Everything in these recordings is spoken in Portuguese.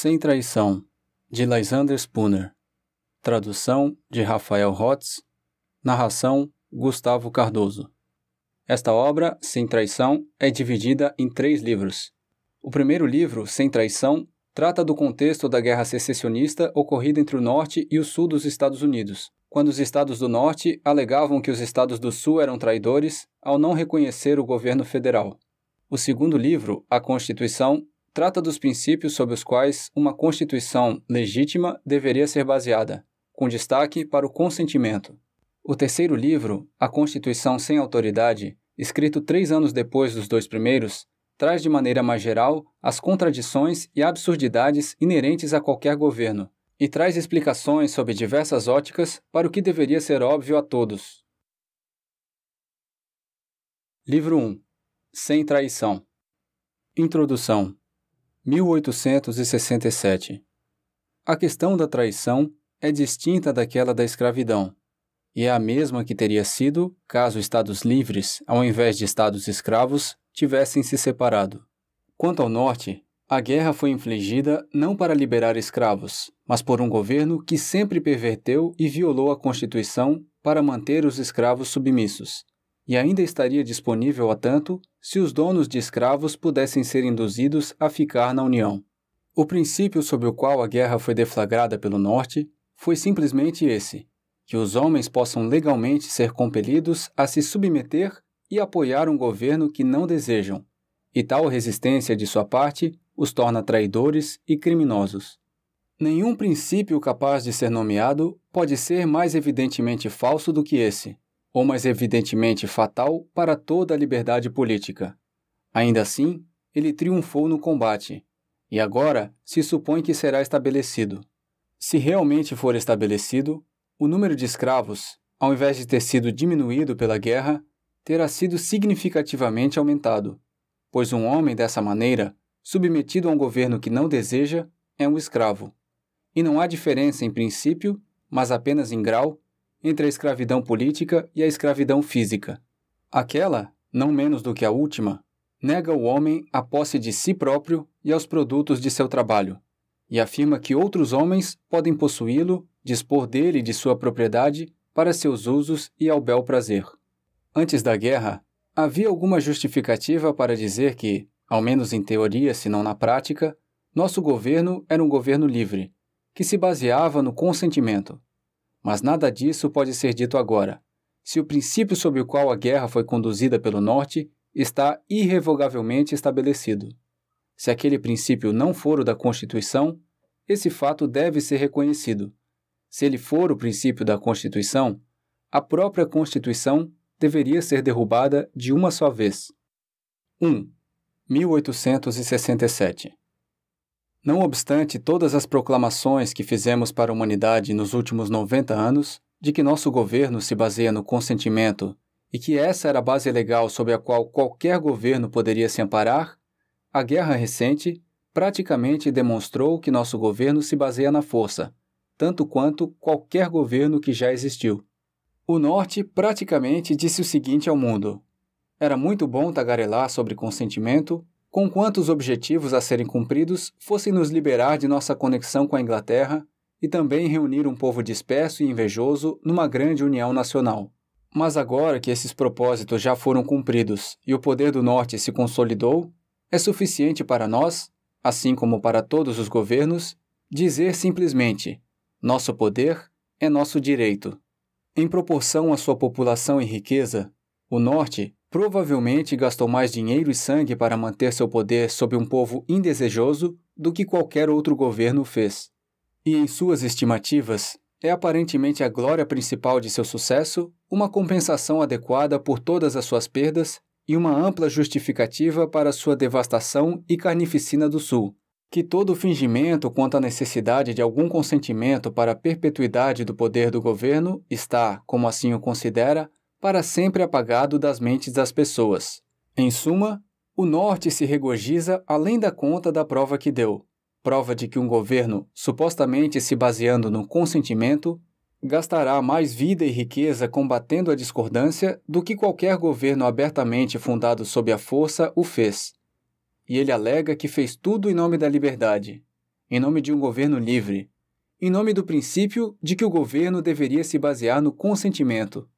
Sem Traição, de Lysander Spooner. Tradução de Rafael Rotz. Narração Gustavo Cardoso. Esta obra, Sem Traição, é dividida em três livros. O primeiro livro, Sem Traição, trata do contexto da guerra secessionista ocorrida entre o norte e o sul dos Estados Unidos, quando os estados do norte alegavam que os estados do sul eram traidores ao não reconhecer o governo federal. O segundo livro, A Constituição, trata dos princípios sobre os quais uma Constituição legítima deveria ser baseada, com destaque para o consentimento. O terceiro livro, A Constituição Sem Autoridade, escrito três anos depois dos dois primeiros, traz de maneira mais geral as contradições e absurdidades inerentes a qualquer governo, e traz explicações sob diversas óticas para o que deveria ser óbvio a todos. Livro 1 Sem Traição Introdução 1867. A questão da traição é distinta daquela da escravidão, e é a mesma que teria sido caso estados livres, ao invés de estados escravos, tivessem se separado. Quanto ao norte, a guerra foi infligida não para liberar escravos, mas por um governo que sempre perverteu e violou a Constituição para manter os escravos submissos e ainda estaria disponível a tanto se os donos de escravos pudessem ser induzidos a ficar na União. O princípio sobre o qual a guerra foi deflagrada pelo Norte foi simplesmente esse: que os homens possam legalmente ser compelidos a se submeter e apoiar um governo que não desejam, e tal resistência de sua parte os torna traidores e criminosos. Nenhum princípio capaz de ser nomeado pode ser mais evidentemente falso do que esse ou mais evidentemente fatal para toda a liberdade política. Ainda assim, ele triunfou no combate, e agora se supõe que será estabelecido. Se realmente for estabelecido, o número de escravos, ao invés de ter sido diminuído pela guerra, terá sido significativamente aumentado, pois um homem dessa maneira, submetido a um governo que não deseja, é um escravo. E não há diferença em princípio, mas apenas em grau, entre a escravidão política e a escravidão física. Aquela, não menos do que a última, nega o homem a posse de si próprio e aos produtos de seu trabalho, e afirma que outros homens podem possuí-lo, dispor dele e de sua propriedade para seus usos e ao bel prazer. Antes da guerra, havia alguma justificativa para dizer que, ao menos em teoria se não na prática, nosso governo era um governo livre, que se baseava no consentimento, mas nada disso pode ser dito agora. Se o princípio sob o qual a guerra foi conduzida pelo Norte está irrevogavelmente estabelecido. Se aquele princípio não for o da Constituição, esse fato deve ser reconhecido. Se ele for o princípio da Constituição, a própria Constituição deveria ser derrubada de uma só vez. 1. 1867 não obstante todas as proclamações que fizemos para a humanidade nos últimos 90 anos, de que nosso governo se baseia no consentimento e que essa era a base legal sobre a qual qualquer governo poderia se amparar, a guerra recente praticamente demonstrou que nosso governo se baseia na força, tanto quanto qualquer governo que já existiu. O Norte praticamente disse o seguinte ao mundo: era muito bom tagarelar sobre consentimento, conquanto os objetivos a serem cumpridos fossem nos liberar de nossa conexão com a Inglaterra e também reunir um povo disperso e invejoso numa grande união nacional. Mas agora que esses propósitos já foram cumpridos e o poder do Norte se consolidou, é suficiente para nós, assim como para todos os governos, dizer simplesmente: nosso poder é nosso direito. Em proporção à sua população e riqueza, o Norte provavelmente gastou mais dinheiro e sangue para manter seu poder sob um povo indesejoso do que qualquer outro governo fez. E em suas estimativas, é aparentemente a glória principal de seu sucesso uma compensação adequada por todas as suas perdas e uma ampla justificativa para sua devastação e carnificina do Sul. Que todo fingimento quanto à necessidade de algum consentimento para a perpetuidade do poder do governo está, como assim o considera, para sempre apagado das mentes das pessoas. Em suma, o norte se regozija além da conta da prova que deu, prova de que um governo, supostamente se baseando no consentimento, gastará mais vida e riqueza combatendo a discordância do que qualquer governo abertamente fundado sob a força o fez. E ele alega que fez tudo em nome da liberdade, em nome de um governo livre, em nome do princípio de que o governo deveria se basear no consentimento,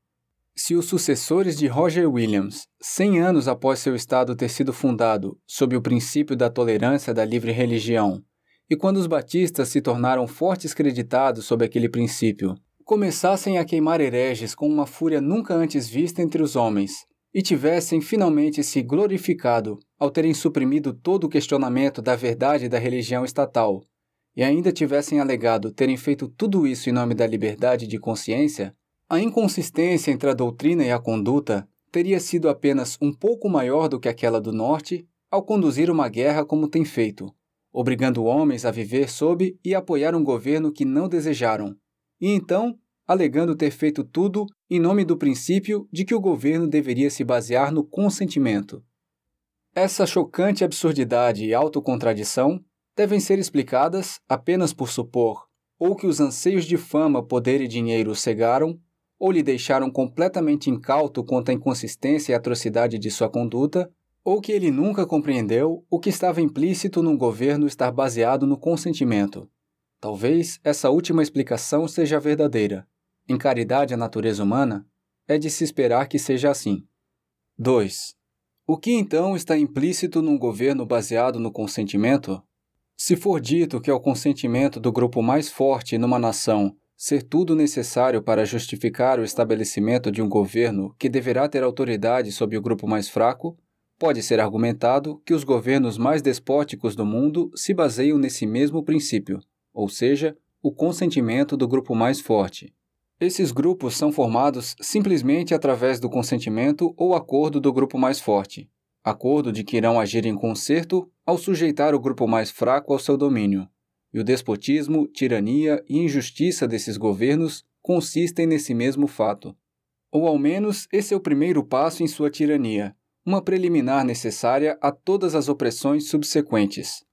se os sucessores de Roger Williams, 100 anos após seu Estado ter sido fundado sob o princípio da tolerância da livre religião, e quando os batistas se tornaram fortes creditados sob aquele princípio, começassem a queimar hereges com uma fúria nunca antes vista entre os homens, e tivessem finalmente se glorificado ao terem suprimido todo o questionamento da verdade da religião estatal, e ainda tivessem alegado terem feito tudo isso em nome da liberdade de consciência, a inconsistência entre a doutrina e a conduta teria sido apenas um pouco maior do que aquela do Norte ao conduzir uma guerra como tem feito, obrigando homens a viver sob e apoiar um governo que não desejaram, e então alegando ter feito tudo em nome do princípio de que o governo deveria se basear no consentimento. Essa chocante absurdidade e autocontradição devem ser explicadas apenas por supor ou que os anseios de fama, poder e dinheiro cegaram, ou lhe deixaram completamente incauto quanto à inconsistência e atrocidade de sua conduta, ou que ele nunca compreendeu o que estava implícito num governo estar baseado no consentimento. Talvez essa última explicação seja verdadeira. Em caridade à natureza humana, é de se esperar que seja assim. 2. O que então está implícito num governo baseado no consentimento? Se for dito que é o consentimento do grupo mais forte numa nação ser tudo necessário para justificar o estabelecimento de um governo que deverá ter autoridade sobre o grupo mais fraco, pode ser argumentado que os governos mais despóticos do mundo se baseiam nesse mesmo princípio, ou seja, o consentimento do grupo mais forte. Esses grupos são formados simplesmente através do consentimento ou acordo do grupo mais forte, acordo de que irão agir em concerto ao sujeitar o grupo mais fraco ao seu domínio. E o despotismo, tirania e injustiça desses governos consistem nesse mesmo fato. Ou ao menos esse é o primeiro passo em sua tirania, uma preliminar necessária a todas as opressões subsequentes.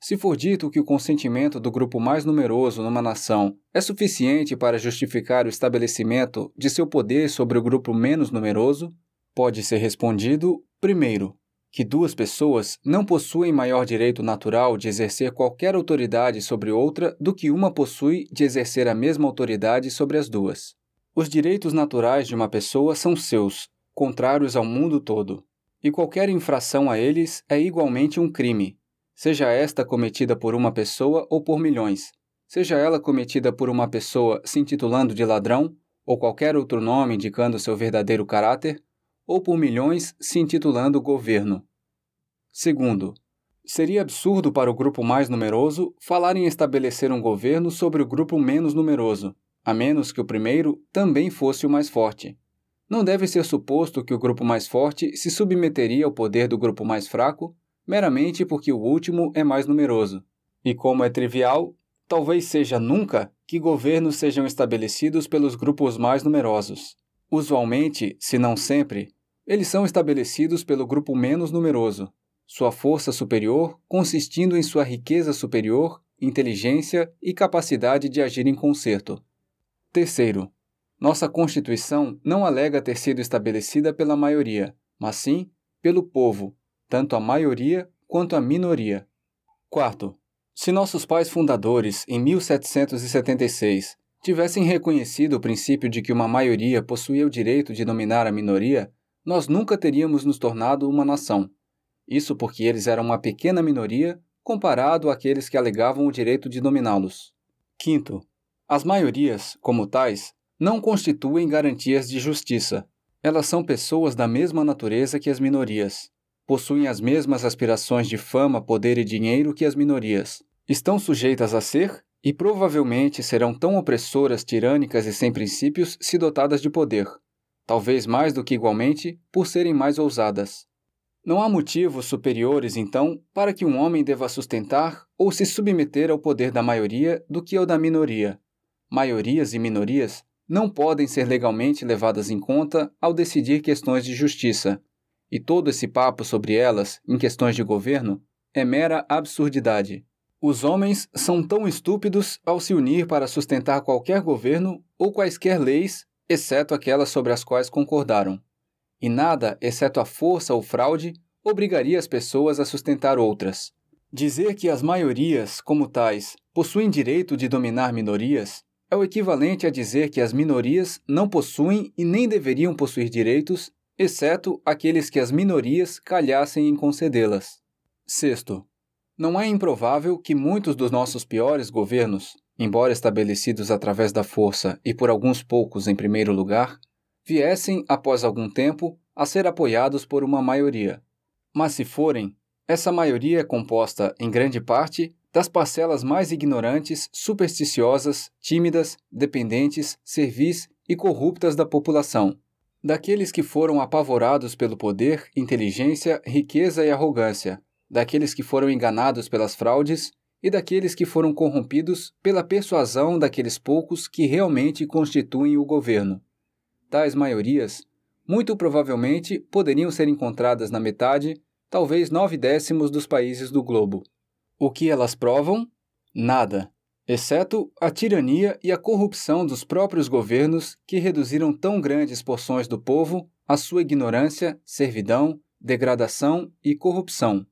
Se for dito que o consentimento do grupo mais numeroso numa nação é suficiente para justificar o estabelecimento de seu poder sobre o grupo menos numeroso, pode ser respondido, primeiro, que duas pessoas não possuem maior direito natural de exercer qualquer autoridade sobre outra do que uma possui de exercer a mesma autoridade sobre as duas. Os direitos naturais de uma pessoa são seus, contrários ao mundo todo, e qualquer infração a eles é igualmente um crime, seja esta cometida por uma pessoa ou por milhões, seja ela cometida por uma pessoa se intitulando de ladrão, ou qualquer outro nome indicando seu verdadeiro caráter, ou por milhões se intitulando governo. Segundo, seria absurdo para o grupo mais numeroso falar em estabelecer um governo sobre o grupo menos numeroso, a menos que o primeiro também fosse o mais forte. Não deve ser suposto que o grupo mais forte se submeteria ao poder do grupo mais fraco meramente porque o último é mais numeroso. E como é trivial, talvez seja nunca que governos sejam estabelecidos pelos grupos mais numerosos. Usualmente, se não sempre, eles são estabelecidos pelo grupo menos numeroso, sua força superior consistindo em sua riqueza superior, inteligência e capacidade de agir em concerto. Terceiro, nossa Constituição não alega ter sido estabelecida pela maioria, mas sim pelo povo, tanto a maioria quanto a minoria. Quarto, se nossos pais fundadores, em 1776, tivessem reconhecido o princípio de que uma maioria possuía o direito de dominar a minoria, nós nunca teríamos nos tornado uma nação. Isso porque eles eram uma pequena minoria comparado àqueles que alegavam o direito de dominá-los. Quinto, as maiorias, como tais, não constituem garantias de justiça. Elas são pessoas da mesma natureza que as minorias. Possuem as mesmas aspirações de fama, poder e dinheiro que as minorias. Estão sujeitas a ser e provavelmente serão tão opressoras, tirânicas e sem princípios se dotadas de poder talvez mais do que igualmente por serem mais ousadas. Não há motivos superiores, então, para que um homem deva sustentar ou se submeter ao poder da maioria do que ao da minoria. Maiorias e minorias não podem ser legalmente levadas em conta ao decidir questões de justiça, e todo esse papo sobre elas em questões de governo é mera absurdidade. Os homens são tão estúpidos ao se unir para sustentar qualquer governo ou quaisquer leis exceto aquelas sobre as quais concordaram, e nada, exceto a força ou fraude, obrigaria as pessoas a sustentar outras. Dizer que as maiorias, como tais, possuem direito de dominar minorias é o equivalente a dizer que as minorias não possuem e nem deveriam possuir direitos, exceto aqueles que as minorias calhassem em concedê-las. Sexto, não é improvável que muitos dos nossos piores governos, embora estabelecidos através da força e por alguns poucos em primeiro lugar, viessem, após algum tempo, a ser apoiados por uma maioria. Mas se forem, essa maioria é composta, em grande parte, das parcelas mais ignorantes, supersticiosas, tímidas, dependentes, servis e corruptas da população, daqueles que foram apavorados pelo poder, inteligência, riqueza e arrogância, daqueles que foram enganados pelas fraudes e daqueles que foram corrompidos pela persuasão daqueles poucos que realmente constituem o governo. Tais maiorias, muito provavelmente, poderiam ser encontradas na metade, talvez nove décimos dos países do globo. O que elas provam? Nada, exceto a tirania e a corrupção dos próprios governos que reduziram tão grandes porções do povo à sua ignorância, servidão, degradação e corrupção.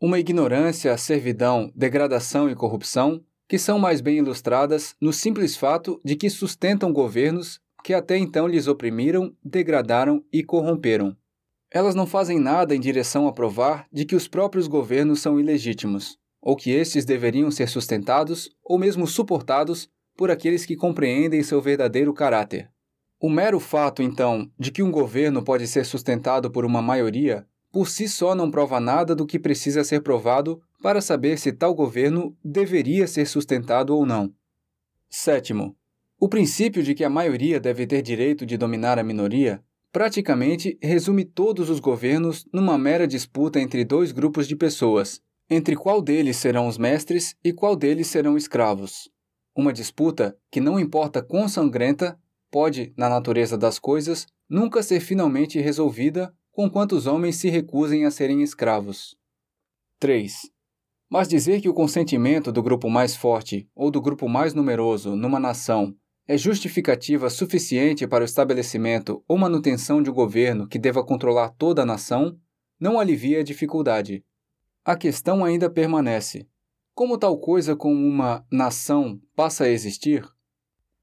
Uma ignorância, servidão, degradação e corrupção que são mais bem ilustradas no simples fato de que sustentam governos que até então lhes oprimiram, degradaram e corromperam. Elas não fazem nada em direção a provar de que os próprios governos são ilegítimos, ou que estes deveriam ser sustentados ou mesmo suportados por aqueles que compreendem seu verdadeiro caráter. O mero fato, então, de que um governo pode ser sustentado por uma maioria por si só não prova nada do que precisa ser provado para saber se tal governo deveria ser sustentado ou não. Sétimo, o princípio de que a maioria deve ter direito de dominar a minoria praticamente resume todos os governos numa mera disputa entre dois grupos de pessoas, entre qual deles serão os mestres e qual deles serão escravos. Uma disputa que, não importa quão sangrenta, pode, na natureza das coisas, nunca ser finalmente resolvida conquanto os homens se recusem a serem escravos. 3. Mas dizer que o consentimento do grupo mais forte ou do grupo mais numeroso numa nação é justificativa suficiente para o estabelecimento ou manutenção de um governo que deva controlar toda a nação não alivia a dificuldade. A questão ainda permanece: como tal coisa como uma nação passa a existir?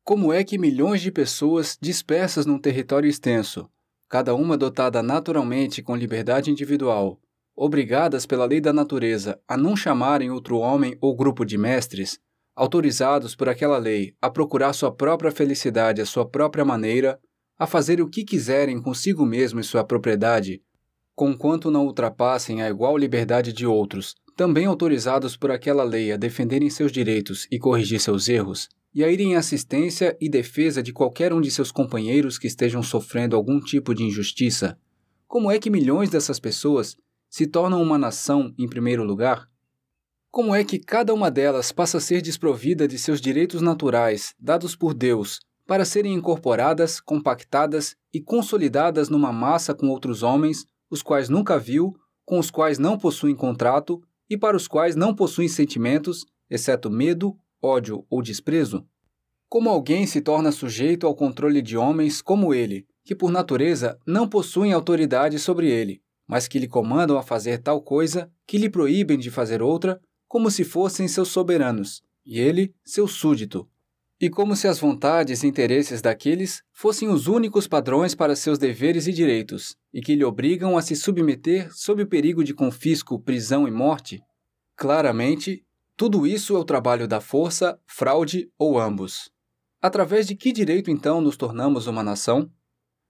Como é que milhões de pessoas dispersas num território extenso, cada uma dotada naturalmente com liberdade individual, obrigadas pela lei da natureza a não chamarem outro homem ou grupo de mestres, autorizados por aquela lei a procurar sua própria felicidade à sua própria maneira, a fazer o que quiserem consigo mesmo e sua propriedade, conquanto não ultrapassem a igual liberdade de outros, também autorizados por aquela lei a defenderem seus direitos e corrigir seus erros, e a ir em assistência e defesa de qualquer um de seus companheiros que estejam sofrendo algum tipo de injustiça? Como é que milhões dessas pessoas se tornam uma nação em primeiro lugar? Como é que cada uma delas passa a ser desprovida de seus direitos naturais dados por Deus para serem incorporadas, compactadas e consolidadas numa massa com outros homens, os quais nunca viu, com os quais não possuem contrato e para os quais não possuem sentimentos, exceto medo ódio ou desprezo? Como alguém se torna sujeito ao controle de homens como ele, que por natureza não possuem autoridade sobre ele, mas que lhe comandam a fazer tal coisa, que lhe proíbem de fazer outra, como se fossem seus soberanos, e ele seu súdito. E como se as vontades e interesses daqueles fossem os únicos padrões para seus deveres e direitos, e que lhe obrigam a se submeter sob o perigo de confisco, prisão e morte? Claramente, tudo isso é o trabalho da força, fraude ou ambos. Através de que direito então nos tornamos uma nação?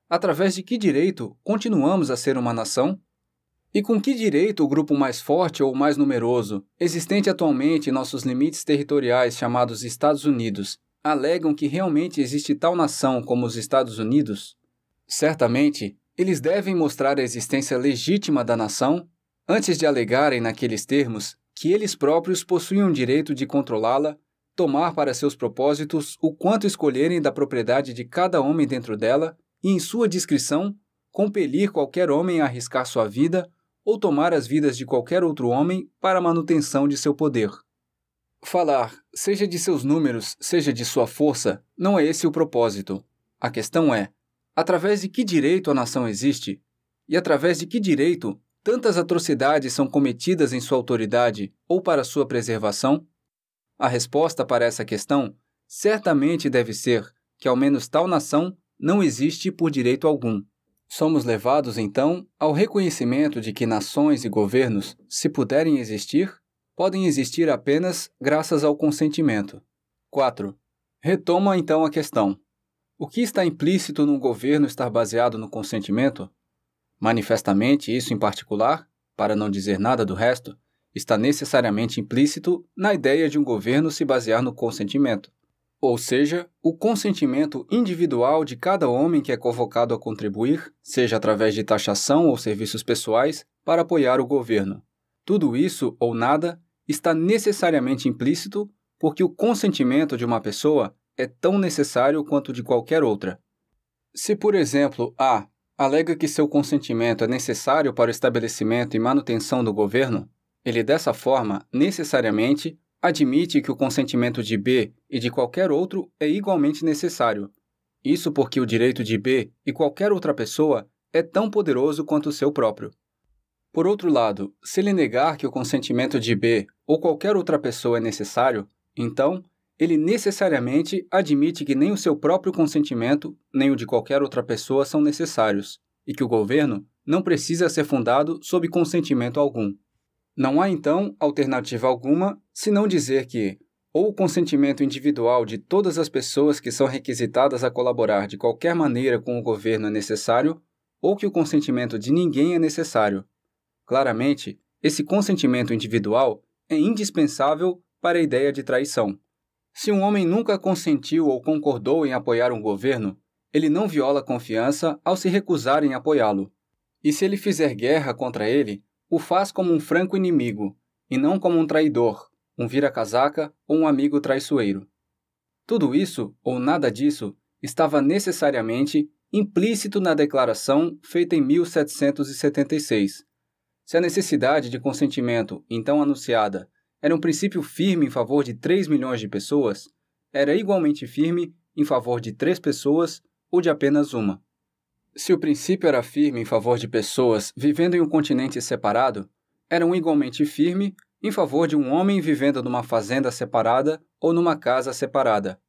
Através de que direito continuamos a ser uma nação? E com que direito o grupo mais forte ou mais numeroso, existente atualmente em nossos limites territoriais chamados Estados Unidos, alegam que realmente existe tal nação como os Estados Unidos? Certamente, eles devem mostrar a existência legítima da nação antes de alegarem, naqueles termos, que eles próprios possuíam direito de controlá-la, tomar para seus propósitos o quanto escolherem da propriedade de cada homem dentro dela e, em sua discrição, compelir qualquer homem a arriscar sua vida ou tomar as vidas de qualquer outro homem para a manutenção de seu poder. Falar, seja de seus números, seja de sua força, não é esse o propósito. A questão é: através de que direito a nação existe? E através de que direito tantas atrocidades são cometidas em sua autoridade ou para sua preservação? A resposta para essa questão certamente deve ser que, ao menos, tal nação não existe por direito algum. Somos levados, então, ao reconhecimento de que nações e governos, se puderem existir, podem existir apenas graças ao consentimento. 4. Retoma então a questão: o que está implícito num governo estar baseado no consentimento? Manifestamente, isso em particular, para não dizer nada do resto, está necessariamente implícito na ideia de um governo se basear no consentimento, ou seja, o consentimento individual de cada homem que é convocado a contribuir, seja através de taxação ou serviços pessoais, para apoiar o governo. Tudo isso ou nada está necessariamente implícito porque o consentimento de uma pessoa é tão necessário quanto de qualquer outra. Se, por exemplo, A alega que seu consentimento é necessário para o estabelecimento e manutenção do governo, ele dessa forma, necessariamente, admite que o consentimento de B e de qualquer outro é igualmente necessário. Isso porque o direito de B e qualquer outra pessoa é tão poderoso quanto o seu próprio. Por outro lado, se ele negar que o consentimento de B ou qualquer outra pessoa é necessário, então ele necessariamente admite que nem o seu próprio consentimento, nem o de qualquer outra pessoa são necessários, e que o governo não precisa ser fundado sob consentimento algum. Não há, então, alternativa alguma senão dizer que, ou o consentimento individual de todas as pessoas que são requisitadas a colaborar de qualquer maneira com o governo é necessário, ou que o consentimento de ninguém é necessário. Claramente, esse consentimento individual é indispensável para a ideia de traição. Se um homem nunca consentiu ou concordou em apoiar um governo, ele não viola confiança ao se recusar em apoiá-lo. E se ele fizer guerra contra ele, o faz como um franco inimigo, e não como um traidor, um vira-casaca ou um amigo traiçoeiro. Tudo isso, ou nada disso, estava necessariamente implícito na declaração feita em 1776. Se a necessidade de consentimento, então anunciada, era um princípio firme em favor de 3 milhões de pessoas, era igualmente firme em favor de três pessoas ou de apenas uma. Se o princípio era firme em favor de pessoas vivendo em um continente separado, era um igualmente firme em favor de um homem vivendo numa fazenda separada ou numa casa separada.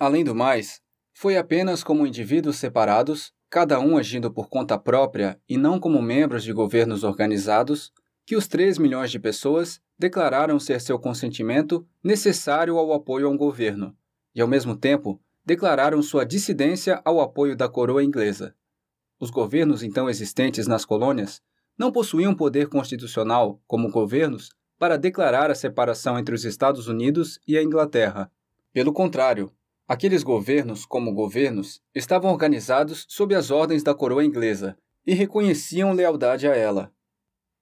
Além do mais, foi apenas como indivíduos separados, cada um agindo por conta própria e não como membros de governos organizados, que os 3 milhões de pessoas declararam ser seu consentimento necessário ao apoio a um governo, e ao mesmo tempo declararam sua dissidência ao apoio da coroa inglesa. Os governos então existentes nas colônias não possuíam poder constitucional, como governos, para declarar a separação entre os Estados Unidos e a Inglaterra. Pelo contrário, aqueles governos, como governos, estavam organizados sob as ordens da coroa inglesa e reconheciam lealdade a ela.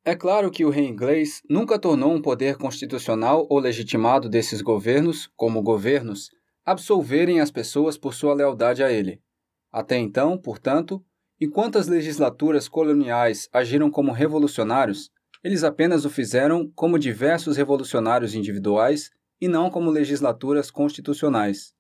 É claro que o rei inglês nunca tornou um poder constitucional ou legitimado desses governos, como governos, absolverem as pessoas por sua lealdade a ele. Até então, portanto, enquanto as legislaturas coloniais agiram como revolucionários, eles apenas o fizeram como diversos revolucionários individuais e não como legislaturas constitucionais.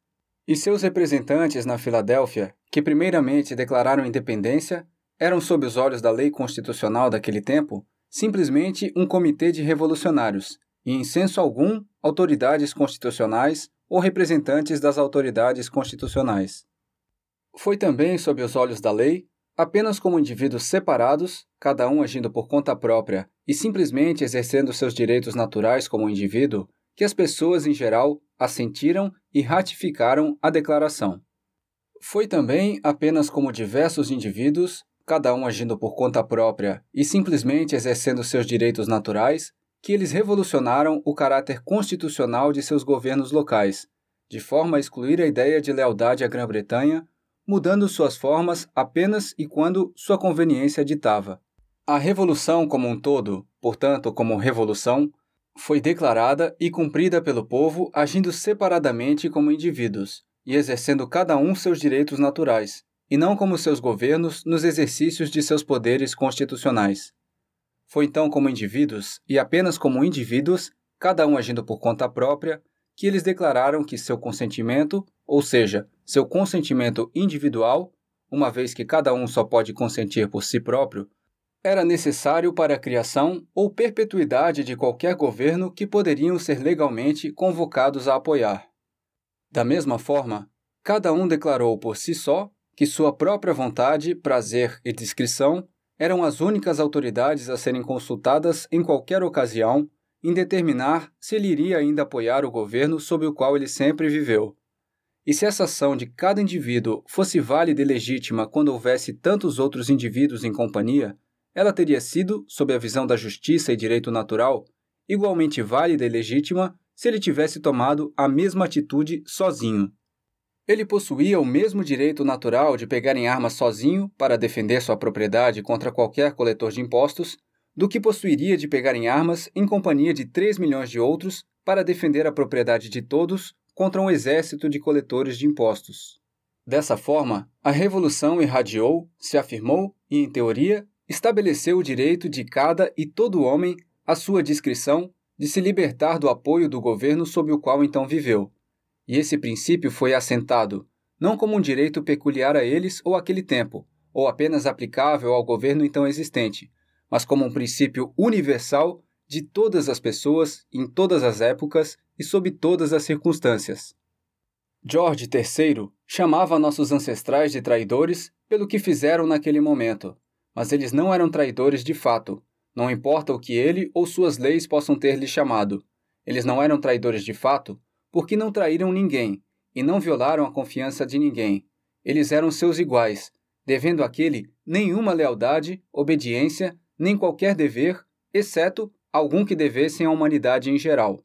E seus representantes na Filadélfia, que primeiramente declararam independência, eram, sob os olhos da lei constitucional daquele tempo, simplesmente um comitê de revolucionários, e em senso algum, autoridades constitucionais ou representantes das autoridades constitucionais. Foi também, sob os olhos da lei, apenas como indivíduos separados, cada um agindo por conta própria e simplesmente exercendo seus direitos naturais como indivíduo, que as pessoas em geral assentiram e ratificaram a declaração. Foi também apenas como diversos indivíduos, cada um agindo por conta própria e simplesmente exercendo seus direitos naturais, que eles revolucionaram o caráter constitucional de seus governos locais, de forma a excluir a ideia de lealdade à Grã-Bretanha, mudando suas formas apenas e quando sua conveniência ditava. A Revolução como um todo, portanto, como revolução, foi declarada e cumprida pelo povo agindo separadamente como indivíduos e exercendo cada um seus direitos naturais, e não como seus governos nos exercícios de seus poderes constitucionais. Foi então como indivíduos, e apenas como indivíduos, cada um agindo por conta própria, que eles declararam que seu consentimento, ou seja, seu consentimento individual, uma vez que cada um só pode consentir por si próprio, era necessário para a criação ou perpetuidade de qualquer governo que poderiam ser legalmente convocados a apoiar. Da mesma forma, cada um declarou por si só que sua própria vontade, prazer e discrição eram as únicas autoridades a serem consultadas em qualquer ocasião em determinar se ele iria ainda apoiar o governo sob o qual ele sempre viveu. E se essa ação de cada indivíduo fosse válida e legítima quando houvesse tantos outros indivíduos em companhia, ela teria sido, sob a visão da justiça e direito natural, igualmente válida e legítima se ele tivesse tomado a mesma atitude sozinho. Ele possuía o mesmo direito natural de pegar em armas sozinho para defender sua propriedade contra qualquer coletor de impostos, do que possuiria de pegar em armas em companhia de 3 milhões de outros para defender a propriedade de todos contra um exército de coletores de impostos. Dessa forma, a Revolução irradiou, se afirmou e, em teoria, estabeleceu o direito de cada e todo homem, à sua discrição, de se libertar do apoio do governo sob o qual então viveu. E esse princípio foi assentado não como um direito peculiar a eles ou àquele tempo, ou apenas aplicável ao governo então existente, mas como um princípio universal de todas as pessoas, em todas as épocas e sob todas as circunstâncias. George III chamava nossos ancestrais de traidores pelo que fizeram naquele momento, mas eles não eram traidores de fato, não importa o que ele ou suas leis possam ter lhe chamado. Eles não eram traidores de fato porque não traíram ninguém e não violaram a confiança de ninguém. Eles eram seus iguais, devendo àquele nenhuma lealdade, obediência, nem qualquer dever, exceto algum que devessem à humanidade em geral.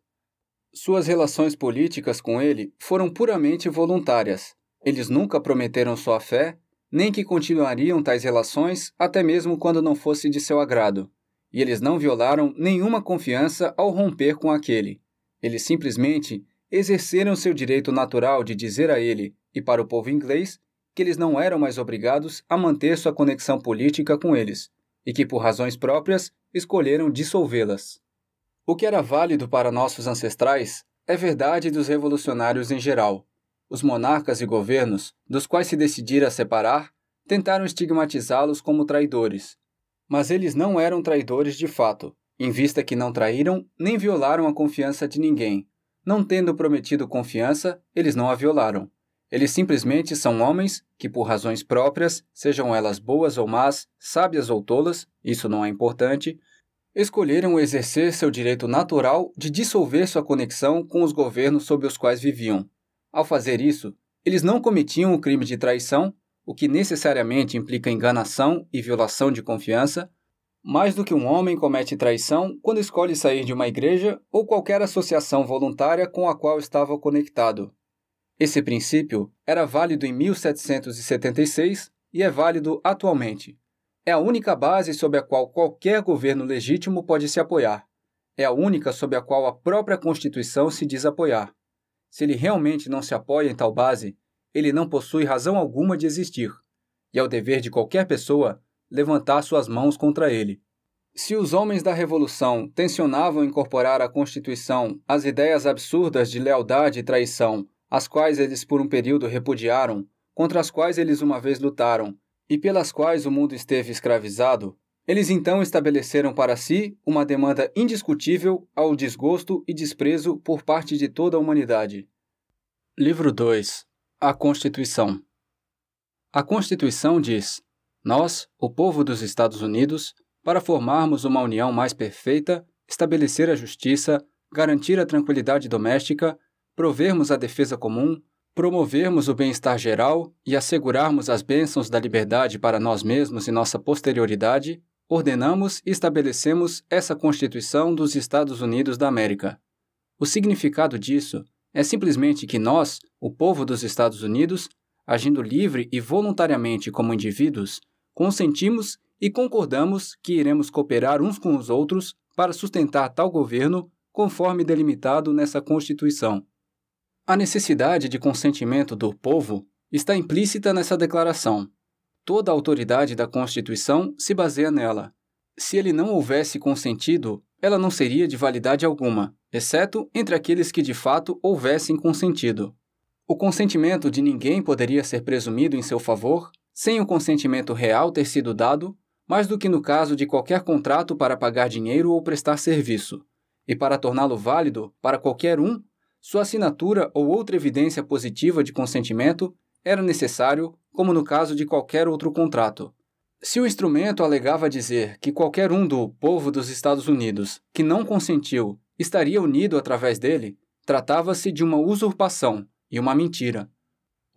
Suas relações políticas com ele foram puramente voluntárias. Eles nunca prometeram sua fé, nem que continuariam tais relações até mesmo quando não fosse de seu agrado. E eles não violaram nenhuma confiança ao romper com aquele. Eles simplesmente exerceram seu direito natural de dizer a ele e para o povo inglês que eles não eram mais obrigados a manter sua conexão política com eles e que, por razões próprias, escolheram dissolvê-las. O que era válido para nossos ancestrais é verdade dos revolucionários em geral. Os monarcas e governos, dos quais se decidira separar, tentaram estigmatizá-los como traidores. Mas eles não eram traidores de fato, em vista que não traíram nem violaram a confiança de ninguém, não tendo prometido confiança, eles não a violaram. Eles simplesmente são homens que, por razões próprias, sejam elas boas ou más, sábias ou tolas, isso não é importante, escolheram exercer seu direito natural de dissolver sua conexão com os governos sob os quais viviam. Ao fazer isso, eles não cometiam o crime de traição, o que necessariamente implica enganação e violação de confiança, mais do que um homem comete traição quando escolhe sair de uma igreja ou qualquer associação voluntária com a qual estava conectado. Esse princípio era válido em 1776 e é válido atualmente. É a única base sobre a qual qualquer governo legítimo pode se apoiar. É a única sobre a qual a própria Constituição se diz apoiar. Se ele realmente não se apoia em tal base, ele não possui razão alguma de existir. E é o dever de qualquer pessoa levantar suas mãos contra ele. Se os homens da Revolução tensionavam incorporar à Constituição as ideias absurdas de lealdade e traição, as quais eles por um período repudiaram, contra as quais eles uma vez lutaram, e pelas quais o mundo esteve escravizado, eles então estabeleceram para si uma demanda indiscutível ao desgosto e desprezo por parte de toda a humanidade. Livro 2 A Constituição A Constituição diz: nós, o povo dos Estados Unidos, para formarmos uma união mais perfeita, estabelecer a justiça, garantir a tranquilidade doméstica, provermos a defesa comum, promovermos o bem-estar geral e assegurarmos as bênçãos da liberdade para nós mesmos e nossa posterioridade, ordenamos e estabelecemos essa Constituição dos Estados Unidos da América. O significado disso é simplesmente que nós, o povo dos Estados Unidos, agindo livre e voluntariamente como indivíduos, consentimos e concordamos que iremos cooperar uns com os outros para sustentar tal governo conforme delimitado nessa Constituição. A necessidade de consentimento do povo está implícita nessa declaração. Toda a autoridade da Constituição se baseia nela. Se ele não houvesse consentido, ela não seria de validade alguma, exceto entre aqueles que de fato houvessem consentido. O consentimento de ninguém poderia ser presumido em seu favor sem o consentimento real ter sido dado, mais do que no caso de qualquer contrato para pagar dinheiro ou prestar serviço, e para torná-lo válido para qualquer um, sua assinatura ou outra evidência positiva de consentimento era necessário, como no caso de qualquer outro contrato. Se o instrumento alegava dizer que qualquer um do povo dos Estados Unidos que não consentiu estaria unido através dele, tratava-se de uma usurpação e uma mentira.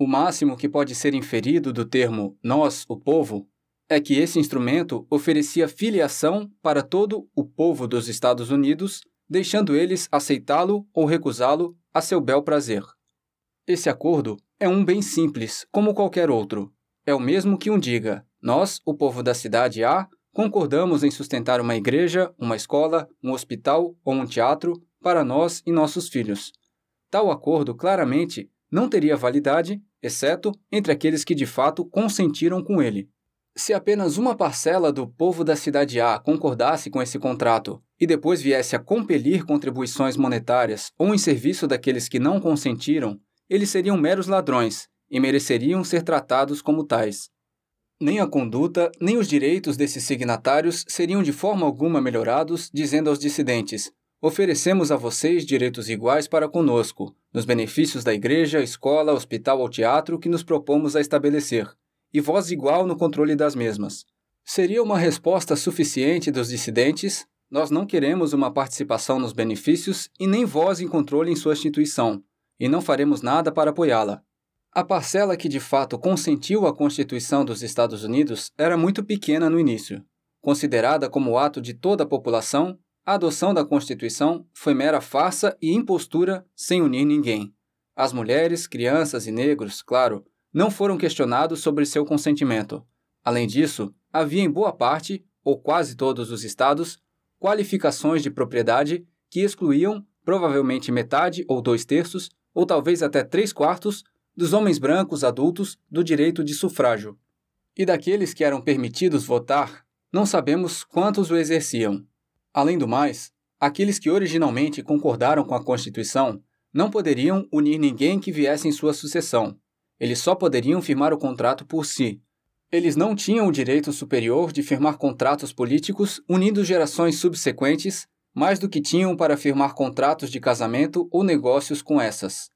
O máximo que pode ser inferido do termo nós, o povo, é que esse instrumento oferecia filiação para todo o povo dos Estados Unidos, deixando eles aceitá-lo ou recusá-lo a seu bel prazer. Esse acordo é um bem simples, como qualquer outro. É o mesmo que um diga: nós, o povo da cidade A, concordamos em sustentar uma igreja, uma escola, um hospital ou um teatro para nós e nossos filhos. Tal acordo claramente não teria validade exceto entre aqueles que de fato consentiram com ele. Se apenas uma parcela do povo da cidade A concordasse com esse contrato e depois viesse a compelir contribuições monetárias ou em serviço daqueles que não consentiram, eles seriam meros ladrões e mereceriam ser tratados como tais. Nem a conduta, nem os direitos desses signatários seriam de forma alguma melhorados, dizendo aos dissidentes: Oferecemos a vocês direitos iguais para conosco, nos benefícios da igreja, escola, hospital ou teatro que nos propomos a estabelecer, e voz igual no controle das mesmas. Seria uma resposta suficiente dos dissidentes? Nós não queremos uma participação nos benefícios e nem voz em controle em sua instituição, e não faremos nada para apoiá-la. A parcela que de fato consentiu a Constituição dos Estados Unidos era muito pequena no início. Considerada como ato de toda a população, a adoção da Constituição foi mera farsa e impostura sem unir ninguém. As mulheres, crianças e negros, claro, não foram questionados sobre seu consentimento. Além disso, havia em boa parte, ou quase todos os estados, qualificações de propriedade que excluíam provavelmente metade ou dois terços, ou talvez até três quartos, dos homens brancos adultos do direito de sufrágio. E daqueles que eram permitidos votar, não sabemos quantos o exerciam. Além do mais, aqueles que originalmente concordaram com a Constituição não poderiam unir ninguém que viesse em sua sucessão. Eles só poderiam firmar o contrato por si. Eles não tinham o direito superior de firmar contratos políticos unindo gerações subsequentes, mais do que tinham para firmar contratos de casamento ou negócios com essas.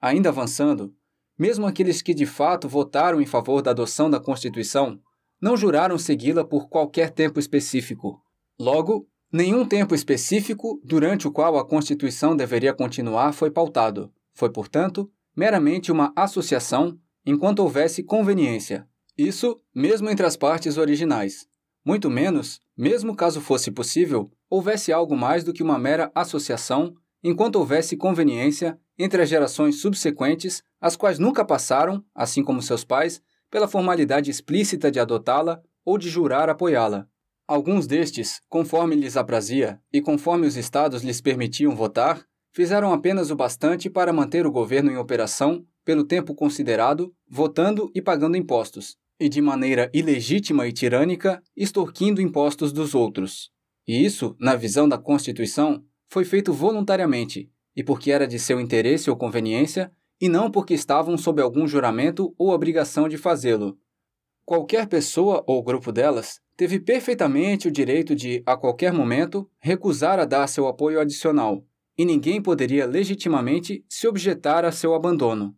Ainda avançando, mesmo aqueles que de fato votaram em favor da adoção da Constituição não juraram segui-la por qualquer tempo específico. Logo, Nenhum tempo específico durante o qual a Constituição deveria continuar foi pautado. Foi, portanto, meramente uma associação enquanto houvesse conveniência. Isso mesmo entre as partes originais. Muito menos, mesmo caso fosse possível, houvesse algo mais do que uma mera associação enquanto houvesse conveniência entre as gerações subsequentes, as quais nunca passaram, assim como seus pais, pela formalidade explícita de adotá-la ou de jurar apoiá-la. Alguns destes, conforme lhes aprazia e conforme os estados lhes permitiam votar, fizeram apenas o bastante para manter o governo em operação pelo tempo considerado, votando e pagando impostos, e de maneira ilegítima e tirânica, extorquindo impostos dos outros. E isso, na visão da Constituição, foi feito voluntariamente e porque era de seu interesse ou conveniência, e não porque estavam sob algum juramento ou obrigação de fazê-lo. Qualquer pessoa ou grupo delas teve perfeitamente o direito de, a qualquer momento, recusar a dar seu apoio adicional, e ninguém poderia legitimamente se objetar a seu abandono.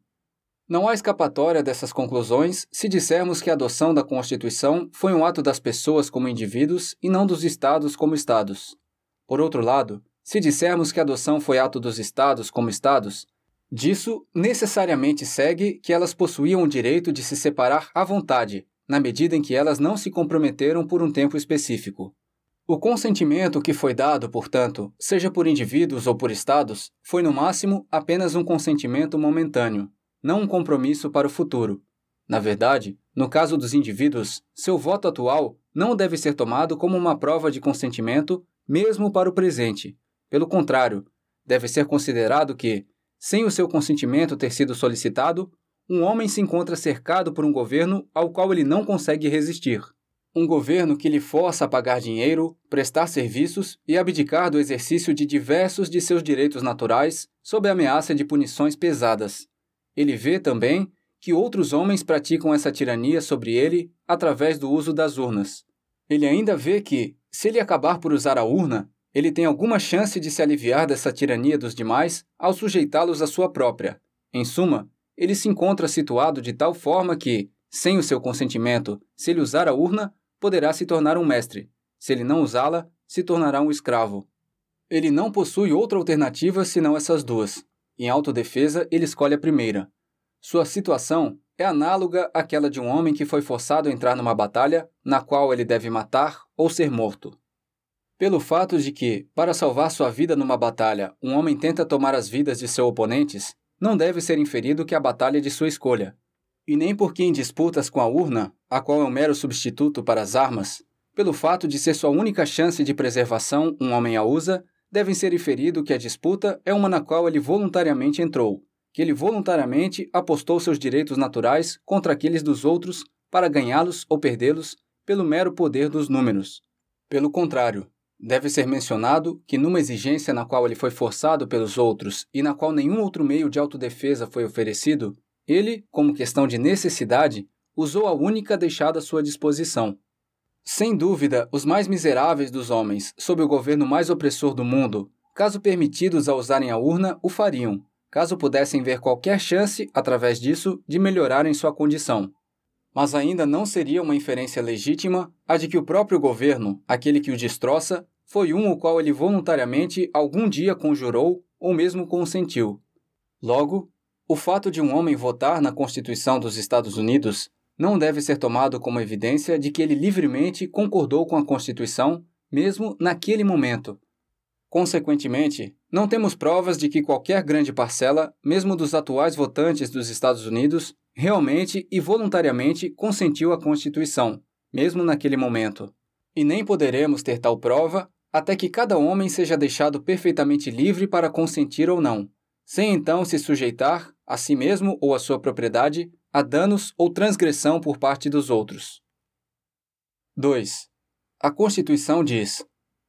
Não há escapatória dessas conclusões se dissermos que a adoção da Constituição foi um ato das pessoas como indivíduos e não dos Estados como Estados. Por outro lado, se dissermos que a adoção foi ato dos Estados como Estados, disso necessariamente segue que elas possuíam o direito de se separar à vontade, na medida em que elas não se comprometeram por um tempo específico. O consentimento que foi dado, portanto, seja por indivíduos ou por estados, foi no máximo apenas um consentimento momentâneo, não um compromisso para o futuro. Na verdade, no caso dos indivíduos, seu voto atual não deve ser tomado como uma prova de consentimento, mesmo para o presente. Pelo contrário, deve ser considerado que, sem o seu consentimento ter sido solicitado, um homem se encontra cercado por um governo ao qual ele não consegue resistir. Um governo que lhe força a pagar dinheiro, prestar serviços e abdicar do exercício de diversos de seus direitos naturais sob a ameaça de punições pesadas. Ele vê também que outros homens praticam essa tirania sobre ele através do uso das urnas. Ele ainda vê que, se ele acabar por usar a urna, ele tem alguma chance de se aliviar dessa tirania dos demais ao sujeitá-los à sua própria. Em suma, ele se encontra situado de tal forma que, sem o seu consentimento, se ele usar a urna, poderá se tornar um mestre. Se ele não usá-la, se tornará um escravo. Ele não possui outra alternativa senão essas duas. Em autodefesa, ele escolhe a primeira. Sua situação é análoga àquela de um homem que foi forçado a entrar numa batalha na qual ele deve matar ou ser morto. Pelo fato de que, para salvar sua vida numa batalha, um homem tenta tomar as vidas de seus oponentes, não deve ser inferido que a batalha é de sua escolha, e nem porque em disputas com a urna, a qual é um mero substituto para as armas, pelo fato de ser sua única chance de preservação um homem a usa, devem ser inferido que a disputa é uma na qual ele voluntariamente entrou, que ele voluntariamente apostou seus direitos naturais contra aqueles dos outros para ganhá-los ou perdê-los pelo mero poder dos números. Pelo contrário, Deve ser mencionado que, numa exigência na qual ele foi forçado pelos outros e na qual nenhum outro meio de autodefesa foi oferecido, ele, como questão de necessidade, usou a única deixada à sua disposição. Sem dúvida, os mais miseráveis dos homens, sob o governo mais opressor do mundo, caso permitidos a usarem a urna, o fariam, caso pudessem ver qualquer chance, através disso, de melhorarem sua condição mas ainda não seria uma inferência legítima a de que o próprio governo, aquele que o destroça, foi um o qual ele voluntariamente algum dia conjurou ou mesmo consentiu. Logo, o fato de um homem votar na Constituição dos Estados Unidos não deve ser tomado como evidência de que ele livremente concordou com a Constituição, mesmo naquele momento. Consequentemente, não temos provas de que qualquer grande parcela, mesmo dos atuais votantes dos Estados Unidos, realmente e voluntariamente consentiu à Constituição, mesmo naquele momento. E nem poderemos ter tal prova até que cada homem seja deixado perfeitamente livre para consentir ou não, sem então se sujeitar, a si mesmo ou à sua propriedade, a danos ou transgressão por parte dos outros. 2. A Constituição diz: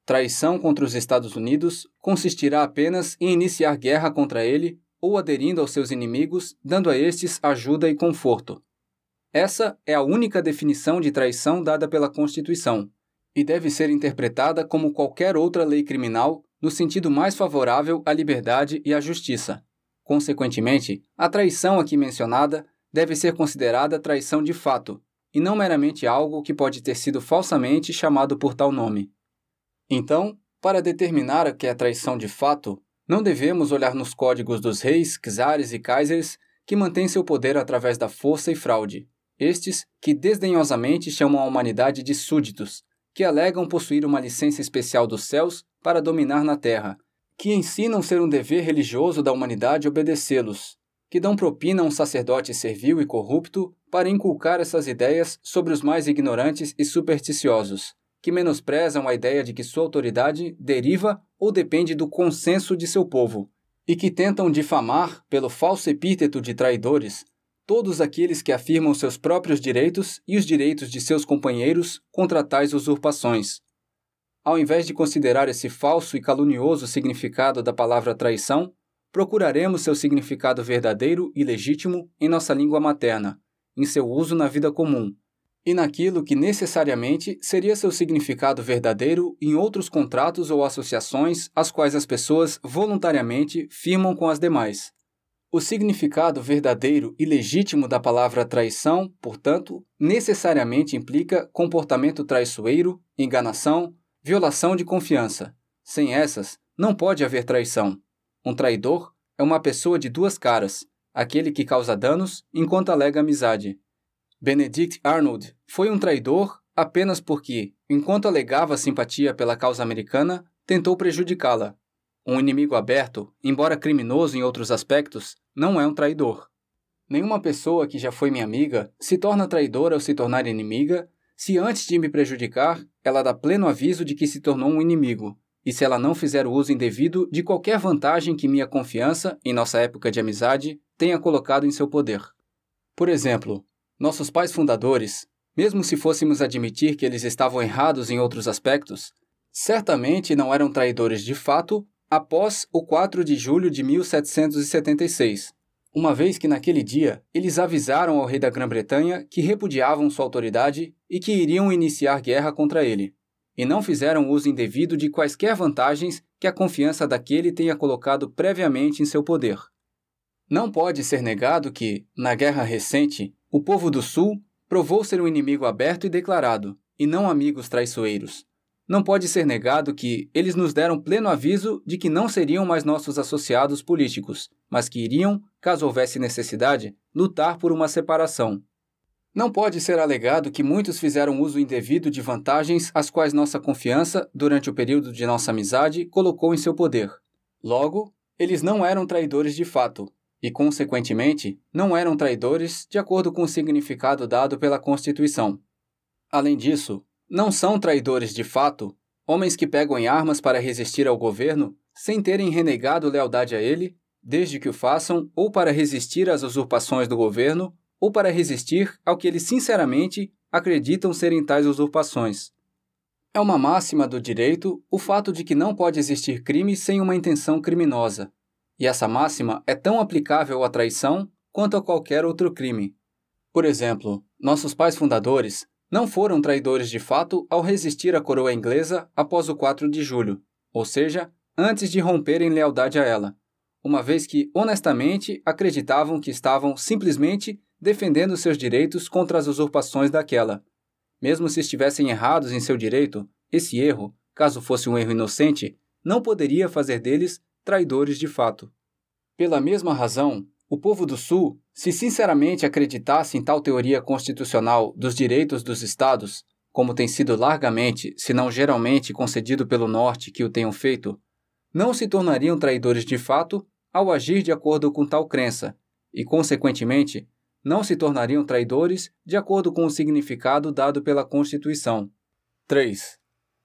traição contra os Estados Unidos consistirá apenas em iniciar guerra contra ele ou aderindo aos seus inimigos, dando a estes ajuda e conforto. Essa é a única definição de traição dada pela Constituição e deve ser interpretada como qualquer outra lei criminal no sentido mais favorável à liberdade e à justiça. Consequentemente, a traição aqui mencionada deve ser considerada traição de fato, e não meramente algo que pode ter sido falsamente chamado por tal nome. Então, para determinar o que é traição de fato, não devemos olhar nos códigos dos reis, czares e kaisers que mantêm seu poder através da força e fraude, estes que desdenhosamente chamam a humanidade de súditos, que alegam possuir uma licença especial dos céus para dominar na terra, que ensinam ser um dever religioso da humanidade obedecê-los, que dão propina a um sacerdote servil e corrupto para inculcar essas ideias sobre os mais ignorantes e supersticiosos, que menosprezam a ideia de que sua autoridade deriva ou depende do consenso de seu povo, e que tentam difamar, pelo falso epíteto de traidores, todos aqueles que afirmam seus próprios direitos e os direitos de seus companheiros contra tais usurpações. Ao invés de considerar esse falso e calunioso significado da palavra traição, procuraremos seu significado verdadeiro e legítimo em nossa língua materna, em seu uso na vida comum, e naquilo que necessariamente seria seu significado verdadeiro em outros contratos ou associações as quais as pessoas voluntariamente firmam com as demais. O significado verdadeiro e legítimo da palavra traição, portanto, necessariamente implica comportamento traiçoeiro, enganação, violação de confiança. Sem essas, não pode haver traição. Um traidor é uma pessoa de duas caras, aquele que causa danos enquanto alega amizade, Benedict Arnold foi um traidor apenas porque, enquanto alegava simpatia pela causa americana, tentou prejudicá-la. Um inimigo aberto, embora criminoso em outros aspectos, não é um traidor. Nenhuma pessoa que já foi minha amiga se torna traidora ou se tornar inimiga se antes de me prejudicar, ela dá pleno aviso de que se tornou um inimigo, e se ela não fizer o uso indevido de qualquer vantagem que minha confiança, em nossa época de amizade, tenha colocado em seu poder. Por exemplo, nossos pais fundadores, mesmo se fôssemos admitir que eles estavam errados em outros aspectos, certamente não eram traidores de fato após o 4 de julho de 1776, uma vez que naquele dia eles avisaram ao rei da Grã-Bretanha que repudiavam sua autoridade e que iriam iniciar guerra contra ele, e não fizeram uso indevido de quaisquer vantagens que a confiança daquele tenha colocado previamente em seu poder. Não pode ser negado que, na guerra recente, o povo do Sul provou ser um inimigo aberto e declarado, e não amigos traiçoeiros. Não pode ser negado que eles nos deram pleno aviso de que não seriam mais nossos associados políticos, mas que iriam, caso houvesse necessidade, lutar por uma separação. Não pode ser alegado que muitos fizeram uso indevido de vantagens às quais nossa confiança, durante o período de nossa amizade, colocou em seu poder. Logo, eles não eram traidores de fato, e, consequentemente, não eram traidores de acordo com o significado dado pela Constituição. Além disso, não são traidores de fato homens que pegam em armas para resistir ao governo sem terem renegado lealdade a ele, desde que o façam ou para resistir às usurpações do governo ou para resistir ao que eles sinceramente acreditam serem tais usurpações. É uma máxima do direito o fato de que não pode existir crime sem uma intenção criminosa. E essa máxima é tão aplicável à traição quanto a qualquer outro crime. Por exemplo, nossos pais fundadores não foram traidores de fato ao resistir à coroa inglesa após o 4 de julho, ou seja, antes de romperem lealdade a ela, uma vez que honestamente acreditavam que estavam simplesmente defendendo seus direitos contra as usurpações daquela. Mesmo se estivessem errados em seu direito, esse erro, caso fosse um erro inocente, não poderia fazer deles traidores de fato. Pela mesma razão, o povo do Sul, se sinceramente acreditasse em tal teoria constitucional dos direitos dos Estados, como tem sido largamente, se não geralmente, concedido pelo Norte que o tenham feito, não se tornariam traidores de fato ao agir de acordo com tal crença, e, consequentemente, não se tornariam traidores de acordo com o significado dado pela Constituição. 3.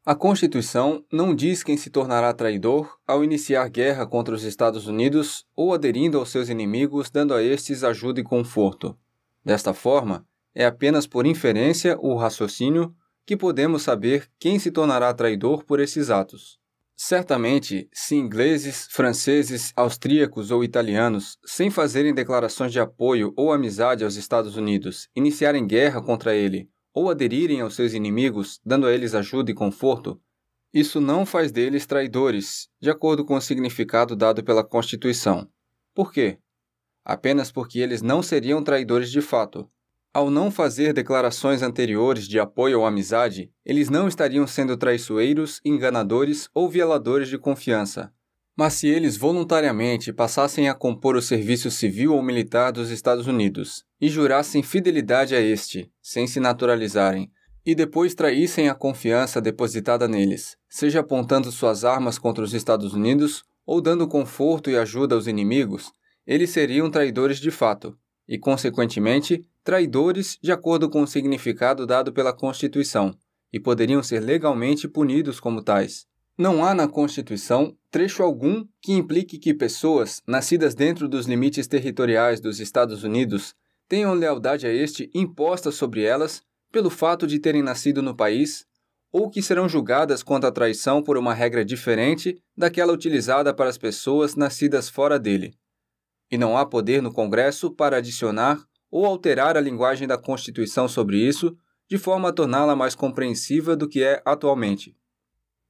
A Constituição não diz quem se tornará traidor ao iniciar guerra contra os Estados Unidos ou aderindo aos seus inimigos, dando a estes ajuda e conforto. Desta forma, é apenas por inferência ou raciocínio que podemos saber quem se tornará traidor por esses atos. Certamente, se ingleses, franceses, austríacos ou italianos, sem fazerem declarações de apoio ou amizade aos Estados Unidos, iniciarem guerra contra ele, ou aderirem aos seus inimigos, dando a eles ajuda e conforto, isso não faz deles traidores, de acordo com o significado dado pela Constituição. Por quê? Apenas porque eles não seriam traidores de fato. Ao não fazer declarações anteriores de apoio ou amizade, eles não estariam sendo traiçoeiros, enganadores ou violadores de confiança. Mas se eles voluntariamente passassem a compor o serviço civil ou militar dos Estados Unidos, e jurassem fidelidade a este, sem se naturalizarem, e depois traíssem a confiança depositada neles, seja apontando suas armas contra os Estados Unidos ou dando conforto e ajuda aos inimigos, eles seriam traidores de fato, e, consequentemente, traidores de acordo com o significado dado pela Constituição, e poderiam ser legalmente punidos como tais. Não há na Constituição trecho algum que implique que pessoas nascidas dentro dos limites territoriais dos Estados Unidos tenham lealdade a este imposta sobre elas pelo fato de terem nascido no país, ou que serão julgadas quanto à traição por uma regra diferente daquela utilizada para as pessoas nascidas fora dele. E não há poder no Congresso para adicionar ou alterar a linguagem da Constituição sobre isso, de forma a torná-la mais compreensiva do que é atualmente.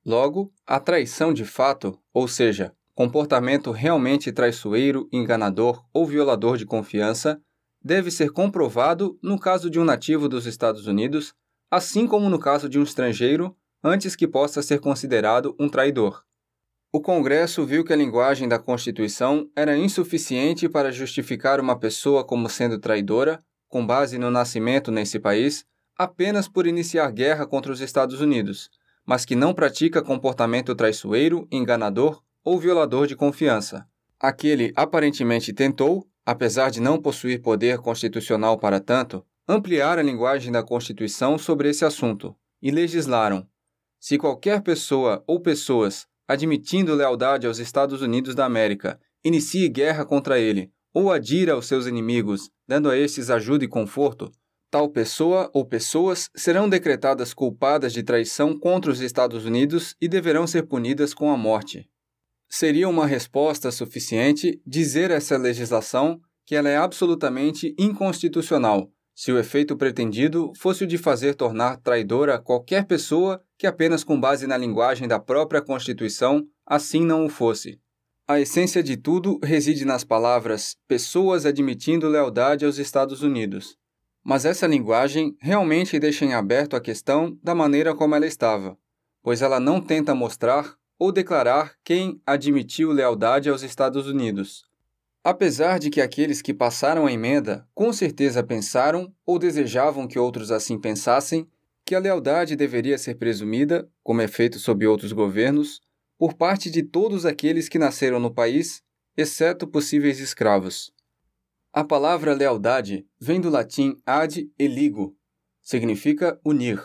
Logo, a traição de fato, ou seja, comportamento realmente traiçoeiro, enganador ou violador de confiança, deve ser comprovado no caso de um nativo dos Estados Unidos, assim como no caso de um estrangeiro, antes que possa ser considerado um traidor. O Congresso viu que a linguagem da Constituição era insuficiente para justificar uma pessoa como sendo traidora, com base no nascimento nesse país, apenas por iniciar guerra contra os Estados Unidos, mas que não pratica comportamento traiçoeiro, enganador ou violador de confiança. Aquele aparentemente tentou, apesar de não possuir poder constitucional para tanto, ampliar a linguagem da Constituição sobre esse assunto e legislaram: se qualquer pessoa ou pessoas admitindo lealdade aos Estados Unidos da América inicie guerra contra ele ou adira aos seus inimigos, dando a estes ajuda e conforto, tal pessoa ou pessoas serão decretadas culpadas de traição contra os Estados Unidos e deverão ser punidas com a morte seria uma resposta suficiente dizer a essa legislação que ela é absolutamente inconstitucional, se o efeito pretendido fosse o de fazer tornar traidora qualquer pessoa que apenas com base na linguagem da própria Constituição assim não o fosse. A essência de tudo reside nas palavras pessoas admitindo lealdade aos Estados Unidos. Mas essa linguagem realmente deixa em aberto a questão da maneira como ela estava, pois ela não tenta mostrar ou declarar quem admitiu lealdade aos Estados Unidos. Apesar de que aqueles que passaram a emenda com certeza pensaram ou desejavam que outros assim pensassem, que a lealdade deveria ser presumida, como é feito sob outros governos, por parte de todos aqueles que nasceram no país, exceto possíveis escravos. A palavra lealdade vem do latim ad e ligo, significa unir,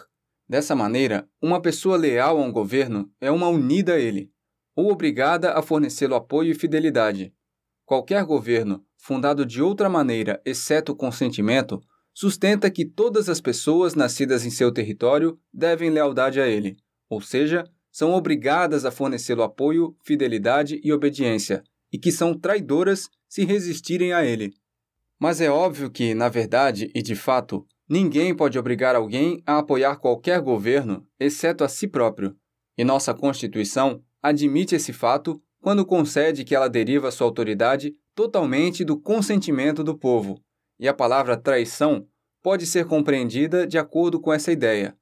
Dessa maneira, uma pessoa leal a um governo é uma unida a ele, ou obrigada a fornecê-lo apoio e fidelidade. Qualquer governo, fundado de outra maneira exceto o consentimento, sustenta que todas as pessoas nascidas em seu território devem lealdade a ele, ou seja, são obrigadas a fornecê-lo apoio, fidelidade e obediência, e que são traidoras se resistirem a ele. Mas é óbvio que, na verdade e de fato, Ninguém pode obrigar alguém a apoiar qualquer governo, exceto a si próprio. E nossa Constituição admite esse fato quando concede que ela deriva sua autoridade totalmente do consentimento do povo. E a palavra traição pode ser compreendida de acordo com essa ideia.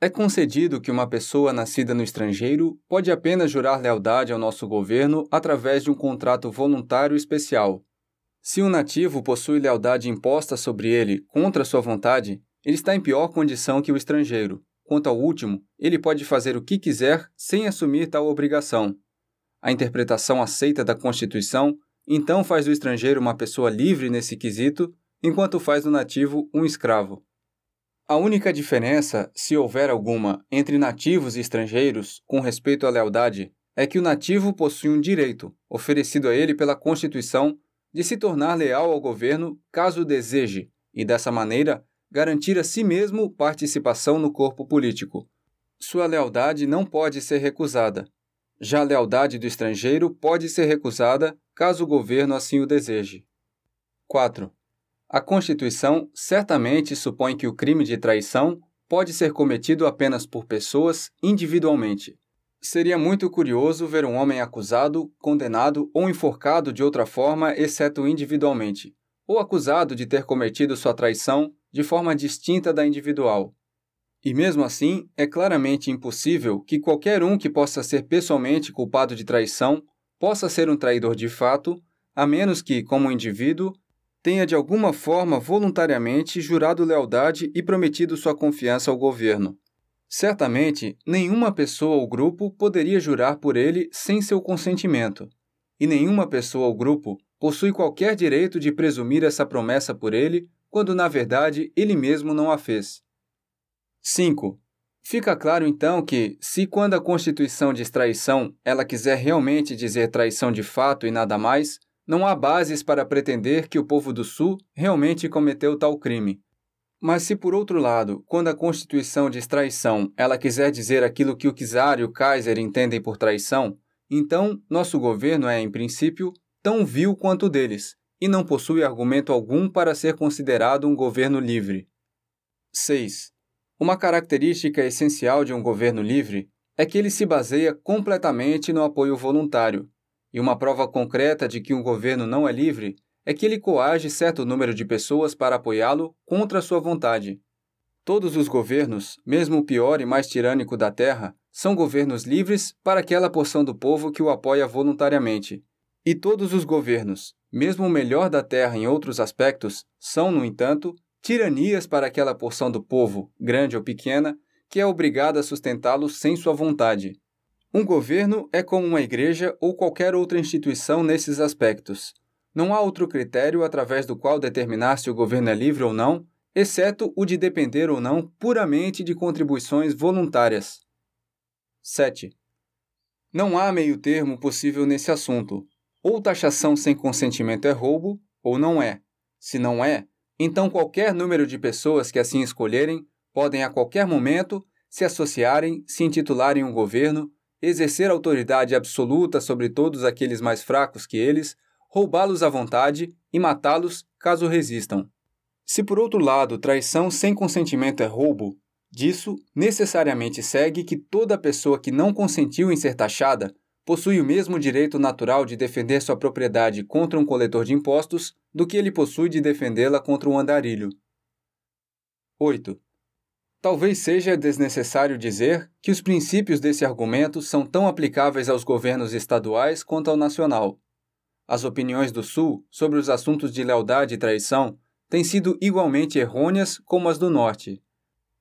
É concedido que uma pessoa nascida no estrangeiro pode apenas jurar lealdade ao nosso governo através de um contrato voluntário especial. Se um nativo possui lealdade imposta sobre ele contra sua vontade, ele está em pior condição que o estrangeiro. Quanto ao último, ele pode fazer o que quiser sem assumir tal obrigação. A interpretação aceita da Constituição então faz do estrangeiro uma pessoa livre nesse quesito, enquanto faz do nativo um escravo. A única diferença, se houver alguma, entre nativos e estrangeiros com respeito à lealdade é que o nativo possui um direito, oferecido a ele pela Constituição, de se tornar leal ao governo caso deseje, e dessa maneira garantir a si mesmo participação no corpo político. Sua lealdade não pode ser recusada. Já a lealdade do estrangeiro pode ser recusada caso o governo assim o deseje. 4. A Constituição certamente supõe que o crime de traição pode ser cometido apenas por pessoas individualmente. Seria muito curioso ver um homem acusado, condenado ou enforcado de outra forma, exceto individualmente, ou acusado de ter cometido sua traição de forma distinta da individual. E mesmo assim, é claramente impossível que qualquer um que possa ser pessoalmente culpado de traição possa ser um traidor de fato, a menos que, como indivíduo, tenha de alguma forma voluntariamente jurado lealdade e prometido sua confiança ao governo. Certamente, nenhuma pessoa ou grupo poderia jurar por ele sem seu consentimento, e nenhuma pessoa ou grupo possui qualquer direito de presumir essa promessa por ele quando, na verdade, ele mesmo não a fez. 5. Fica claro então que, se quando a Constituição diz traição, ela quiser realmente dizer traição de fato e nada mais, não há bases para pretender que o povo do Sul realmente cometeu tal crime. Mas se por outro lado, quando a constituição diz traição, ela quiser dizer aquilo que o Kizar e o Kaiser entendem por traição, então nosso governo é, em princípio, tão vil quanto o deles, e não possui argumento algum para ser considerado um governo livre. 6. Uma característica essencial de um governo livre é que ele se baseia completamente no apoio voluntário, e uma prova concreta de que um governo não é livre é que ele coage certo número de pessoas para apoiá-lo contra sua vontade. Todos os governos, mesmo o pior e mais tirânico da Terra, são governos livres para aquela porção do povo que o apoia voluntariamente. E todos os governos, mesmo o melhor da Terra em outros aspectos, são, no entanto, tiranias para aquela porção do povo, grande ou pequena, que é obrigada a sustentá-lo sem sua vontade. Um governo é como uma igreja ou qualquer outra instituição nesses aspectos. Não há outro critério através do qual determinar se o governo é livre ou não, exceto o de depender ou não puramente de contribuições voluntárias. 7. Não há meio-termo possível nesse assunto. Ou taxação sem consentimento é roubo, ou não é. Se não é, então qualquer número de pessoas que assim escolherem podem a qualquer momento se associarem, se intitularem um governo, exercer autoridade absoluta sobre todos aqueles mais fracos que eles, roubá-los à vontade e matá-los caso resistam. Se por outro lado traição sem consentimento é roubo, disso necessariamente segue que toda pessoa que não consentiu em ser taxada possui o mesmo direito natural de defender sua propriedade contra um coletor de impostos do que ele possui de defendê-la contra um andarilho. 8. Talvez seja desnecessário dizer que os princípios desse argumento são tão aplicáveis aos governos estaduais quanto ao nacional. As opiniões do Sul sobre os assuntos de lealdade e traição têm sido igualmente errôneas como as do Norte.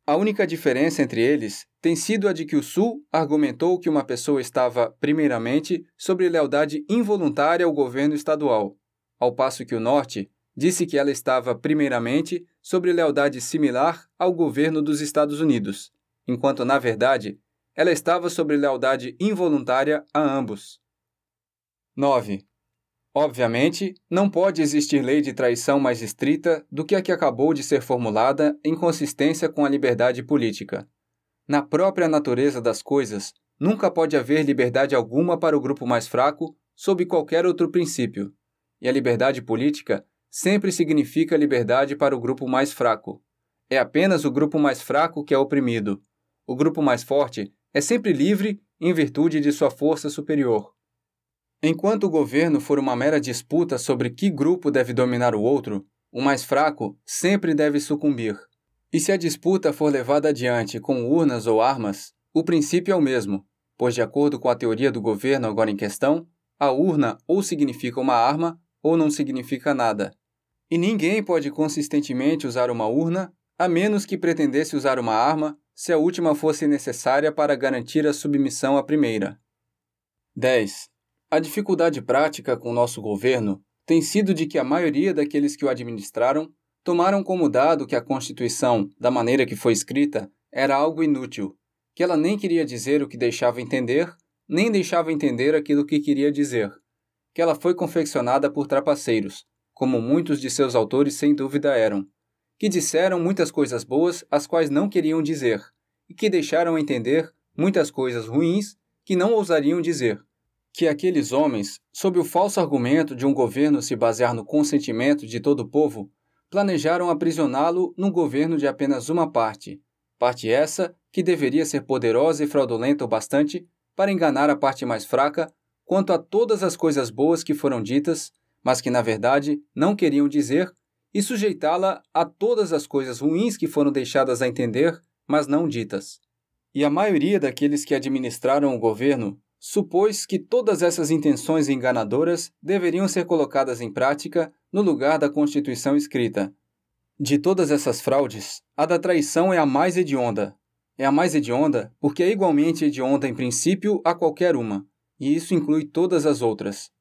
A única diferença entre eles tem sido a de que o Sul argumentou que uma pessoa estava, primeiramente, sobre lealdade involuntária ao governo estadual, ao passo que o Norte disse que ela estava, primeiramente, sobre lealdade similar ao governo dos Estados Unidos, enquanto, na verdade, ela estava sobre lealdade involuntária a ambos. 9. Obviamente, não pode existir lei de traição mais estrita do que a que acabou de ser formulada em consistência com a liberdade política. Na própria natureza das coisas, nunca pode haver liberdade alguma para o grupo mais fraco sob qualquer outro princípio, e a liberdade política sempre significa liberdade para o grupo mais fraco. É apenas o grupo mais fraco que é oprimido. O grupo mais forte é sempre livre em virtude de sua força superior. Enquanto o governo for uma mera disputa sobre que grupo deve dominar o outro, o mais fraco sempre deve sucumbir. E se a disputa for levada adiante com urnas ou armas, o princípio é o mesmo, pois, de acordo com a teoria do governo agora em questão, a urna ou significa uma arma ou não significa nada. E ninguém pode consistentemente usar uma urna, a menos que pretendesse usar uma arma se a última fosse necessária para garantir a submissão à primeira. 10. A dificuldade prática com o nosso governo tem sido de que a maioria daqueles que o administraram tomaram como dado que a Constituição, da maneira que foi escrita, era algo inútil, que ela nem queria dizer o que deixava entender, nem deixava entender aquilo que queria dizer, que ela foi confeccionada por trapaceiros, como muitos de seus autores sem dúvida eram, que disseram muitas coisas boas as quais não queriam dizer, e que deixaram entender muitas coisas ruins que não ousariam dizer que aqueles homens, sob o falso argumento de um governo se basear no consentimento de todo o povo, planejaram aprisioná-lo num governo de apenas uma parte, parte essa que deveria ser poderosa e fraudulenta o bastante para enganar a parte mais fraca quanto a todas as coisas boas que foram ditas, mas que na verdade não queriam dizer, e sujeitá-la a todas as coisas ruins que foram deixadas a entender, mas não ditas. E a maioria daqueles que administraram o governo supôs que todas essas intenções enganadoras deveriam ser colocadas em prática no lugar da Constituição escrita. De todas essas fraudes, a da traição é a mais hedionda. É a mais hedionda porque é igualmente hedionda em princípio a qualquer uma, e isso inclui todas as outras.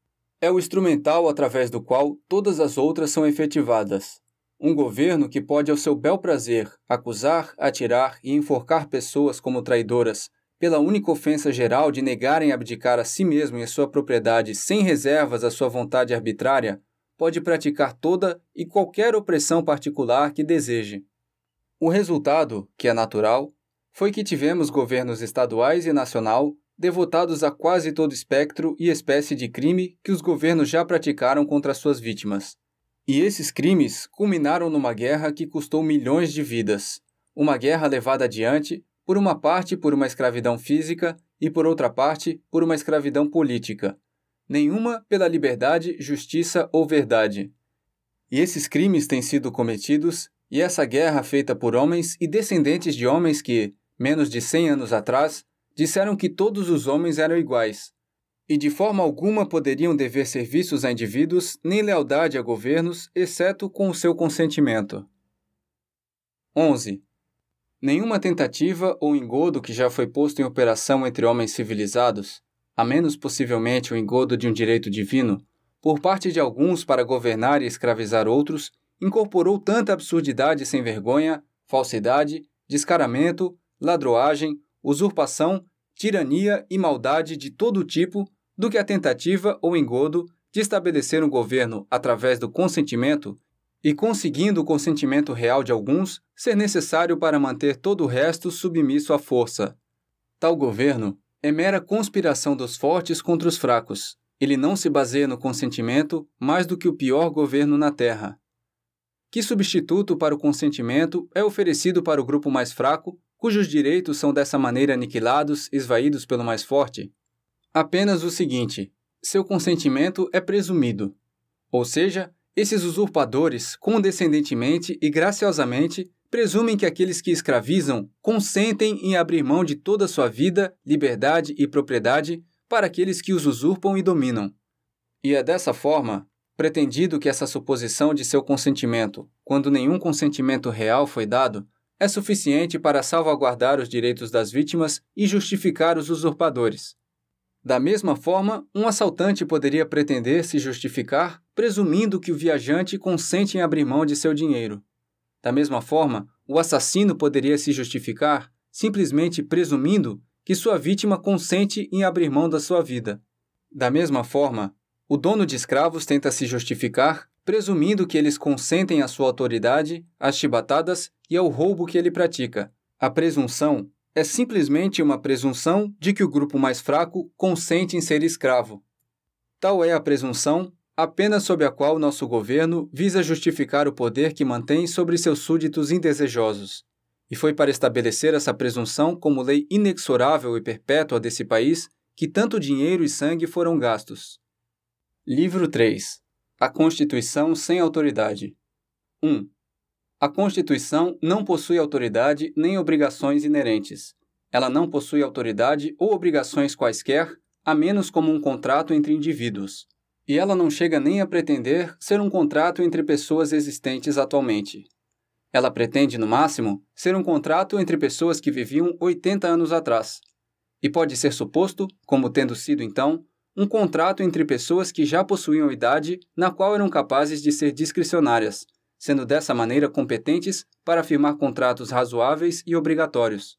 É o instrumental através do qual todas as outras são efetivadas. Um governo que pode, ao seu bel prazer, acusar, atirar e enforcar pessoas como traidoras pela única ofensa geral de negarem abdicar a si mesmo e a sua propriedade sem reservas à sua vontade arbitrária, pode praticar toda e qualquer opressão particular que deseje. O resultado, que é natural, foi que tivemos governos estaduais e nacional devotados a quase todo espectro e espécie de crime que os governos já praticaram contra suas vítimas. E esses crimes culminaram numa guerra que custou milhões de vidas. Uma guerra levada adiante por uma parte por uma escravidão física e por outra parte por uma escravidão política, nenhuma pela liberdade, justiça ou verdade. E esses crimes têm sido cometidos, e essa guerra feita por homens e descendentes de homens que, menos de 100 anos atrás, disseram que todos os homens eram iguais, e de forma alguma poderiam dever serviços a indivíduos nem lealdade a governos, exceto com o seu consentimento. 11. Nenhuma tentativa ou engodo que já foi posto em operação entre homens civilizados, a menos possivelmente o engodo de um direito divino, por parte de alguns para governar e escravizar outros, incorporou tanta absurdidade sem vergonha, falsidade, descaramento, ladroagem, usurpação, tirania e maldade de todo tipo do que a tentativa ou engodo de estabelecer um governo através do consentimento e conseguindo o consentimento real de alguns, ser necessário para manter todo o resto submisso à força. Tal governo é mera conspiração dos fortes contra os fracos. Ele não se baseia no consentimento mais do que o pior governo na Terra. Que substituto para o consentimento é oferecido para o grupo mais fraco, cujos direitos são dessa maneira aniquilados, esvaídos pelo mais forte? Apenas o seguinte: seu consentimento é presumido, ou seja, esses usurpadores, condescendentemente e graciosamente, presumem que aqueles que escravizam consentem em abrir mão de toda sua vida, liberdade e propriedade para aqueles que os usurpam e dominam. E é dessa forma, pretendido que essa suposição de seu consentimento, quando nenhum consentimento real foi dado, é suficiente para salvaguardar os direitos das vítimas e justificar os usurpadores. Da mesma forma, um assaltante poderia pretender se justificar presumindo que o viajante consente em abrir mão de seu dinheiro. Da mesma forma, o assassino poderia se justificar simplesmente presumindo que sua vítima consente em abrir mão da sua vida. Da mesma forma, o dono de escravos tenta se justificar presumindo que eles consentem à sua autoridade, às chibatadas e ao roubo que ele pratica. A presunção é simplesmente uma presunção de que o grupo mais fraco consente em ser escravo. Tal é a presunção apenas sob a qual nosso governo visa justificar o poder que mantém sobre seus súditos indesejosos. E foi para estabelecer essa presunção como lei inexorável e perpétua desse país que tanto dinheiro e sangue foram gastos. Livro 3 A Constituição sem autoridade. 1. A Constituição não possui autoridade nem obrigações inerentes. Ela não possui autoridade ou obrigações quaisquer, a menos como um contrato entre indivíduos e ela não chega nem a pretender ser um contrato entre pessoas existentes atualmente. Ela pretende, no máximo, ser um contrato entre pessoas que viviam 80 anos atrás, e pode ser suposto, como tendo sido então, um contrato entre pessoas que já possuíam idade na qual eram capazes de ser discricionárias, sendo dessa maneira competentes para firmar contratos razoáveis e obrigatórios.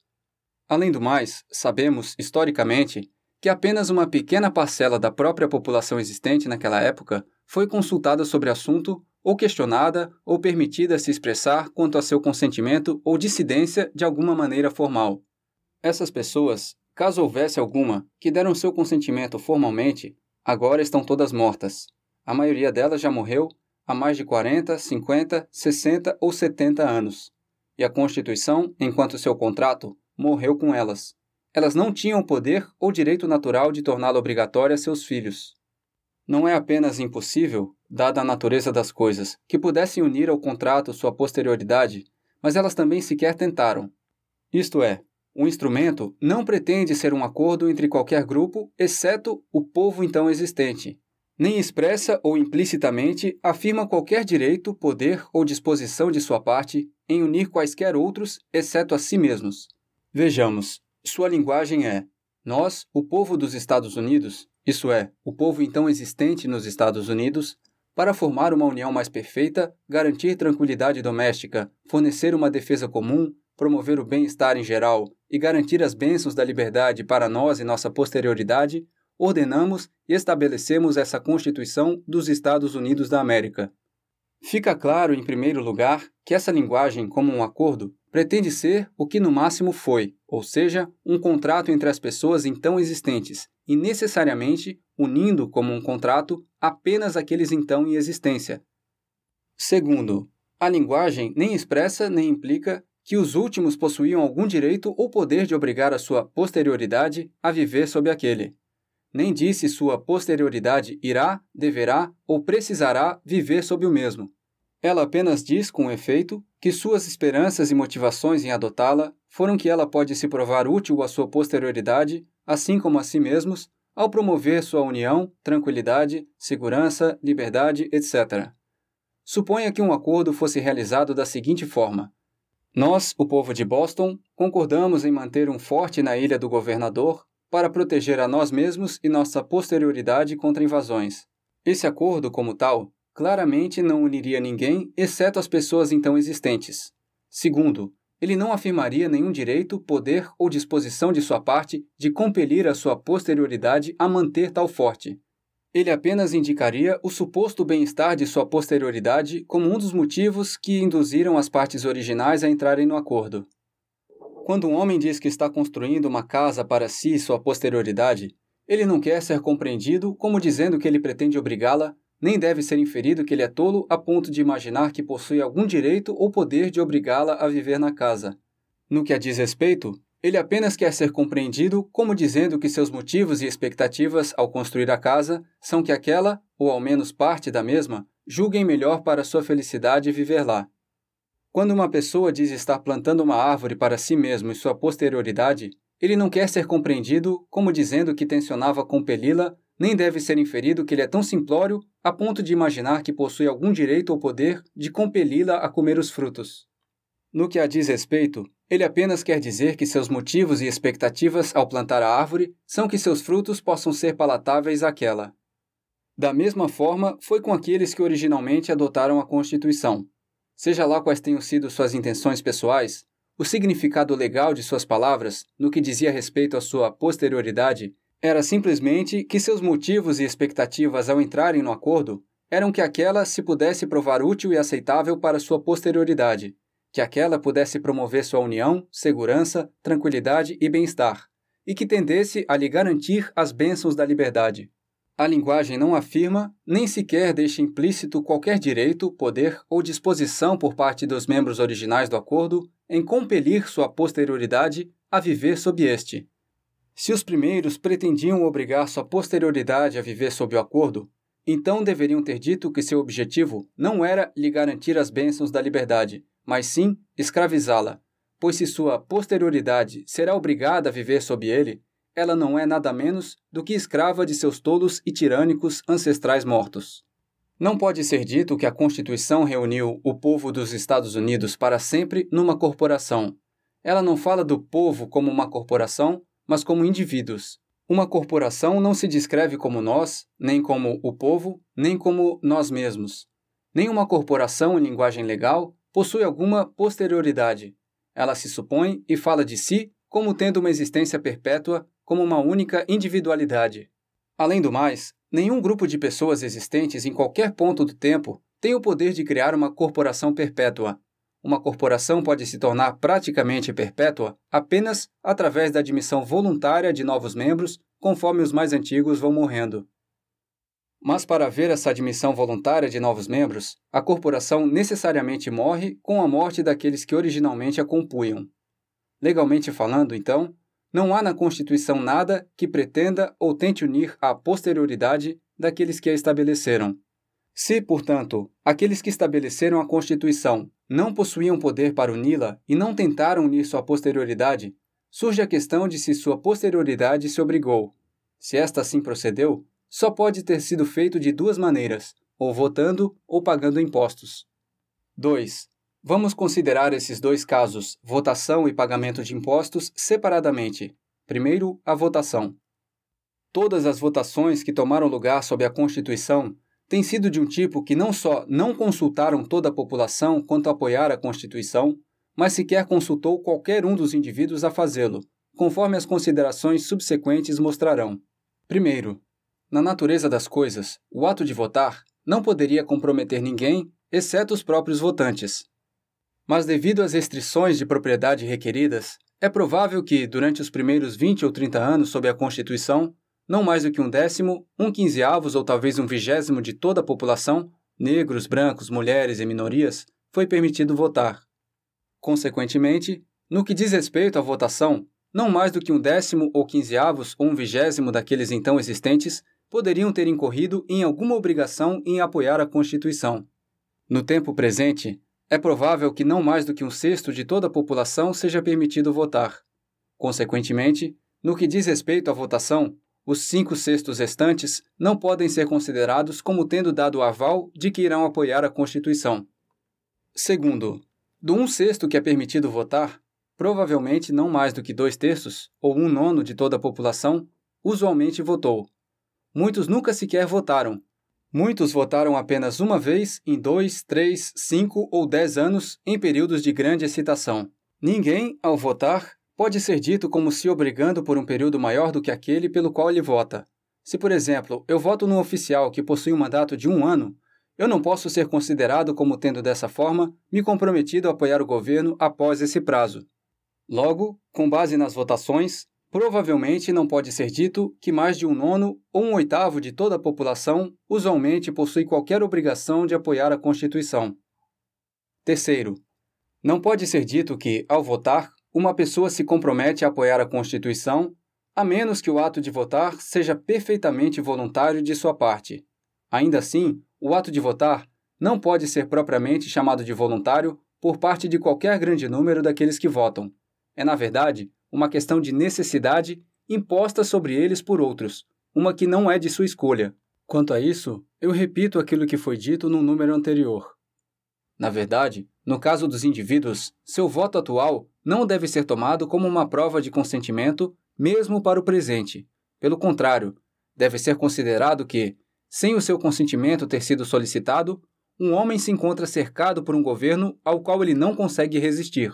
Além do mais, sabemos, historicamente, que apenas uma pequena parcela da própria população existente naquela época foi consultada sobre o assunto ou questionada ou permitida se expressar quanto a seu consentimento ou dissidência de alguma maneira formal. Essas pessoas, caso houvesse alguma, que deram seu consentimento formalmente, agora estão todas mortas. A maioria delas já morreu há mais de 40, 50, 60 ou 70 anos. E a Constituição, enquanto seu contrato, morreu com elas elas não tinham poder ou direito natural de torná-la obrigatória a seus filhos. Não é apenas impossível, dada a natureza das coisas, que pudessem unir ao contrato sua posterioridade, mas elas também sequer tentaram. Isto é, o instrumento não pretende ser um acordo entre qualquer grupo, exceto o povo então existente, nem expressa ou implicitamente afirma qualquer direito, poder ou disposição de sua parte em unir quaisquer outros, exceto a si mesmos. Vejamos, sua linguagem é: Nós, o povo dos Estados Unidos, isto é, o povo então existente nos Estados Unidos, para formar uma união mais perfeita, garantir tranquilidade doméstica, fornecer uma defesa comum, promover o bem-estar em geral e garantir as bênçãos da liberdade para nós e nossa posterioridade, ordenamos e estabelecemos essa Constituição dos Estados Unidos da América. Fica claro, em primeiro lugar, que essa linguagem, como um acordo, pretende ser o que no máximo foi, ou seja, um contrato entre as pessoas então existentes, e necessariamente unindo como um contrato apenas aqueles então em existência. Segundo, a linguagem nem expressa nem implica que os últimos possuíam algum direito ou poder de obrigar a sua posterioridade a viver sob aquele. Nem disse sua posterioridade irá, deverá ou precisará viver sob o mesmo. Ela apenas diz, com efeito, que suas esperanças e motivações em adotá-la foram que ela pode se provar útil à sua posterioridade, assim como a si mesmos, ao promover sua união, tranquilidade, segurança, liberdade, etc. Suponha que um acordo fosse realizado da seguinte forma: Nós, o povo de Boston, concordamos em manter um forte na ilha do governador para proteger a nós mesmos e nossa posterioridade contra invasões. Esse acordo, como tal, claramente não uniria ninguém, exceto as pessoas então existentes. Segundo, ele não afirmaria nenhum direito, poder ou disposição de sua parte de compelir a sua posterioridade a manter tal forte. Ele apenas indicaria o suposto bem-estar de sua posterioridade como um dos motivos que induziram as partes originais a entrarem no acordo. Quando um homem diz que está construindo uma casa para si e sua posterioridade, ele não quer ser compreendido como dizendo que ele pretende obrigá-la nem deve ser inferido que ele é tolo a ponto de imaginar que possui algum direito ou poder de obrigá-la a viver na casa. No que a diz respeito, ele apenas quer ser compreendido como dizendo que seus motivos e expectativas ao construir a casa são que aquela, ou ao menos parte da mesma, julguem melhor para sua felicidade viver lá. Quando uma pessoa diz estar plantando uma árvore para si mesmo e sua posterioridade, ele não quer ser compreendido como dizendo que tensionava compeli-la, nem deve ser inferido que ele é tão simplório a ponto de imaginar que possui algum direito ou poder de compeli-la a comer os frutos. No que a diz respeito, ele apenas quer dizer que seus motivos e expectativas ao plantar a árvore são que seus frutos possam ser palatáveis àquela. Da mesma forma, foi com aqueles que originalmente adotaram a Constituição. Seja lá quais tenham sido suas intenções pessoais, o significado legal de suas palavras, no que dizia respeito à sua posterioridade, era simplesmente que seus motivos e expectativas ao entrarem no acordo eram que aquela se pudesse provar útil e aceitável para sua posterioridade, que aquela pudesse promover sua união, segurança, tranquilidade e bem-estar, e que tendesse a lhe garantir as bênçãos da liberdade. A linguagem não afirma, nem sequer deixa implícito qualquer direito, poder ou disposição por parte dos membros originais do acordo em compelir sua posterioridade a viver sob este. Se os primeiros pretendiam obrigar sua posterioridade a viver sob o acordo, então deveriam ter dito que seu objetivo não era lhe garantir as bênçãos da liberdade, mas sim escravizá-la, pois se sua posterioridade será obrigada a viver sob ele, ela não é nada menos do que escrava de seus tolos e tirânicos ancestrais mortos. Não pode ser dito que a Constituição reuniu o povo dos Estados Unidos para sempre numa corporação. Ela não fala do povo como uma corporação, mas como indivíduos. Uma corporação não se descreve como nós, nem como o povo, nem como nós mesmos. Nenhuma corporação em linguagem legal possui alguma posterioridade. Ela se supõe e fala de si como tendo uma existência perpétua, como uma única individualidade. Além do mais, nenhum grupo de pessoas existentes em qualquer ponto do tempo tem o poder de criar uma corporação perpétua, uma corporação pode se tornar praticamente perpétua apenas através da admissão voluntária de novos membros, conforme os mais antigos vão morrendo. Mas para haver essa admissão voluntária de novos membros, a corporação necessariamente morre com a morte daqueles que originalmente a compunham. Legalmente falando, então, não há na Constituição nada que pretenda ou tente unir à posterioridade daqueles que a estabeleceram. Se, portanto, aqueles que estabeleceram a Constituição não possuíam poder para uni-la e não tentaram unir sua posterioridade, surge a questão de se sua posterioridade se obrigou. Se esta assim procedeu, só pode ter sido feito de duas maneiras, ou votando ou pagando impostos. 2. Vamos considerar esses dois casos, votação e pagamento de impostos, separadamente. Primeiro, a votação. Todas as votações que tomaram lugar sob a Constituição tem sido de um tipo que não só não consultaram toda a população quanto a apoiar a Constituição, mas sequer consultou qualquer um dos indivíduos a fazê-lo, conforme as considerações subsequentes mostrarão. Primeiro, na natureza das coisas, o ato de votar não poderia comprometer ninguém, exceto os próprios votantes. Mas, devido às restrições de propriedade requeridas, é provável que, durante os primeiros 20 ou 30 anos sob a Constituição, não mais do que um décimo, um quinzeavos ou talvez um vigésimo de toda a população, negros, brancos, mulheres e minorias, foi permitido votar. Consequentemente, no que diz respeito à votação, não mais do que um décimo ou quinzeavos ou um vigésimo daqueles então existentes poderiam ter incorrido em alguma obrigação em apoiar a Constituição. No tempo presente, é provável que não mais do que um sexto de toda a população seja permitido votar. Consequentemente, no que diz respeito à votação, os cinco sextos restantes não podem ser considerados como tendo dado o aval de que irão apoiar a Constituição. Segundo, do um sexto que é permitido votar, provavelmente não mais do que dois terços, ou um nono de toda a população, usualmente votou. Muitos nunca sequer votaram. Muitos votaram apenas uma vez em dois, três, cinco ou dez anos em períodos de grande excitação. Ninguém, ao votar, pode ser dito como se obrigando por um período maior do que aquele pelo qual ele vota. Se, por exemplo, eu voto num oficial que possui um mandato de um ano, eu não posso ser considerado como tendo dessa forma me comprometido a apoiar o governo após esse prazo. Logo, com base nas votações, provavelmente não pode ser dito que mais de um nono ou um oitavo de toda a população usualmente possui qualquer obrigação de apoiar a Constituição. Terceiro, não pode ser dito que, ao votar, uma pessoa se compromete a apoiar a Constituição, a menos que o ato de votar seja perfeitamente voluntário de sua parte. Ainda assim, o ato de votar não pode ser propriamente chamado de voluntário por parte de qualquer grande número daqueles que votam. É, na verdade, uma questão de necessidade imposta sobre eles por outros, uma que não é de sua escolha. Quanto a isso, eu repito aquilo que foi dito no número anterior. Na verdade, no caso dos indivíduos, seu voto atual não deve ser tomado como uma prova de consentimento, mesmo para o presente. Pelo contrário, deve ser considerado que, sem o seu consentimento ter sido solicitado, um homem se encontra cercado por um governo ao qual ele não consegue resistir.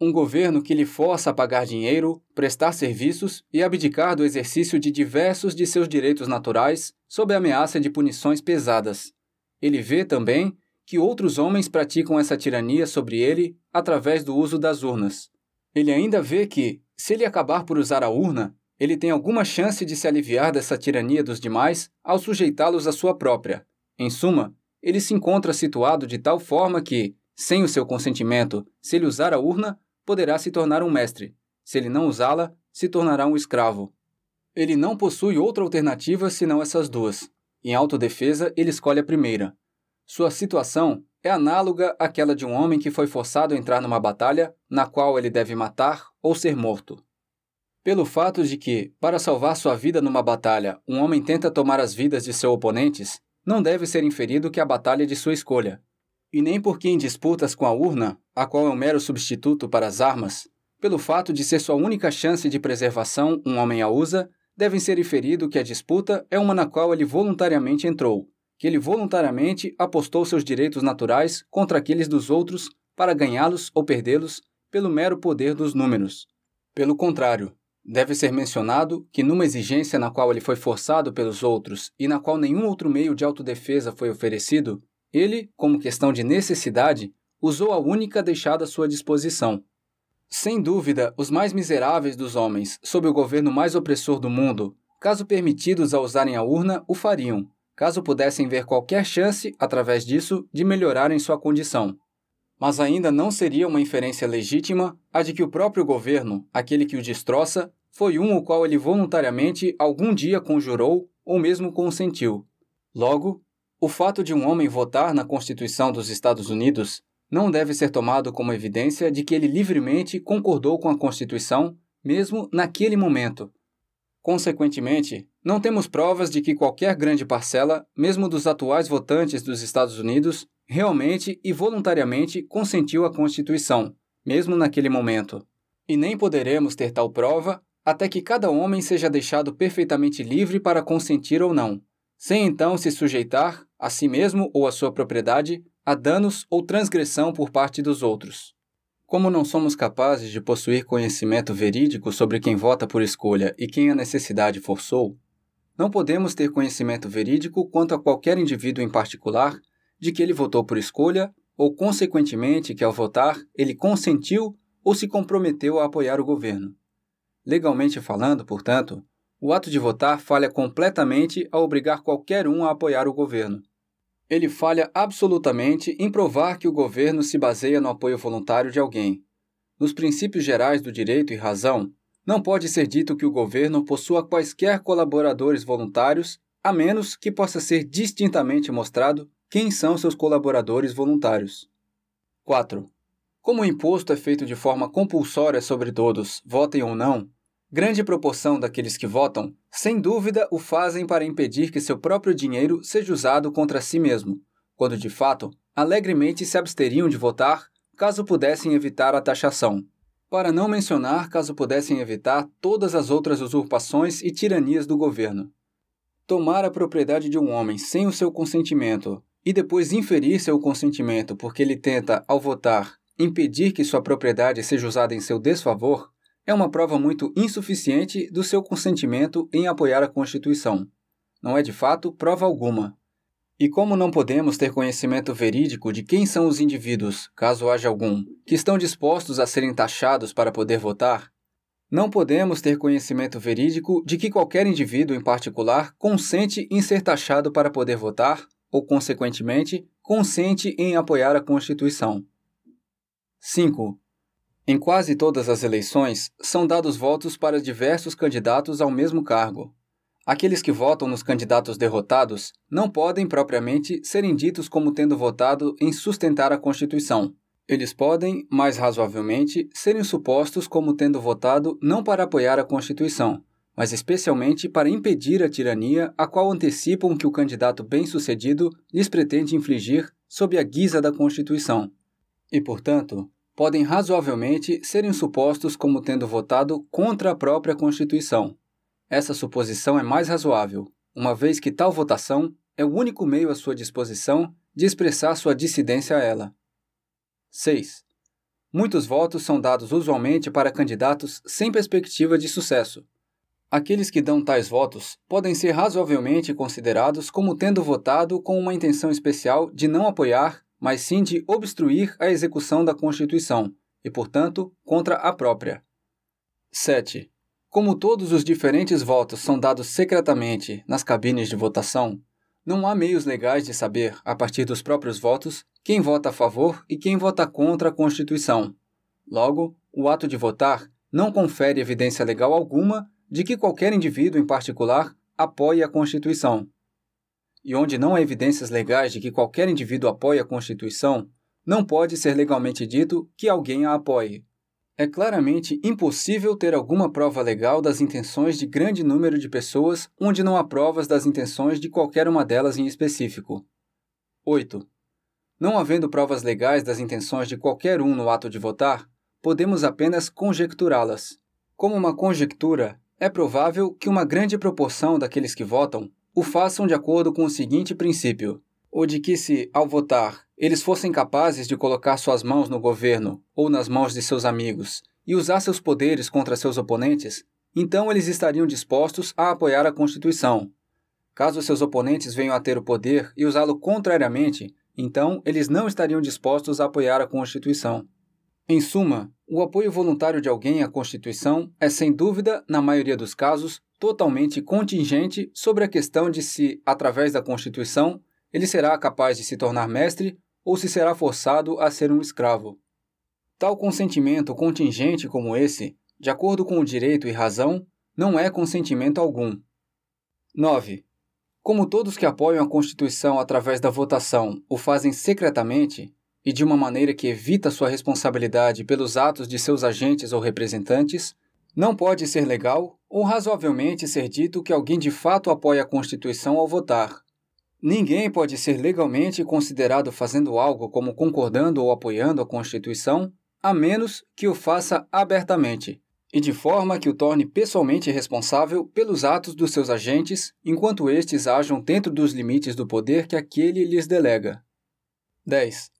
Um governo que lhe força a pagar dinheiro, prestar serviços e abdicar do exercício de diversos de seus direitos naturais sob a ameaça de punições pesadas. Ele vê também que outros homens praticam essa tirania sobre ele através do uso das urnas. Ele ainda vê que, se ele acabar por usar a urna, ele tem alguma chance de se aliviar dessa tirania dos demais ao sujeitá-los à sua própria. Em suma, ele se encontra situado de tal forma que, sem o seu consentimento, se ele usar a urna, poderá se tornar um mestre. Se ele não usá-la, se tornará um escravo. Ele não possui outra alternativa senão essas duas. Em autodefesa, ele escolhe a primeira. Sua situação é análoga àquela de um homem que foi forçado a entrar numa batalha na qual ele deve matar ou ser morto. Pelo fato de que, para salvar sua vida numa batalha, um homem tenta tomar as vidas de seus oponentes, não deve ser inferido que a batalha é de sua escolha. E nem porque em disputas com a urna, a qual é um mero substituto para as armas, pelo fato de ser sua única chance de preservação, um homem a usa, devem ser inferido que a disputa é uma na qual ele voluntariamente entrou, que ele voluntariamente apostou seus direitos naturais contra aqueles dos outros para ganhá-los ou perdê-los pelo mero poder dos números. Pelo contrário, deve ser mencionado que, numa exigência na qual ele foi forçado pelos outros e na qual nenhum outro meio de autodefesa foi oferecido, ele, como questão de necessidade, usou a única deixada à sua disposição. Sem dúvida, os mais miseráveis dos homens, sob o governo mais opressor do mundo, caso permitidos a usarem a urna, o fariam, caso pudessem ver qualquer chance, através disso, de melhorarem sua condição. Mas ainda não seria uma inferência legítima a de que o próprio governo, aquele que o destroça, foi um o qual ele voluntariamente algum dia conjurou ou mesmo consentiu. Logo, o fato de um homem votar na Constituição dos Estados Unidos não deve ser tomado como evidência de que ele livremente concordou com a Constituição, mesmo naquele momento, Consequentemente, não temos provas de que qualquer grande parcela, mesmo dos atuais votantes dos Estados Unidos, realmente e voluntariamente consentiu à Constituição, mesmo naquele momento. E nem poderemos ter tal prova até que cada homem seja deixado perfeitamente livre para consentir ou não, sem então se sujeitar, a si mesmo ou à sua propriedade, a danos ou transgressão por parte dos outros. Como não somos capazes de possuir conhecimento verídico sobre quem vota por escolha e quem a necessidade forçou, não podemos ter conhecimento verídico quanto a qualquer indivíduo em particular de que ele votou por escolha ou, consequentemente, que ao votar ele consentiu ou se comprometeu a apoiar o governo. Legalmente falando, portanto, o ato de votar falha completamente ao obrigar qualquer um a apoiar o governo, ele falha absolutamente em provar que o governo se baseia no apoio voluntário de alguém. Nos princípios gerais do direito e razão, não pode ser dito que o governo possua quaisquer colaboradores voluntários, a menos que possa ser distintamente mostrado quem são seus colaboradores voluntários. 4. Como o imposto é feito de forma compulsória sobre todos, votem ou não, Grande proporção daqueles que votam, sem dúvida, o fazem para impedir que seu próprio dinheiro seja usado contra si mesmo, quando de fato alegremente se absteriam de votar caso pudessem evitar a taxação. Para não mencionar caso pudessem evitar todas as outras usurpações e tiranias do governo. Tomar a propriedade de um homem sem o seu consentimento e depois inferir seu consentimento porque ele tenta, ao votar, impedir que sua propriedade seja usada em seu desfavor, é uma prova muito insuficiente do seu consentimento em apoiar a Constituição. Não é de fato prova alguma. E como não podemos ter conhecimento verídico de quem são os indivíduos, caso haja algum, que estão dispostos a serem taxados para poder votar, não podemos ter conhecimento verídico de que qualquer indivíduo em particular consente em ser taxado para poder votar ou, consequentemente, consente em apoiar a Constituição. 5. Em quase todas as eleições, são dados votos para diversos candidatos ao mesmo cargo. Aqueles que votam nos candidatos derrotados não podem propriamente serem ditos como tendo votado em sustentar a Constituição. Eles podem, mais razoavelmente, serem supostos como tendo votado não para apoiar a Constituição, mas especialmente para impedir a tirania a qual antecipam que o candidato bem-sucedido lhes pretende infligir sob a guisa da Constituição. E, portanto, podem razoavelmente serem supostos como tendo votado contra a própria Constituição. Essa suposição é mais razoável, uma vez que tal votação é o único meio à sua disposição de expressar sua dissidência a ela. 6. Muitos votos são dados usualmente para candidatos sem perspectiva de sucesso. Aqueles que dão tais votos podem ser razoavelmente considerados como tendo votado com uma intenção especial de não apoiar mas sim de obstruir a execução da Constituição e, portanto, contra a própria. 7. Como todos os diferentes votos são dados secretamente nas cabines de votação, não há meios legais de saber, a partir dos próprios votos, quem vota a favor e quem vota contra a Constituição. Logo, o ato de votar não confere evidência legal alguma de que qualquer indivíduo em particular apoie a Constituição e onde não há evidências legais de que qualquer indivíduo apoie a Constituição, não pode ser legalmente dito que alguém a apoie. É claramente impossível ter alguma prova legal das intenções de grande número de pessoas onde não há provas das intenções de qualquer uma delas em específico. 8. Não havendo provas legais das intenções de qualquer um no ato de votar, podemos apenas conjecturá-las. Como uma conjectura, é provável que uma grande proporção daqueles que votam o façam de acordo com o seguinte princípio: o de que se, ao votar, eles fossem capazes de colocar suas mãos no governo ou nas mãos de seus amigos e usar seus poderes contra seus oponentes, então eles estariam dispostos a apoiar a Constituição. Caso seus oponentes venham a ter o poder e usá-lo contrariamente, então eles não estariam dispostos a apoiar a Constituição. Em suma, o apoio voluntário de alguém à Constituição é, sem dúvida, na maioria dos casos, totalmente contingente sobre a questão de se, através da Constituição, ele será capaz de se tornar mestre ou se será forçado a ser um escravo. Tal consentimento contingente como esse, de acordo com o direito e razão, não é consentimento algum. 9. Como todos que apoiam a Constituição através da votação o fazem secretamente e de uma maneira que evita sua responsabilidade pelos atos de seus agentes ou representantes, não pode ser legal ou razoavelmente ser dito que alguém de fato apoia a Constituição ao votar. Ninguém pode ser legalmente considerado fazendo algo como concordando ou apoiando a Constituição, a menos que o faça abertamente e de forma que o torne pessoalmente responsável pelos atos dos seus agentes, enquanto estes ajam dentro dos limites do poder que aquele lhes delega. 10.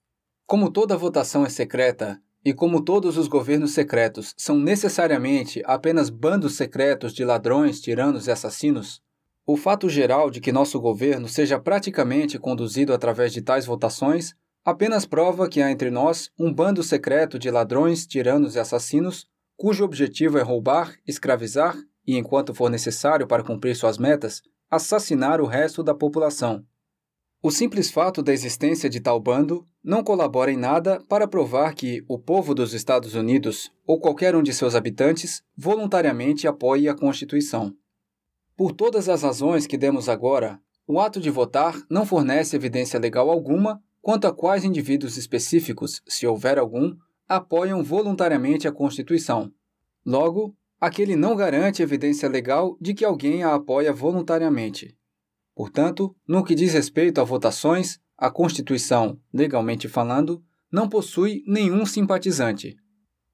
Como toda votação é secreta e como todos os governos secretos são necessariamente apenas bandos secretos de ladrões, tiranos e assassinos, o fato geral de que nosso governo seja praticamente conduzido através de tais votações apenas prova que há entre nós um bando secreto de ladrões, tiranos e assassinos cujo objetivo é roubar, escravizar e, enquanto for necessário para cumprir suas metas, assassinar o resto da população. O simples fato da existência de tal bando não colabora em nada para provar que o povo dos Estados Unidos ou qualquer um de seus habitantes voluntariamente apoie a Constituição. Por todas as razões que demos agora, o ato de votar não fornece evidência legal alguma quanto a quais indivíduos específicos, se houver algum, apoiam voluntariamente a Constituição. Logo, aquele não garante evidência legal de que alguém a apoia voluntariamente. Portanto, no que diz respeito a votações, a Constituição, legalmente falando, não possui nenhum simpatizante.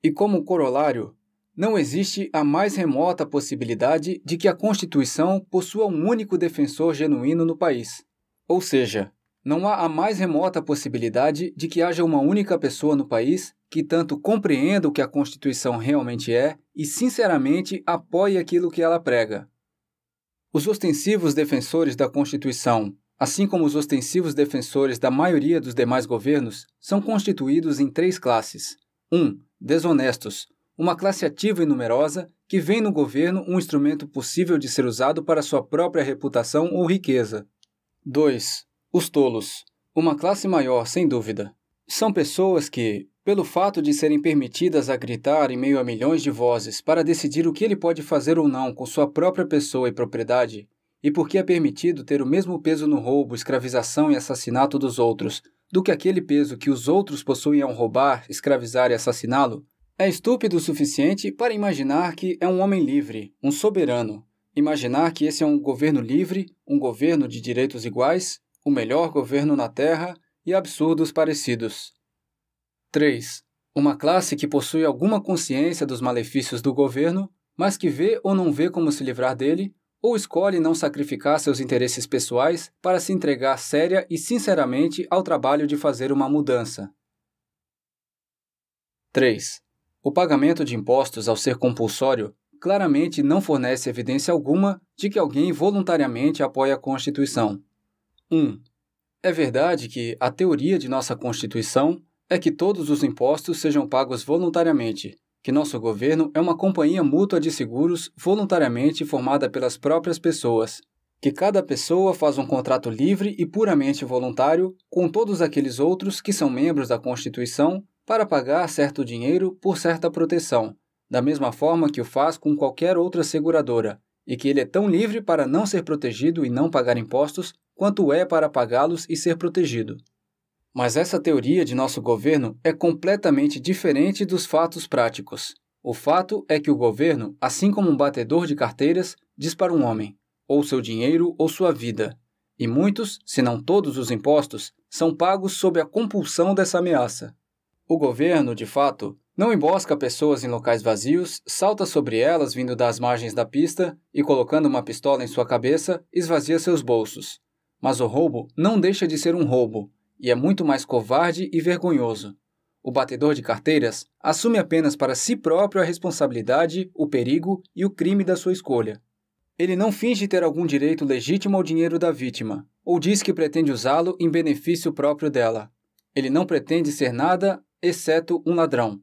E como corolário, não existe a mais remota possibilidade de que a Constituição possua um único defensor genuíno no país. Ou seja, não há a mais remota possibilidade de que haja uma única pessoa no país que tanto compreenda o que a Constituição realmente é e sinceramente apoie aquilo que ela prega. Os ostensivos defensores da Constituição, assim como os ostensivos defensores da maioria dos demais governos, são constituídos em três classes. 1. Um, desonestos, uma classe ativa e numerosa que vê no governo um instrumento possível de ser usado para sua própria reputação ou riqueza. 2. Os tolos, uma classe maior, sem dúvida. São pessoas que, pelo fato de serem permitidas a gritar em meio a milhões de vozes para decidir o que ele pode fazer ou não com sua própria pessoa e propriedade, e porque é permitido ter o mesmo peso no roubo, escravização e assassinato dos outros do que aquele peso que os outros possuem ao roubar, escravizar e assassiná-lo, é estúpido o suficiente para imaginar que é um homem livre, um soberano, imaginar que esse é um governo livre, um governo de direitos iguais, o melhor governo na Terra e absurdos parecidos. 3. Uma classe que possui alguma consciência dos malefícios do governo, mas que vê ou não vê como se livrar dele, ou escolhe não sacrificar seus interesses pessoais para se entregar séria e sinceramente ao trabalho de fazer uma mudança. 3. O pagamento de impostos, ao ser compulsório, claramente não fornece evidência alguma de que alguém voluntariamente apoia a Constituição. 1. É verdade que a teoria de nossa Constituição é que todos os impostos sejam pagos voluntariamente, que nosso governo é uma companhia mútua de seguros voluntariamente formada pelas próprias pessoas, que cada pessoa faz um contrato livre e puramente voluntário com todos aqueles outros que são membros da Constituição para pagar certo dinheiro por certa proteção, da mesma forma que o faz com qualquer outra seguradora, e que ele é tão livre para não ser protegido e não pagar impostos quanto é para pagá-los e ser protegido. Mas essa teoria de nosso governo é completamente diferente dos fatos práticos. O fato é que o governo, assim como um batedor de carteiras, diz para um homem: ou seu dinheiro ou sua vida. E muitos, se não todos os impostos, são pagos sob a compulsão dessa ameaça. O governo, de fato, não embosca pessoas em locais vazios, salta sobre elas vindo das margens da pista e, colocando uma pistola em sua cabeça, esvazia seus bolsos. Mas o roubo não deixa de ser um roubo, e é muito mais covarde e vergonhoso. O batedor de carteiras assume apenas para si próprio a responsabilidade, o perigo e o crime da sua escolha. Ele não finge ter algum direito legítimo ao dinheiro da vítima, ou diz que pretende usá-lo em benefício próprio dela. Ele não pretende ser nada exceto um ladrão.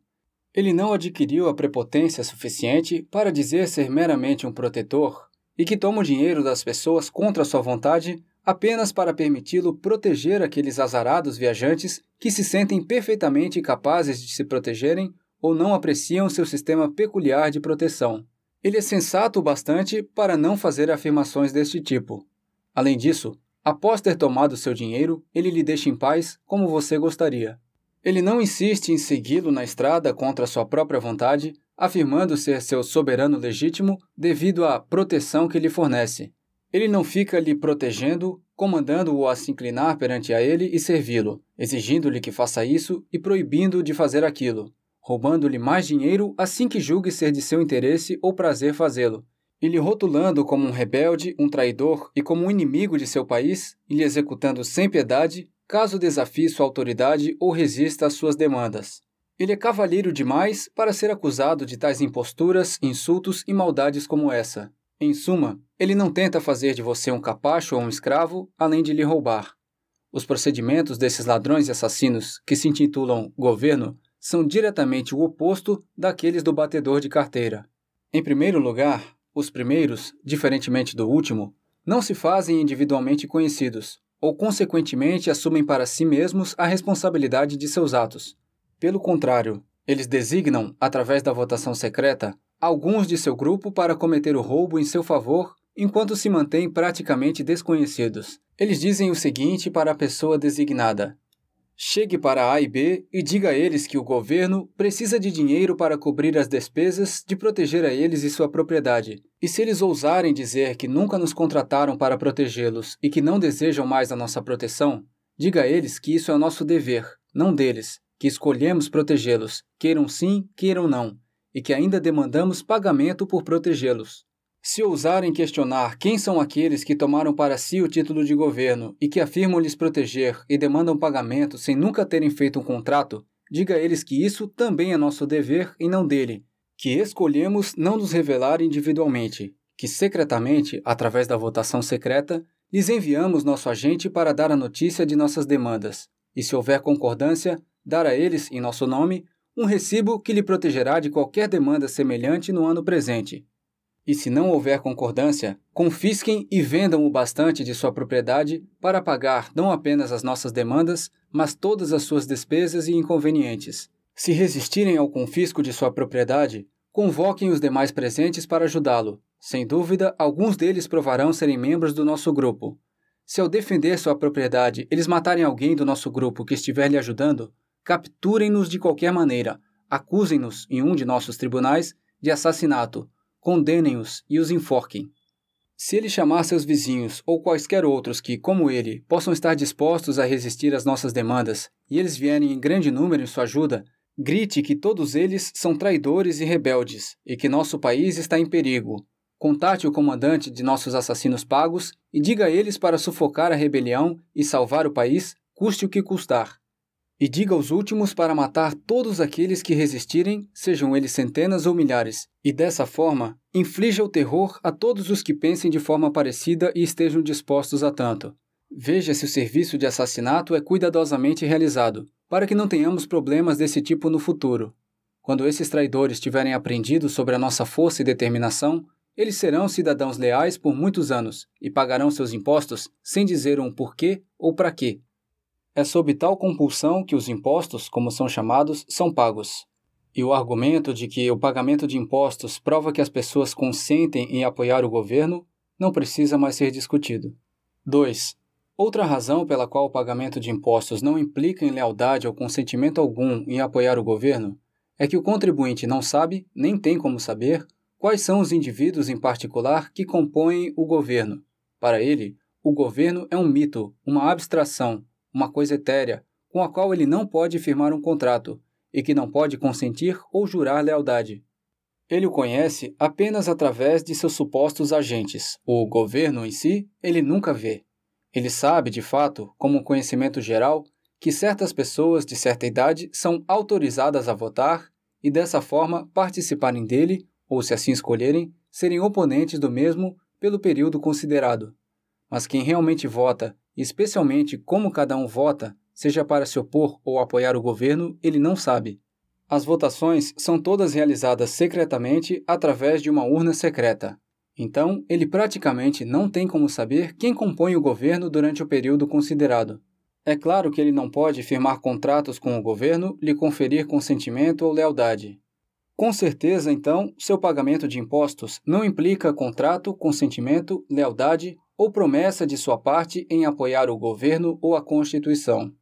Ele não adquiriu a prepotência suficiente para dizer ser meramente um protetor e que toma o dinheiro das pessoas contra sua vontade apenas para permiti-lo proteger aqueles azarados viajantes que se sentem perfeitamente capazes de se protegerem ou não apreciam seu sistema peculiar de proteção. Ele é sensato o bastante para não fazer afirmações deste tipo. Além disso, após ter tomado seu dinheiro, ele lhe deixa em paz como você gostaria. Ele não insiste em segui-lo na estrada contra sua própria vontade, afirmando ser seu soberano legítimo devido à proteção que lhe fornece. Ele não fica lhe protegendo, comandando-o a se inclinar perante a ele e servi-lo, exigindo-lhe que faça isso e proibindo-o de fazer aquilo, roubando-lhe mais dinheiro assim que julgue ser de seu interesse ou prazer fazê-lo, e lhe rotulando como um rebelde, um traidor e como um inimigo de seu país, e lhe executando sem piedade, caso desafie sua autoridade ou resista às suas demandas. Ele é cavalheiro demais para ser acusado de tais imposturas, insultos e maldades como essa. Em suma, ele não tenta fazer de você um capacho ou um escravo, além de lhe roubar. Os procedimentos desses ladrões e assassinos, que se intitulam governo, são diretamente o oposto daqueles do batedor de carteira. Em primeiro lugar, os primeiros, diferentemente do último, não se fazem individualmente conhecidos, ou consequentemente assumem para si mesmos a responsabilidade de seus atos. Pelo contrário, eles designam, através da votação secreta, alguns de seu grupo para cometer o roubo em seu favor, enquanto se mantêm praticamente desconhecidos. Eles dizem o seguinte para a pessoa designada: Chegue para A e B e diga a eles que o governo precisa de dinheiro para cobrir as despesas de proteger a eles e sua propriedade. E se eles ousarem dizer que nunca nos contrataram para protegê-los e que não desejam mais a nossa proteção, diga a eles que isso é nosso dever, não deles, que escolhemos protegê-los, queiram sim, queiram não e que ainda demandamos pagamento por protegê-los. Se ousarem questionar quem são aqueles que tomaram para si o título de governo e que afirmam lhes proteger e demandam pagamento sem nunca terem feito um contrato, diga a eles que isso também é nosso dever e não dele, que escolhemos não nos revelar individualmente, que secretamente, através da votação secreta, lhes enviamos nosso agente para dar a notícia de nossas demandas, e se houver concordância, dar a eles, em nosso nome, um recibo que lhe protegerá de qualquer demanda semelhante no ano presente. E se não houver concordância, confisquem e vendam o bastante de sua propriedade para pagar não apenas as nossas demandas, mas todas as suas despesas e inconvenientes. Se resistirem ao confisco de sua propriedade, convoquem os demais presentes para ajudá-lo. Sem dúvida, alguns deles provarão serem membros do nosso grupo. Se ao defender sua propriedade eles matarem alguém do nosso grupo que estiver lhe ajudando, Capturem-nos de qualquer maneira, acusem-nos em um de nossos tribunais de assassinato, condenem-os e os enforquem. Se ele chamar seus vizinhos ou quaisquer outros que, como ele, possam estar dispostos a resistir às nossas demandas e eles vierem em grande número em sua ajuda, grite que todos eles são traidores e rebeldes e que nosso país está em perigo. Contate o comandante de nossos assassinos pagos e diga a eles para sufocar a rebelião e salvar o país, custe o que custar. E diga aos últimos para matar todos aqueles que resistirem, sejam eles centenas ou milhares, e dessa forma inflija o terror a todos os que pensem de forma parecida e estejam dispostos a tanto. Veja se o serviço de assassinato é cuidadosamente realizado, para que não tenhamos problemas desse tipo no futuro. Quando esses traidores tiverem aprendido sobre a nossa força e determinação, eles serão cidadãos leais por muitos anos e pagarão seus impostos sem dizer um porquê ou para quê. É sob tal compulsão que os impostos, como são chamados, são pagos. E o argumento de que o pagamento de impostos prova que as pessoas consentem em apoiar o governo não precisa mais ser discutido. 2. Outra razão pela qual o pagamento de impostos não implica em lealdade ou consentimento algum em apoiar o governo é que o contribuinte não sabe, nem tem como saber, quais são os indivíduos em particular que compõem o governo. Para ele, o governo é um mito, uma abstração, uma coisa etérea, com a qual ele não pode firmar um contrato e que não pode consentir ou jurar lealdade. Ele o conhece apenas através de seus supostos agentes. O governo em si, ele nunca vê. Ele sabe, de fato, como conhecimento geral, que certas pessoas de certa idade são autorizadas a votar e, dessa forma, participarem dele, ou se assim escolherem, serem oponentes do mesmo pelo período considerado. Mas quem realmente vota especialmente como cada um vota, seja para se opor ou apoiar o governo, ele não sabe. As votações são todas realizadas secretamente através de uma urna secreta. Então, ele praticamente não tem como saber quem compõe o governo durante o período considerado. É claro que ele não pode firmar contratos com o governo, lhe conferir consentimento ou lealdade. Com certeza, então, seu pagamento de impostos não implica contrato, consentimento, lealdade, ou promessa de sua parte em apoiar o governo ou a Constituição.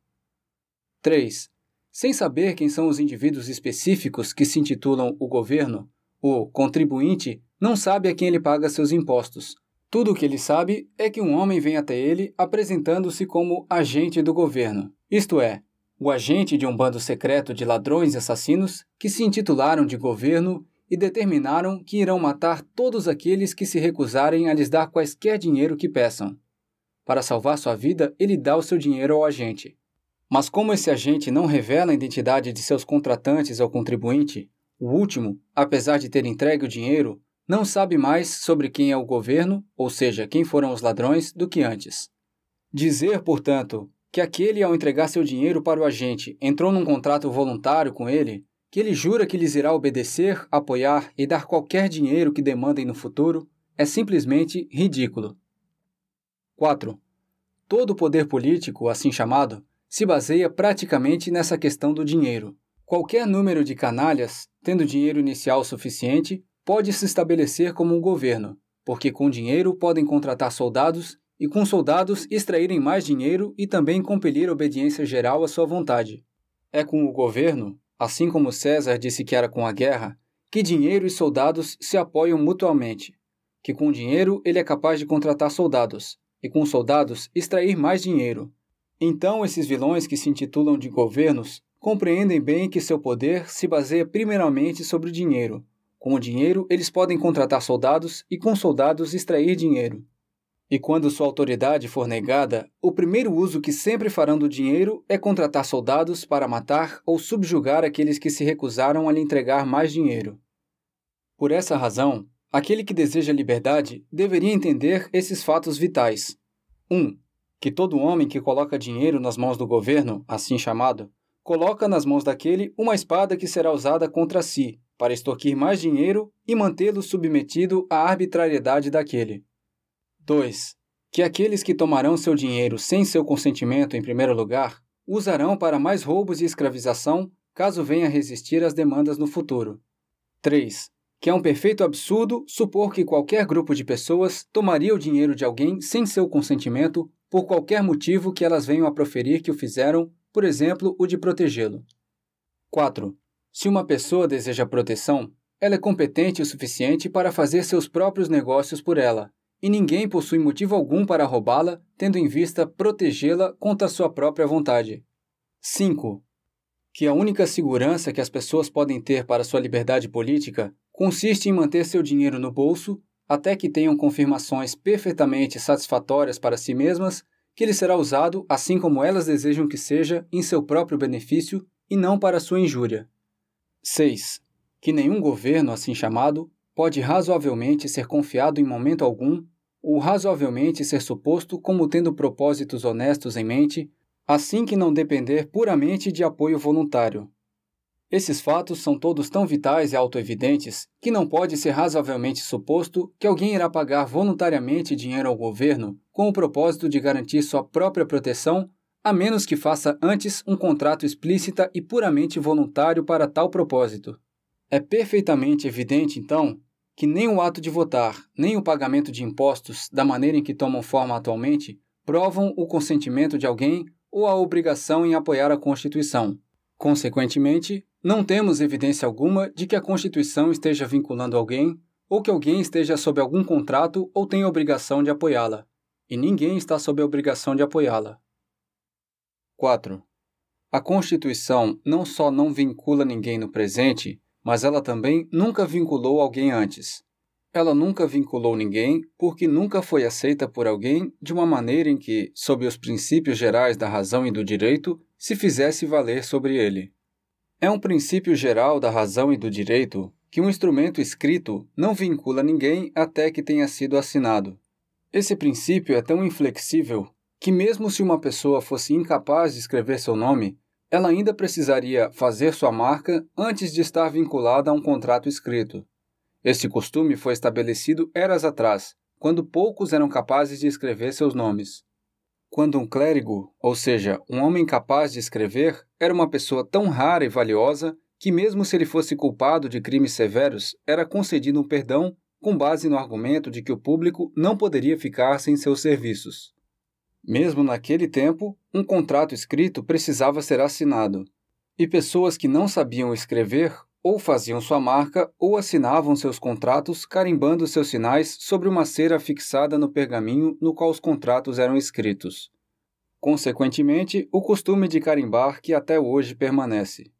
3. Sem saber quem são os indivíduos específicos que se intitulam o governo, o contribuinte não sabe a quem ele paga seus impostos. Tudo o que ele sabe é que um homem vem até ele apresentando-se como agente do governo, isto é, o agente de um bando secreto de ladrões e assassinos que se intitularam de governo e determinaram que irão matar todos aqueles que se recusarem a lhes dar quaisquer dinheiro que peçam. Para salvar sua vida, ele dá o seu dinheiro ao agente. Mas como esse agente não revela a identidade de seus contratantes ao contribuinte, o último, apesar de ter entregue o dinheiro, não sabe mais sobre quem é o governo, ou seja, quem foram os ladrões, do que antes. Dizer, portanto, que aquele, ao entregar seu dinheiro para o agente, entrou num contrato voluntário com ele, que ele jura que lhes irá obedecer, apoiar e dar qualquer dinheiro que demandem no futuro, é simplesmente ridículo. 4. Todo poder político, assim chamado, se baseia praticamente nessa questão do dinheiro. Qualquer número de canalhas, tendo dinheiro inicial suficiente, pode se estabelecer como um governo, porque com dinheiro podem contratar soldados e com soldados extraírem mais dinheiro e também compelir obediência geral à sua vontade. É com o governo, Assim como César disse que era com a guerra, que dinheiro e soldados se apoiam mutuamente, que com dinheiro ele é capaz de contratar soldados, e com soldados extrair mais dinheiro. Então, esses vilões que se intitulam de governos compreendem bem que seu poder se baseia primeiramente sobre o dinheiro. Com o dinheiro, eles podem contratar soldados e com soldados extrair dinheiro. E quando sua autoridade for negada, o primeiro uso que sempre farão do dinheiro é contratar soldados para matar ou subjugar aqueles que se recusaram a lhe entregar mais dinheiro. Por essa razão, aquele que deseja liberdade deveria entender esses fatos vitais. 1. Um, que todo homem que coloca dinheiro nas mãos do governo, assim chamado, coloca nas mãos daquele uma espada que será usada contra si, para extorquir mais dinheiro e mantê-lo submetido à arbitrariedade daquele. 2. Que aqueles que tomarão seu dinheiro sem seu consentimento, em primeiro lugar, usarão para mais roubos e escravização, caso venha resistir às demandas no futuro. 3. Que é um perfeito absurdo supor que qualquer grupo de pessoas tomaria o dinheiro de alguém sem seu consentimento por qualquer motivo que elas venham a proferir que o fizeram, por exemplo, o de protegê-lo. 4. Se uma pessoa deseja proteção, ela é competente o suficiente para fazer seus próprios negócios por ela, e ninguém possui motivo algum para roubá-la, tendo em vista protegê-la contra sua própria vontade. 5. Que a única segurança que as pessoas podem ter para sua liberdade política consiste em manter seu dinheiro no bolso até que tenham confirmações perfeitamente satisfatórias para si mesmas que ele será usado assim como elas desejam que seja em seu próprio benefício e não para sua injúria. 6. Que nenhum governo, assim chamado, pode razoavelmente ser confiado em momento algum ou razoavelmente ser suposto como tendo propósitos honestos em mente, assim que não depender puramente de apoio voluntário. Esses fatos são todos tão vitais e autoevidentes que não pode ser razoavelmente suposto que alguém irá pagar voluntariamente dinheiro ao governo com o propósito de garantir sua própria proteção, a menos que faça antes um contrato explícita e puramente voluntário para tal propósito. É perfeitamente evidente, então, que nem o ato de votar, nem o pagamento de impostos, da maneira em que tomam forma atualmente, provam o consentimento de alguém ou a obrigação em apoiar a Constituição. Consequentemente, não temos evidência alguma de que a Constituição esteja vinculando alguém ou que alguém esteja sob algum contrato ou tenha obrigação de apoiá-la. E ninguém está sob a obrigação de apoiá-la. 4. A Constituição não só não vincula ninguém no presente, mas ela também nunca vinculou alguém antes. Ela nunca vinculou ninguém porque nunca foi aceita por alguém de uma maneira em que, sob os princípios gerais da razão e do direito, se fizesse valer sobre ele. É um princípio geral da razão e do direito que um instrumento escrito não vincula ninguém até que tenha sido assinado. Esse princípio é tão inflexível que, mesmo se uma pessoa fosse incapaz de escrever seu nome, ela ainda precisaria fazer sua marca antes de estar vinculada a um contrato escrito. Esse costume foi estabelecido eras atrás, quando poucos eram capazes de escrever seus nomes. Quando um clérigo, ou seja, um homem capaz de escrever, era uma pessoa tão rara e valiosa que, mesmo se ele fosse culpado de crimes severos, era concedido um perdão com base no argumento de que o público não poderia ficar sem seus serviços. Mesmo naquele tempo, um contrato escrito precisava ser assinado, e pessoas que não sabiam escrever ou faziam sua marca ou assinavam seus contratos carimbando seus sinais sobre uma cera fixada no pergaminho no qual os contratos eram escritos. Consequentemente, o costume de carimbar que até hoje permanece.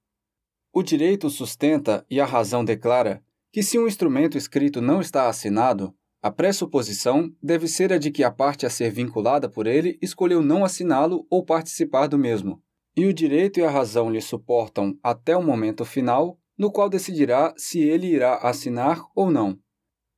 O direito sustenta e a razão declara que se um instrumento escrito não está assinado, a pressuposição deve ser a de que a parte a ser vinculada por ele escolheu não assiná-lo ou participar do mesmo, e o direito e a razão lhe suportam até o momento final, no qual decidirá se ele irá assinar ou não.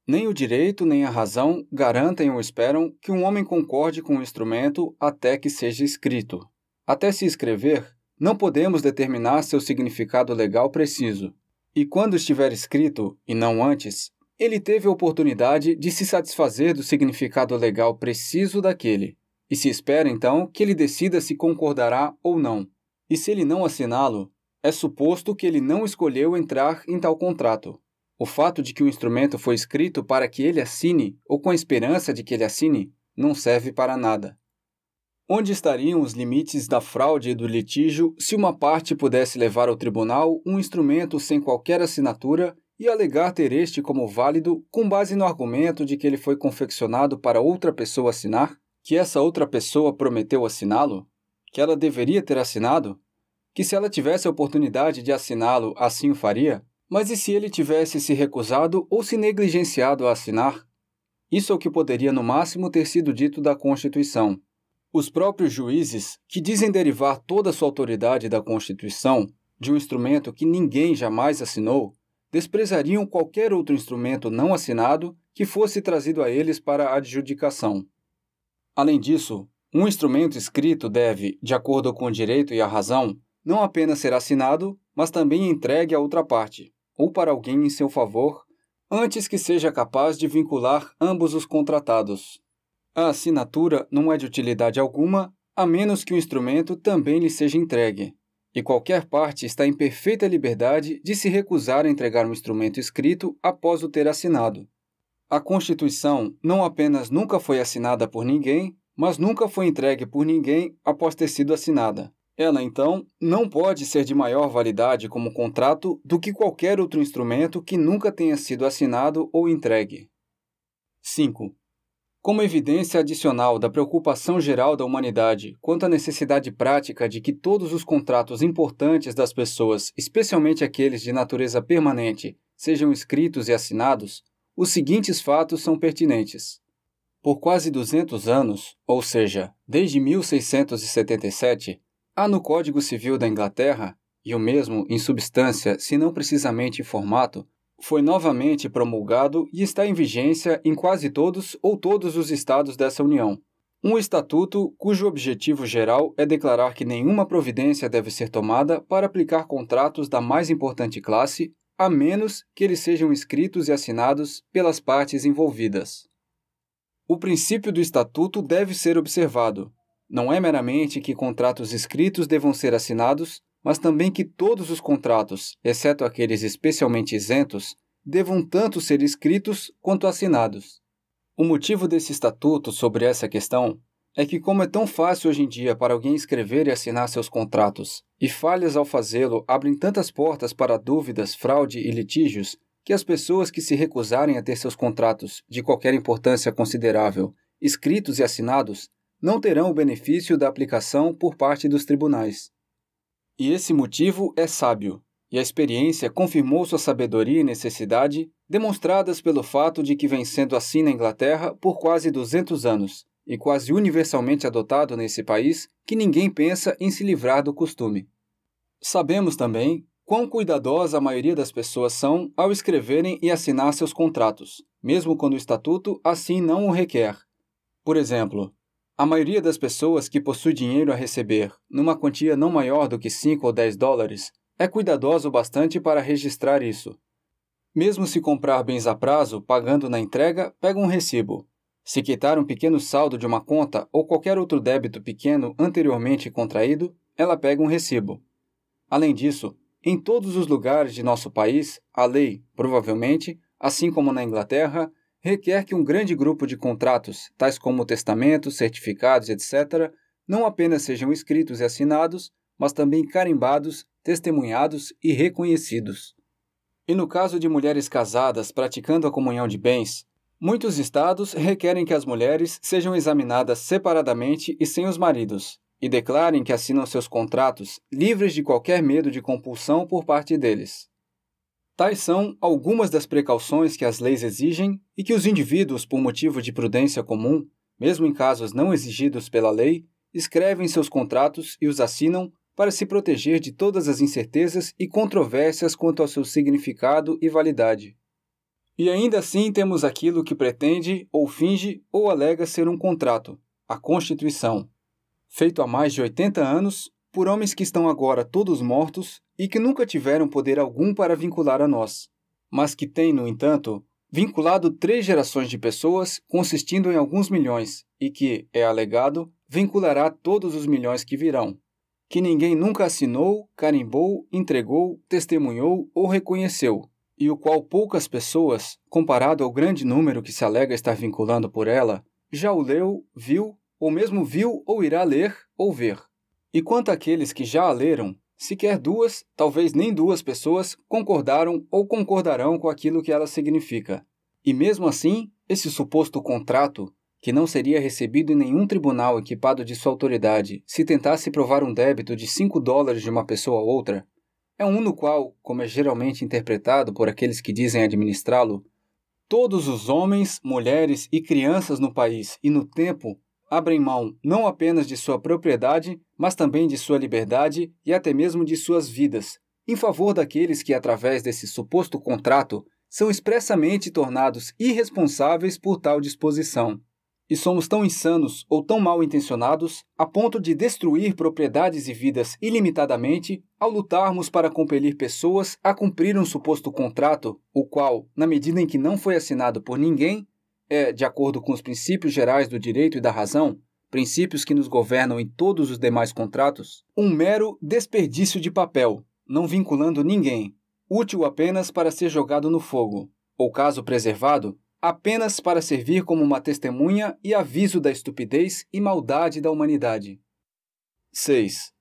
Nem o direito nem a razão garantem ou esperam que um homem concorde com o instrumento até que seja escrito. Até se escrever, não podemos determinar seu significado legal preciso. E quando estiver escrito, e não antes, ele teve a oportunidade de se satisfazer do significado legal preciso daquele, e se espera então que ele decida se concordará ou não. E se ele não assiná-lo, é suposto que ele não escolheu entrar em tal contrato. O fato de que o instrumento foi escrito para que ele assine, ou com a esperança de que ele assine, não serve para nada. Onde estariam os limites da fraude e do litígio se uma parte pudesse levar ao tribunal um instrumento sem qualquer assinatura e alegar ter este como válido com base no argumento de que ele foi confeccionado para outra pessoa assinar, que essa outra pessoa prometeu assiná-lo, que ela deveria ter assinado, que se ela tivesse a oportunidade de assiná-lo, assim o faria, mas e se ele tivesse se recusado ou se negligenciado a assinar? Isso é o que poderia, no máximo, ter sido dito da Constituição. Os próprios juízes, que dizem derivar toda a sua autoridade da Constituição, de um instrumento que ninguém jamais assinou, desprezariam qualquer outro instrumento não assinado que fosse trazido a eles para adjudicação. Além disso, um instrumento escrito deve, de acordo com o direito e a razão, não apenas ser assinado, mas também entregue a outra parte, ou para alguém em seu favor, antes que seja capaz de vincular ambos os contratados. A assinatura não é de utilidade alguma, a menos que o instrumento também lhe seja entregue e qualquer parte está em perfeita liberdade de se recusar a entregar um instrumento escrito após o ter assinado. A Constituição não apenas nunca foi assinada por ninguém, mas nunca foi entregue por ninguém após ter sido assinada. Ela, então, não pode ser de maior validade como contrato do que qualquer outro instrumento que nunca tenha sido assinado ou entregue. 5 como evidência adicional da preocupação geral da humanidade quanto à necessidade prática de que todos os contratos importantes das pessoas, especialmente aqueles de natureza permanente, sejam escritos e assinados, os seguintes fatos são pertinentes. Por quase 200 anos, ou seja, desde 1677, há no Código Civil da Inglaterra, e o mesmo em substância, se não precisamente em formato, foi novamente promulgado e está em vigência em quase todos ou todos os estados dessa União. Um estatuto cujo objetivo geral é declarar que nenhuma providência deve ser tomada para aplicar contratos da mais importante classe, a menos que eles sejam escritos e assinados pelas partes envolvidas. O princípio do estatuto deve ser observado. Não é meramente que contratos escritos devam ser assinados, mas também que todos os contratos, exceto aqueles especialmente isentos, devam tanto ser escritos quanto assinados. O motivo desse estatuto sobre essa questão é que, como é tão fácil hoje em dia para alguém escrever e assinar seus contratos, e falhas ao fazê-lo abrem tantas portas para dúvidas, fraude e litígios, que as pessoas que se recusarem a ter seus contratos, de qualquer importância considerável, escritos e assinados, não terão o benefício da aplicação por parte dos tribunais. E esse motivo é sábio, e a experiência confirmou sua sabedoria e necessidade, demonstradas pelo fato de que vem sendo assim na Inglaterra por quase 200 anos, e quase universalmente adotado nesse país, que ninguém pensa em se livrar do costume. Sabemos também quão cuidadosa a maioria das pessoas são ao escreverem e assinar seus contratos, mesmo quando o estatuto assim não o requer. Por exemplo, a maioria das pessoas que possui dinheiro a receber, numa quantia não maior do que 5 ou 10 dólares, é cuidadosa o bastante para registrar isso. Mesmo se comprar bens a prazo, pagando na entrega, pega um recibo. Se quitar um pequeno saldo de uma conta ou qualquer outro débito pequeno anteriormente contraído, ela pega um recibo. Além disso, em todos os lugares de nosso país, a lei, provavelmente, assim como na Inglaterra, requer que um grande grupo de contratos, tais como testamentos, certificados, etc., não apenas sejam escritos e assinados, mas também carimbados, testemunhados e reconhecidos. E no caso de mulheres casadas praticando a comunhão de bens, muitos estados requerem que as mulheres sejam examinadas separadamente e sem os maridos, e declarem que assinam seus contratos livres de qualquer medo de compulsão por parte deles. Tais são algumas das precauções que as leis exigem e que os indivíduos, por motivo de prudência comum, mesmo em casos não exigidos pela lei, escrevem seus contratos e os assinam para se proteger de todas as incertezas e controvérsias quanto ao seu significado e validade. E ainda assim temos aquilo que pretende, ou finge, ou alega ser um contrato, a Constituição. Feito há mais de 80 anos, por homens que estão agora todos mortos e que nunca tiveram poder algum para vincular a nós, mas que têm, no entanto, vinculado três gerações de pessoas, consistindo em alguns milhões, e que, é alegado, vinculará todos os milhões que virão. Que ninguém nunca assinou, carimbou, entregou, testemunhou ou reconheceu, e o qual poucas pessoas, comparado ao grande número que se alega estar vinculando por ela, já o leu, viu, ou mesmo viu ou irá ler ou ver. E quanto àqueles que já a leram, sequer duas, talvez nem duas pessoas, concordaram ou concordarão com aquilo que ela significa. E mesmo assim, esse suposto contrato, que não seria recebido em nenhum tribunal equipado de sua autoridade se tentasse provar um débito de 5 dólares de uma pessoa a outra, é um no qual, como é geralmente interpretado por aqueles que dizem administrá-lo, todos os homens, mulheres e crianças no país e no tempo abrem mão não apenas de sua propriedade, mas também de sua liberdade e até mesmo de suas vidas, em favor daqueles que, através desse suposto contrato, são expressamente tornados irresponsáveis por tal disposição. E somos tão insanos ou tão mal intencionados a ponto de destruir propriedades e vidas ilimitadamente ao lutarmos para compelir pessoas a cumprir um suposto contrato, o qual, na medida em que não foi assinado por ninguém, é, de acordo com os princípios gerais do direito e da razão, princípios que nos governam em todos os demais contratos, um mero desperdício de papel, não vinculando ninguém, útil apenas para ser jogado no fogo, ou caso preservado, apenas para servir como uma testemunha e aviso da estupidez e maldade da humanidade. 6.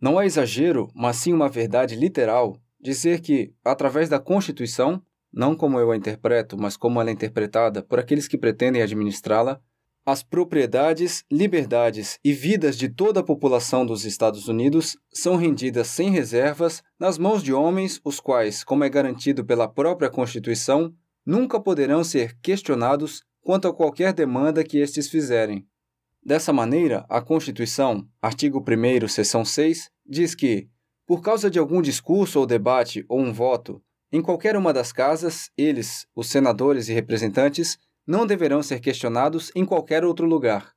Não é exagero, mas sim uma verdade literal, dizer que, através da Constituição, não como eu a interpreto, mas como ela é interpretada por aqueles que pretendem administrá-la, as propriedades, liberdades e vidas de toda a população dos Estados Unidos são rendidas sem reservas nas mãos de homens os quais, como é garantido pela própria Constituição, nunca poderão ser questionados quanto a qualquer demanda que estes fizerem. Dessa maneira, a Constituição, artigo 1 seção 6, diz que, por causa de algum discurso ou debate ou um voto, em qualquer uma das casas, eles, os senadores e representantes, não deverão ser questionados em qualquer outro lugar.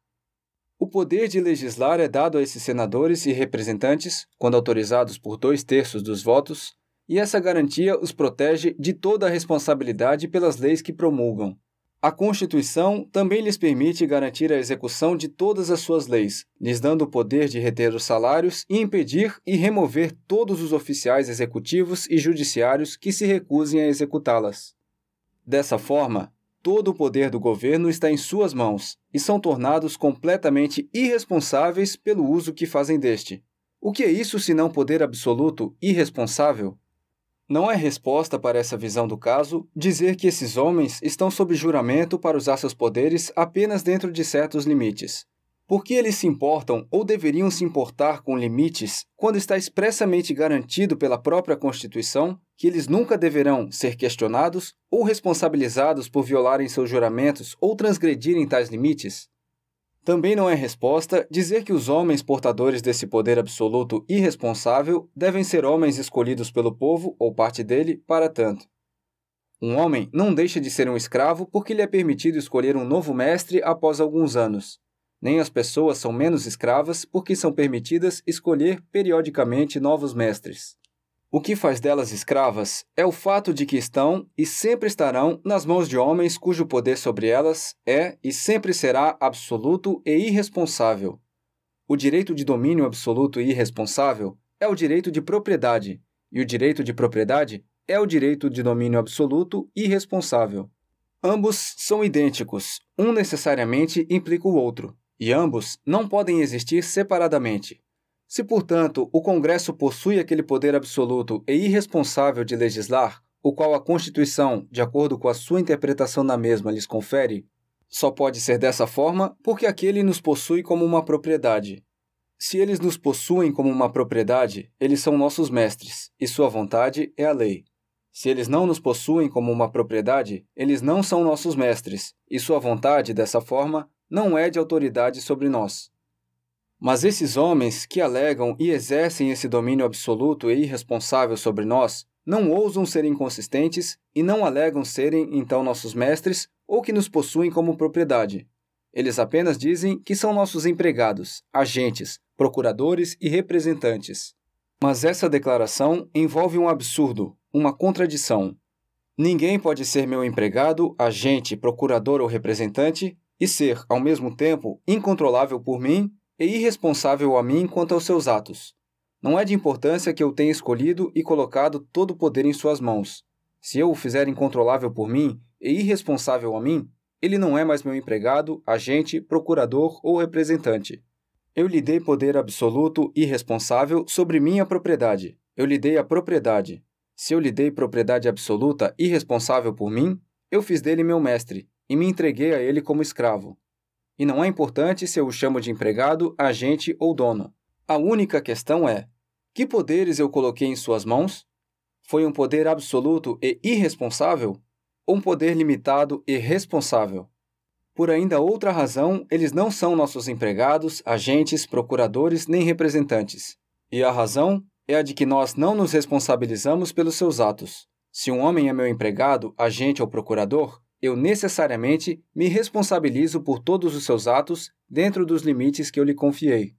O poder de legislar é dado a esses senadores e representantes, quando autorizados por dois terços dos votos, e essa garantia os protege de toda a responsabilidade pelas leis que promulgam. A Constituição também lhes permite garantir a execução de todas as suas leis, lhes dando o poder de reter os salários e impedir e remover todos os oficiais executivos e judiciários que se recusem a executá-las. Dessa forma, todo o poder do governo está em suas mãos e são tornados completamente irresponsáveis pelo uso que fazem deste. O que é isso se não poder absoluto irresponsável? Não é resposta para essa visão do caso dizer que esses homens estão sob juramento para usar seus poderes apenas dentro de certos limites. Por que eles se importam ou deveriam se importar com limites quando está expressamente garantido pela própria Constituição que eles nunca deverão ser questionados ou responsabilizados por violarem seus juramentos ou transgredirem tais limites? Também não é resposta dizer que os homens portadores desse poder absoluto irresponsável devem ser homens escolhidos pelo povo ou parte dele para tanto. Um homem não deixa de ser um escravo porque lhe é permitido escolher um novo mestre após alguns anos. Nem as pessoas são menos escravas porque são permitidas escolher periodicamente novos mestres. O que faz delas escravas é o fato de que estão e sempre estarão nas mãos de homens cujo poder sobre elas é e sempre será absoluto e irresponsável. O direito de domínio absoluto e irresponsável é o direito de propriedade, e o direito de propriedade é o direito de domínio absoluto e irresponsável. Ambos são idênticos, um necessariamente implica o outro e ambos não podem existir separadamente. Se, portanto, o Congresso possui aquele poder absoluto e irresponsável de legislar, o qual a Constituição, de acordo com a sua interpretação da mesma, lhes confere, só pode ser dessa forma porque aquele nos possui como uma propriedade. Se eles nos possuem como uma propriedade, eles são nossos mestres, e sua vontade é a lei. Se eles não nos possuem como uma propriedade, eles não são nossos mestres, e sua vontade, dessa forma, não é de autoridade sobre nós. Mas esses homens que alegam e exercem esse domínio absoluto e irresponsável sobre nós não ousam ser inconsistentes e não alegam serem então nossos mestres ou que nos possuem como propriedade. Eles apenas dizem que são nossos empregados, agentes, procuradores e representantes. Mas essa declaração envolve um absurdo, uma contradição. Ninguém pode ser meu empregado, agente, procurador ou representante e ser, ao mesmo tempo, incontrolável por mim e irresponsável a mim quanto aos seus atos. Não é de importância que eu tenha escolhido e colocado todo o poder em suas mãos. Se eu o fizer incontrolável por mim e irresponsável a mim, ele não é mais meu empregado, agente, procurador ou representante. Eu lhe dei poder absoluto e responsável sobre minha propriedade. Eu lhe dei a propriedade. Se eu lhe dei propriedade absoluta e responsável por mim, eu fiz dele meu mestre, e me entreguei a ele como escravo. E não é importante se eu o chamo de empregado, agente ou dono. A única questão é: que poderes eu coloquei em suas mãos? Foi um poder absoluto e irresponsável? Ou um poder limitado e responsável? Por ainda outra razão, eles não são nossos empregados, agentes, procuradores nem representantes. E a razão é a de que nós não nos responsabilizamos pelos seus atos. Se um homem é meu empregado, agente ou procurador, eu necessariamente me responsabilizo por todos os seus atos dentro dos limites que eu lhe confiei.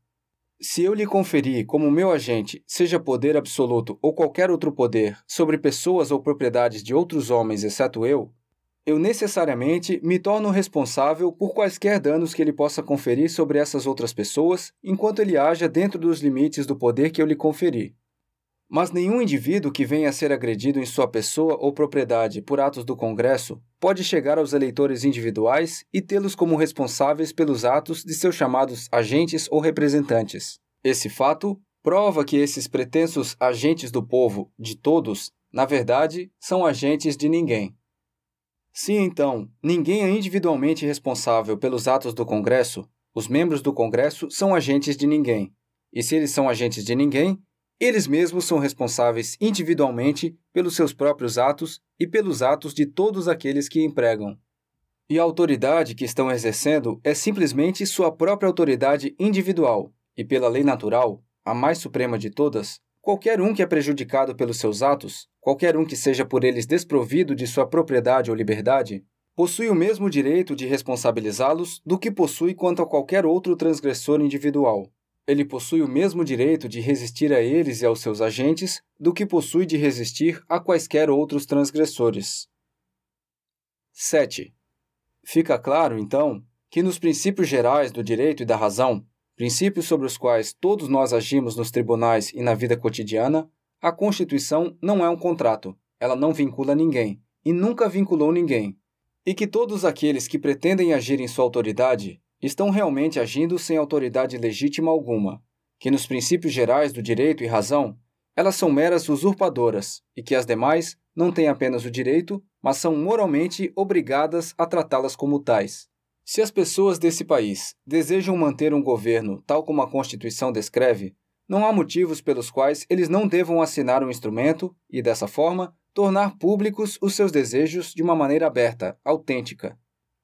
Se eu lhe conferir como meu agente, seja poder absoluto ou qualquer outro poder, sobre pessoas ou propriedades de outros homens, exceto eu, eu necessariamente me torno responsável por quaisquer danos que ele possa conferir sobre essas outras pessoas enquanto ele haja dentro dos limites do poder que eu lhe conferi. Mas nenhum indivíduo que venha a ser agredido em sua pessoa ou propriedade por atos do Congresso pode chegar aos eleitores individuais e tê-los como responsáveis pelos atos de seus chamados agentes ou representantes. Esse fato prova que esses pretensos agentes do povo, de todos, na verdade, são agentes de ninguém. Se então ninguém é individualmente responsável pelos atos do Congresso, os membros do Congresso são agentes de ninguém. E se eles são agentes de ninguém, eles mesmos são responsáveis individualmente pelos seus próprios atos e pelos atos de todos aqueles que empregam. E a autoridade que estão exercendo é simplesmente sua própria autoridade individual, e pela lei natural, a mais suprema de todas, qualquer um que é prejudicado pelos seus atos, qualquer um que seja por eles desprovido de sua propriedade ou liberdade, possui o mesmo direito de responsabilizá-los do que possui quanto a qualquer outro transgressor individual ele possui o mesmo direito de resistir a eles e aos seus agentes do que possui de resistir a quaisquer outros transgressores. 7. Fica claro, então, que nos princípios gerais do direito e da razão, princípios sobre os quais todos nós agimos nos tribunais e na vida cotidiana, a Constituição não é um contrato, ela não vincula ninguém e nunca vinculou ninguém. E que todos aqueles que pretendem agir em sua autoridade estão realmente agindo sem autoridade legítima alguma, que nos princípios gerais do direito e razão, elas são meras usurpadoras e que as demais não têm apenas o direito, mas são moralmente obrigadas a tratá-las como tais. Se as pessoas desse país desejam manter um governo tal como a Constituição descreve, não há motivos pelos quais eles não devam assinar um instrumento e, dessa forma, tornar públicos os seus desejos de uma maneira aberta, autêntica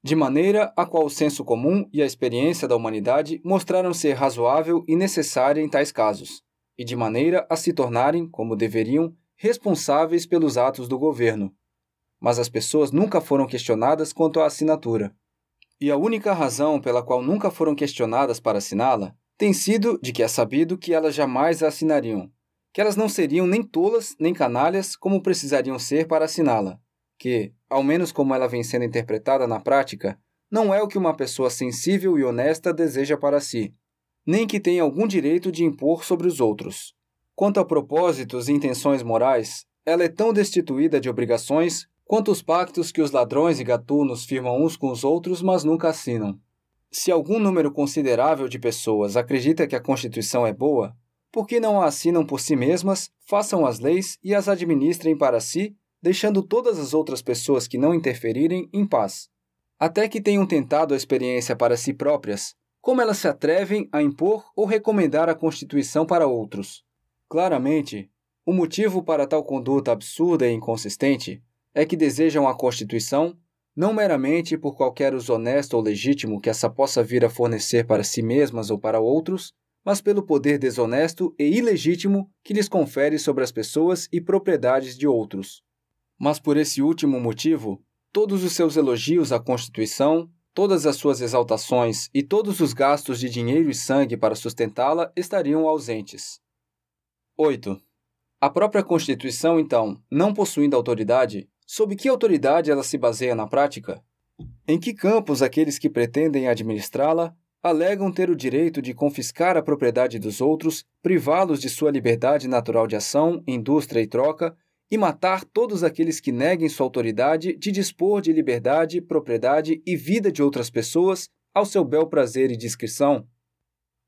de maneira a qual o senso comum e a experiência da humanidade mostraram ser razoável e necessária em tais casos, e de maneira a se tornarem, como deveriam, responsáveis pelos atos do governo. Mas as pessoas nunca foram questionadas quanto à assinatura. E a única razão pela qual nunca foram questionadas para assiná-la tem sido de que é sabido que elas jamais a assinariam, que elas não seriam nem tolas nem canalhas como precisariam ser para assiná-la que, ao menos como ela vem sendo interpretada na prática, não é o que uma pessoa sensível e honesta deseja para si, nem que tem algum direito de impor sobre os outros. Quanto a propósitos e intenções morais, ela é tão destituída de obrigações quanto os pactos que os ladrões e gatunos firmam uns com os outros, mas nunca assinam. Se algum número considerável de pessoas acredita que a Constituição é boa, por que não a assinam por si mesmas, façam as leis e as administrem para si deixando todas as outras pessoas que não interferirem em paz. Até que tenham tentado a experiência para si próprias, como elas se atrevem a impor ou recomendar a Constituição para outros. Claramente, o motivo para tal conduta absurda e inconsistente é que desejam a Constituição não meramente por qualquer uso honesto ou legítimo que essa possa vir a fornecer para si mesmas ou para outros, mas pelo poder desonesto e ilegítimo que lhes confere sobre as pessoas e propriedades de outros. Mas por esse último motivo, todos os seus elogios à Constituição, todas as suas exaltações e todos os gastos de dinheiro e sangue para sustentá-la estariam ausentes. 8. A própria Constituição, então, não possuindo autoridade, sob que autoridade ela se baseia na prática? Em que campos aqueles que pretendem administrá-la alegam ter o direito de confiscar a propriedade dos outros, privá-los de sua liberdade natural de ação, indústria e troca, e matar todos aqueles que neguem sua autoridade de dispor de liberdade, propriedade e vida de outras pessoas ao seu bel prazer e discrição.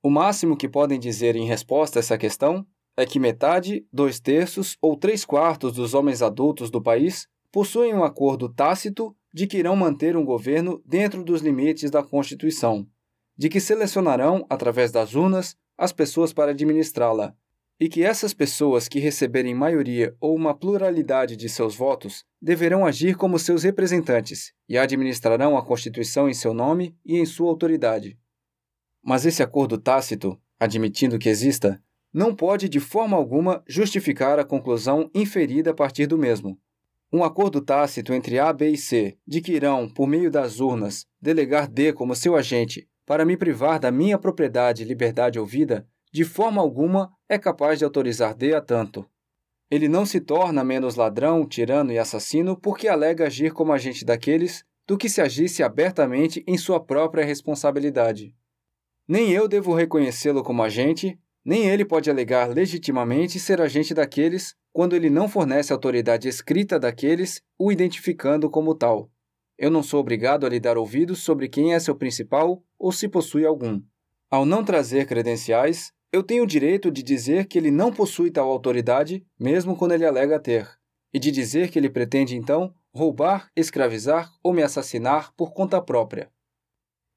O máximo que podem dizer em resposta a essa questão é que metade, dois terços ou três quartos dos homens adultos do país possuem um acordo tácito de que irão manter um governo dentro dos limites da Constituição, de que selecionarão, através das urnas, as pessoas para administrá-la e que essas pessoas que receberem maioria ou uma pluralidade de seus votos deverão agir como seus representantes e administrarão a Constituição em seu nome e em sua autoridade. Mas esse acordo tácito, admitindo que exista, não pode de forma alguma justificar a conclusão inferida a partir do mesmo. Um acordo tácito entre A, B e C de que irão, por meio das urnas, delegar D como seu agente para me privar da minha propriedade, liberdade ou vida de forma alguma é capaz de autorizar D a tanto. Ele não se torna menos ladrão, tirano e assassino porque alega agir como agente daqueles do que se agisse abertamente em sua própria responsabilidade. Nem eu devo reconhecê-lo como agente, nem ele pode alegar legitimamente ser agente daqueles quando ele não fornece autoridade escrita daqueles o identificando como tal. Eu não sou obrigado a lhe dar ouvidos sobre quem é seu principal ou se possui algum. Ao não trazer credenciais, eu tenho o direito de dizer que ele não possui tal autoridade, mesmo quando ele alega ter, e de dizer que ele pretende, então, roubar, escravizar ou me assassinar por conta própria.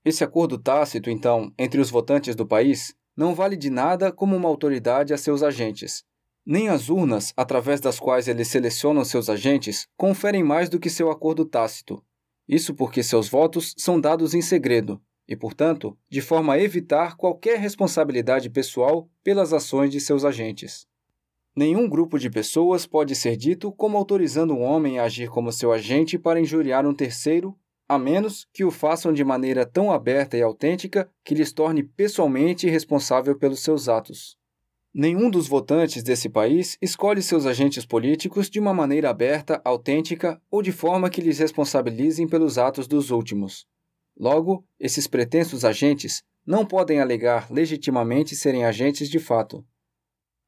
Esse acordo tácito, então, entre os votantes do país, não vale de nada como uma autoridade a seus agentes. Nem as urnas, através das quais eles selecionam seus agentes, conferem mais do que seu acordo tácito. Isso porque seus votos são dados em segredo, e, portanto, de forma a evitar qualquer responsabilidade pessoal pelas ações de seus agentes. Nenhum grupo de pessoas pode ser dito como autorizando um homem a agir como seu agente para injuriar um terceiro, a menos que o façam de maneira tão aberta e autêntica que lhes torne pessoalmente responsável pelos seus atos. Nenhum dos votantes desse país escolhe seus agentes políticos de uma maneira aberta, autêntica ou de forma que lhes responsabilizem pelos atos dos últimos. Logo, esses pretensos agentes não podem alegar legitimamente serem agentes de fato.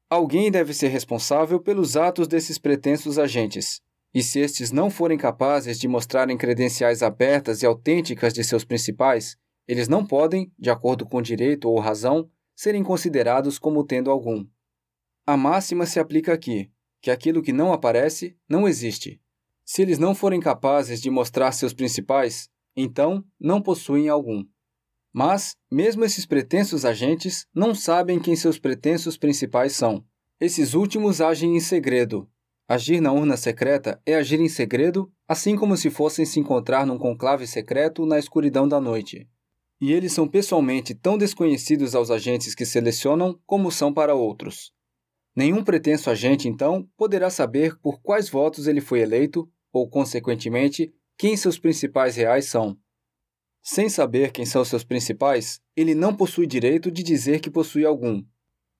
Alguém deve ser responsável pelos atos desses pretensos agentes. E se estes não forem capazes de mostrarem credenciais abertas e autênticas de seus principais, eles não podem, de acordo com direito ou razão, serem considerados como tendo algum. A máxima se aplica aqui, que aquilo que não aparece não existe. Se eles não forem capazes de mostrar seus principais, então não possuem algum. Mas, mesmo esses pretensos agentes não sabem quem seus pretensos principais são. Esses últimos agem em segredo. Agir na urna secreta é agir em segredo, assim como se fossem se encontrar num conclave secreto na escuridão da noite. E eles são pessoalmente tão desconhecidos aos agentes que selecionam como são para outros. Nenhum pretenso agente, então, poderá saber por quais votos ele foi eleito, ou, consequentemente, quem seus principais reais são. Sem saber quem são seus principais, ele não possui direito de dizer que possui algum.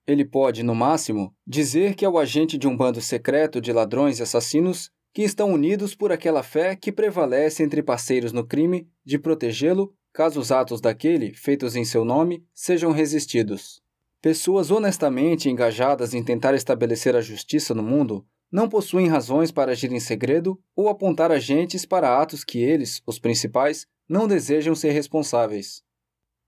Ele pode, no máximo, dizer que é o agente de um bando secreto de ladrões e assassinos que estão unidos por aquela fé que prevalece entre parceiros no crime de protegê-lo caso os atos daquele, feitos em seu nome, sejam resistidos. Pessoas honestamente engajadas em tentar estabelecer a justiça no mundo não possuem razões para agir em segredo ou apontar agentes para atos que eles, os principais, não desejam ser responsáveis.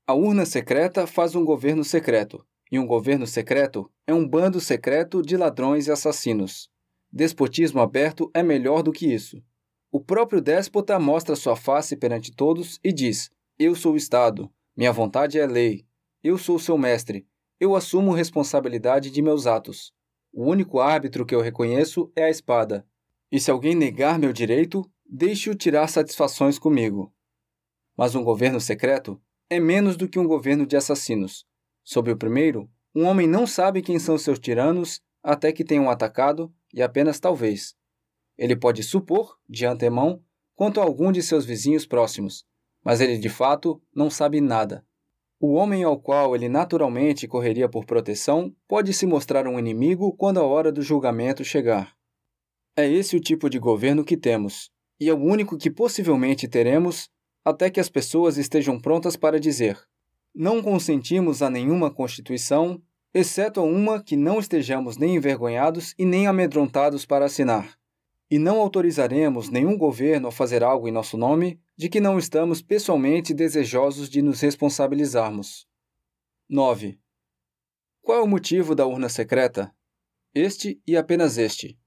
A urna secreta faz um governo secreto, e um governo secreto é um bando secreto de ladrões e assassinos. Despotismo aberto é melhor do que isso. O próprio déspota mostra sua face perante todos e diz: Eu sou o Estado, minha vontade é lei, eu sou seu mestre, eu assumo responsabilidade de meus atos. O único árbitro que eu reconheço é a espada. E se alguém negar meu direito, deixe-o tirar satisfações comigo. Mas um governo secreto é menos do que um governo de assassinos. Sobre o primeiro, um homem não sabe quem são seus tiranos até que tenham atacado, e apenas talvez. Ele pode supor, de antemão, quanto a algum de seus vizinhos próximos, mas ele de fato não sabe nada. O homem ao qual ele naturalmente correria por proteção pode se mostrar um inimigo quando a hora do julgamento chegar. É esse o tipo de governo que temos, e é o único que possivelmente teremos até que as pessoas estejam prontas para dizer: não consentimos a nenhuma Constituição, exceto a uma que não estejamos nem envergonhados e nem amedrontados para assinar. E não autorizaremos nenhum governo a fazer algo em nosso nome de que não estamos pessoalmente desejosos de nos responsabilizarmos. 9. Qual é o motivo da urna secreta? Este e apenas este.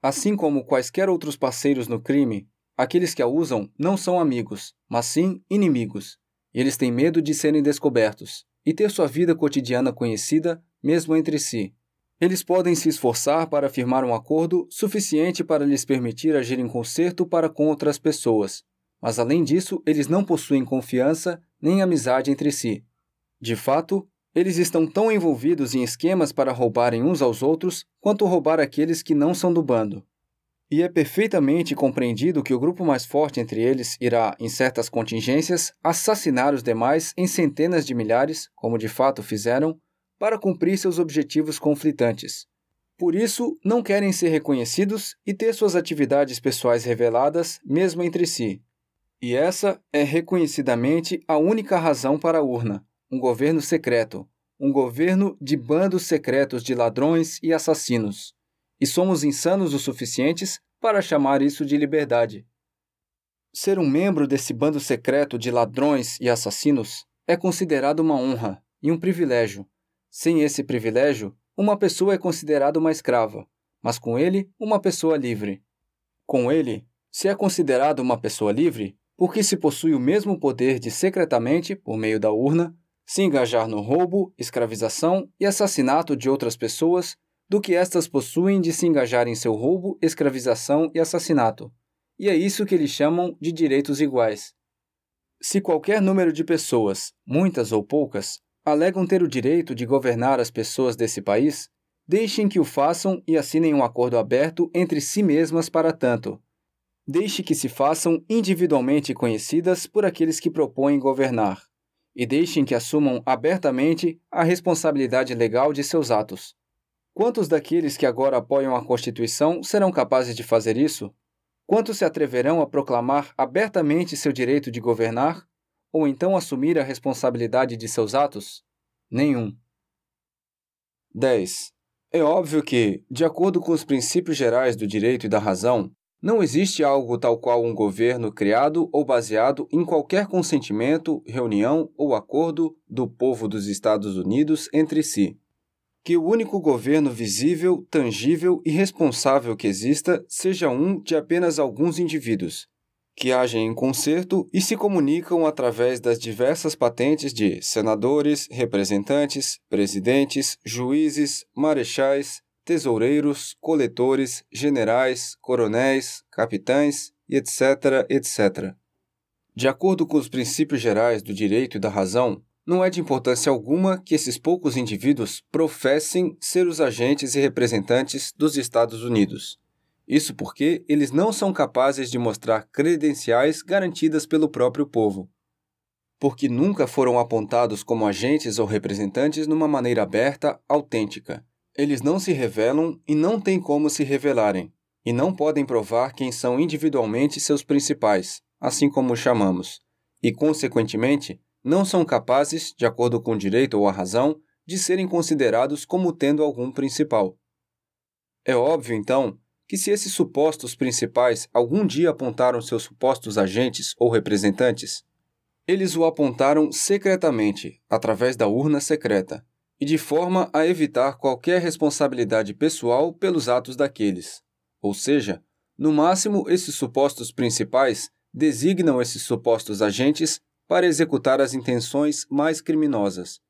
Assim como quaisquer outros parceiros no crime, aqueles que a usam não são amigos, mas sim inimigos. Eles têm medo de serem descobertos e ter sua vida cotidiana conhecida, mesmo entre si. Eles podem se esforçar para firmar um acordo suficiente para lhes permitir agir em concerto para com outras pessoas, mas além disso, eles não possuem confiança nem amizade entre si. De fato, eles estão tão envolvidos em esquemas para roubarem uns aos outros quanto roubar aqueles que não são do bando. E é perfeitamente compreendido que o grupo mais forte entre eles irá, em certas contingências, assassinar os demais em centenas de milhares, como de fato fizeram, para cumprir seus objetivos conflitantes. Por isso, não querem ser reconhecidos e ter suas atividades pessoais reveladas, mesmo entre si. E essa é reconhecidamente a única razão para a urna um governo secreto, um governo de bandos secretos de ladrões e assassinos. E somos insanos o suficientes para chamar isso de liberdade. Ser um membro desse bando secreto de ladrões e assassinos é considerado uma honra e um privilégio, sem esse privilégio, uma pessoa é considerada uma escrava, mas com ele, uma pessoa livre. Com ele, se é considerado uma pessoa livre, porque se possui o mesmo poder de secretamente, por meio da urna, se engajar no roubo, escravização e assassinato de outras pessoas do que estas possuem de se engajar em seu roubo, escravização e assassinato. E é isso que eles chamam de direitos iguais. Se qualquer número de pessoas, muitas ou poucas, alegam ter o direito de governar as pessoas desse país, deixem que o façam e assinem um acordo aberto entre si mesmas para tanto. Deixe que se façam individualmente conhecidas por aqueles que propõem governar, e deixem que assumam abertamente a responsabilidade legal de seus atos. Quantos daqueles que agora apoiam a Constituição serão capazes de fazer isso? Quantos se atreverão a proclamar abertamente seu direito de governar? ou então assumir a responsabilidade de seus atos? Nenhum. 10. É óbvio que, de acordo com os princípios gerais do direito e da razão, não existe algo tal qual um governo criado ou baseado em qualquer consentimento, reunião ou acordo do povo dos Estados Unidos entre si. Que o único governo visível, tangível e responsável que exista seja um de apenas alguns indivíduos, que agem em concerto e se comunicam através das diversas patentes de senadores, representantes, presidentes, juízes, marechais, tesoureiros, coletores, generais, coronéis, capitães, etc., etc. De acordo com os princípios gerais do direito e da razão, não é de importância alguma que esses poucos indivíduos professem ser os agentes e representantes dos Estados Unidos. Isso porque eles não são capazes de mostrar credenciais garantidas pelo próprio povo. Porque nunca foram apontados como agentes ou representantes numa maneira aberta, autêntica. Eles não se revelam e não têm como se revelarem, e não podem provar quem são individualmente seus principais, assim como chamamos, e, consequentemente, não são capazes, de acordo com o direito ou a razão, de serem considerados como tendo algum principal. É óbvio, então, que se esses supostos principais algum dia apontaram seus supostos agentes ou representantes, eles o apontaram secretamente, através da urna secreta, e de forma a evitar qualquer responsabilidade pessoal pelos atos daqueles. Ou seja, no máximo, esses supostos principais designam esses supostos agentes para executar as intenções mais criminosas.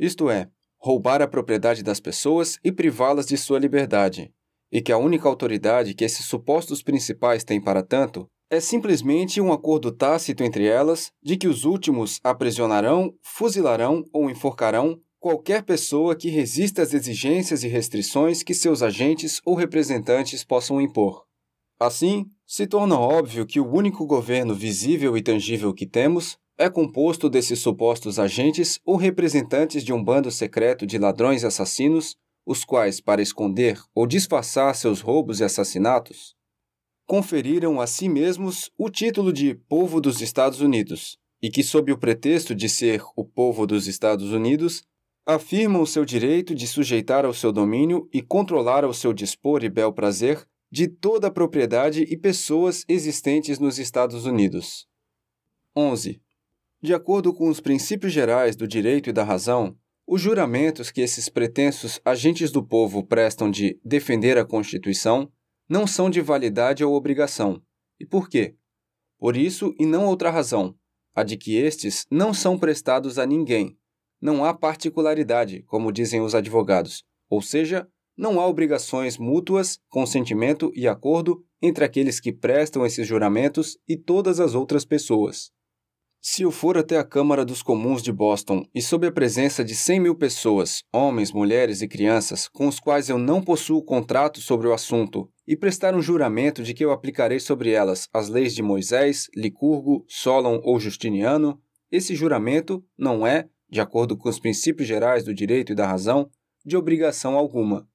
Isto é, roubar a propriedade das pessoas e privá-las de sua liberdade, e que a única autoridade que esses supostos principais têm para tanto é simplesmente um acordo tácito entre elas de que os últimos aprisionarão, fuzilarão ou enforcarão qualquer pessoa que resista às exigências e restrições que seus agentes ou representantes possam impor. Assim, se torna óbvio que o único governo visível e tangível que temos é composto desses supostos agentes ou representantes de um bando secreto de ladrões assassinos os quais, para esconder ou disfarçar seus roubos e assassinatos, conferiram a si mesmos o título de Povo dos Estados Unidos, e que, sob o pretexto de ser o povo dos Estados Unidos, afirmam o seu direito de sujeitar ao seu domínio e controlar ao seu dispor e bel prazer de toda a propriedade e pessoas existentes nos Estados Unidos. 11. De acordo com os princípios gerais do direito e da razão, os juramentos que esses pretensos agentes do povo prestam de defender a Constituição não são de validade ou obrigação. E por quê? Por isso e não outra razão, a de que estes não são prestados a ninguém. Não há particularidade, como dizem os advogados, ou seja, não há obrigações mútuas, consentimento e acordo entre aqueles que prestam esses juramentos e todas as outras pessoas. Se eu for até a Câmara dos Comuns de Boston e sob a presença de 100 mil pessoas, homens, mulheres e crianças, com os quais eu não possuo contrato sobre o assunto, e prestar um juramento de que eu aplicarei sobre elas as leis de Moisés, Licurgo, Solon ou Justiniano, esse juramento não é, de acordo com os princípios gerais do direito e da razão, de obrigação alguma.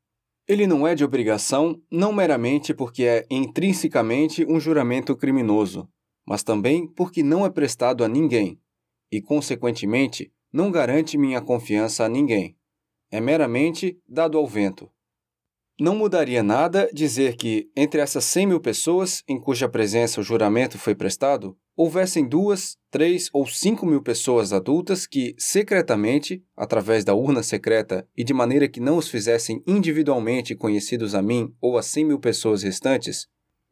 Ele não é de obrigação não meramente porque é intrinsecamente um juramento criminoso, mas também porque não é prestado a ninguém e, consequentemente, não garante minha confiança a ninguém. É meramente dado ao vento. Não mudaria nada dizer que, entre essas 100 mil pessoas em cuja presença o juramento foi prestado, houvessem duas, três ou cinco mil pessoas adultas que, secretamente, através da urna secreta e de maneira que não os fizessem individualmente conhecidos a mim ou a 100 mil pessoas restantes,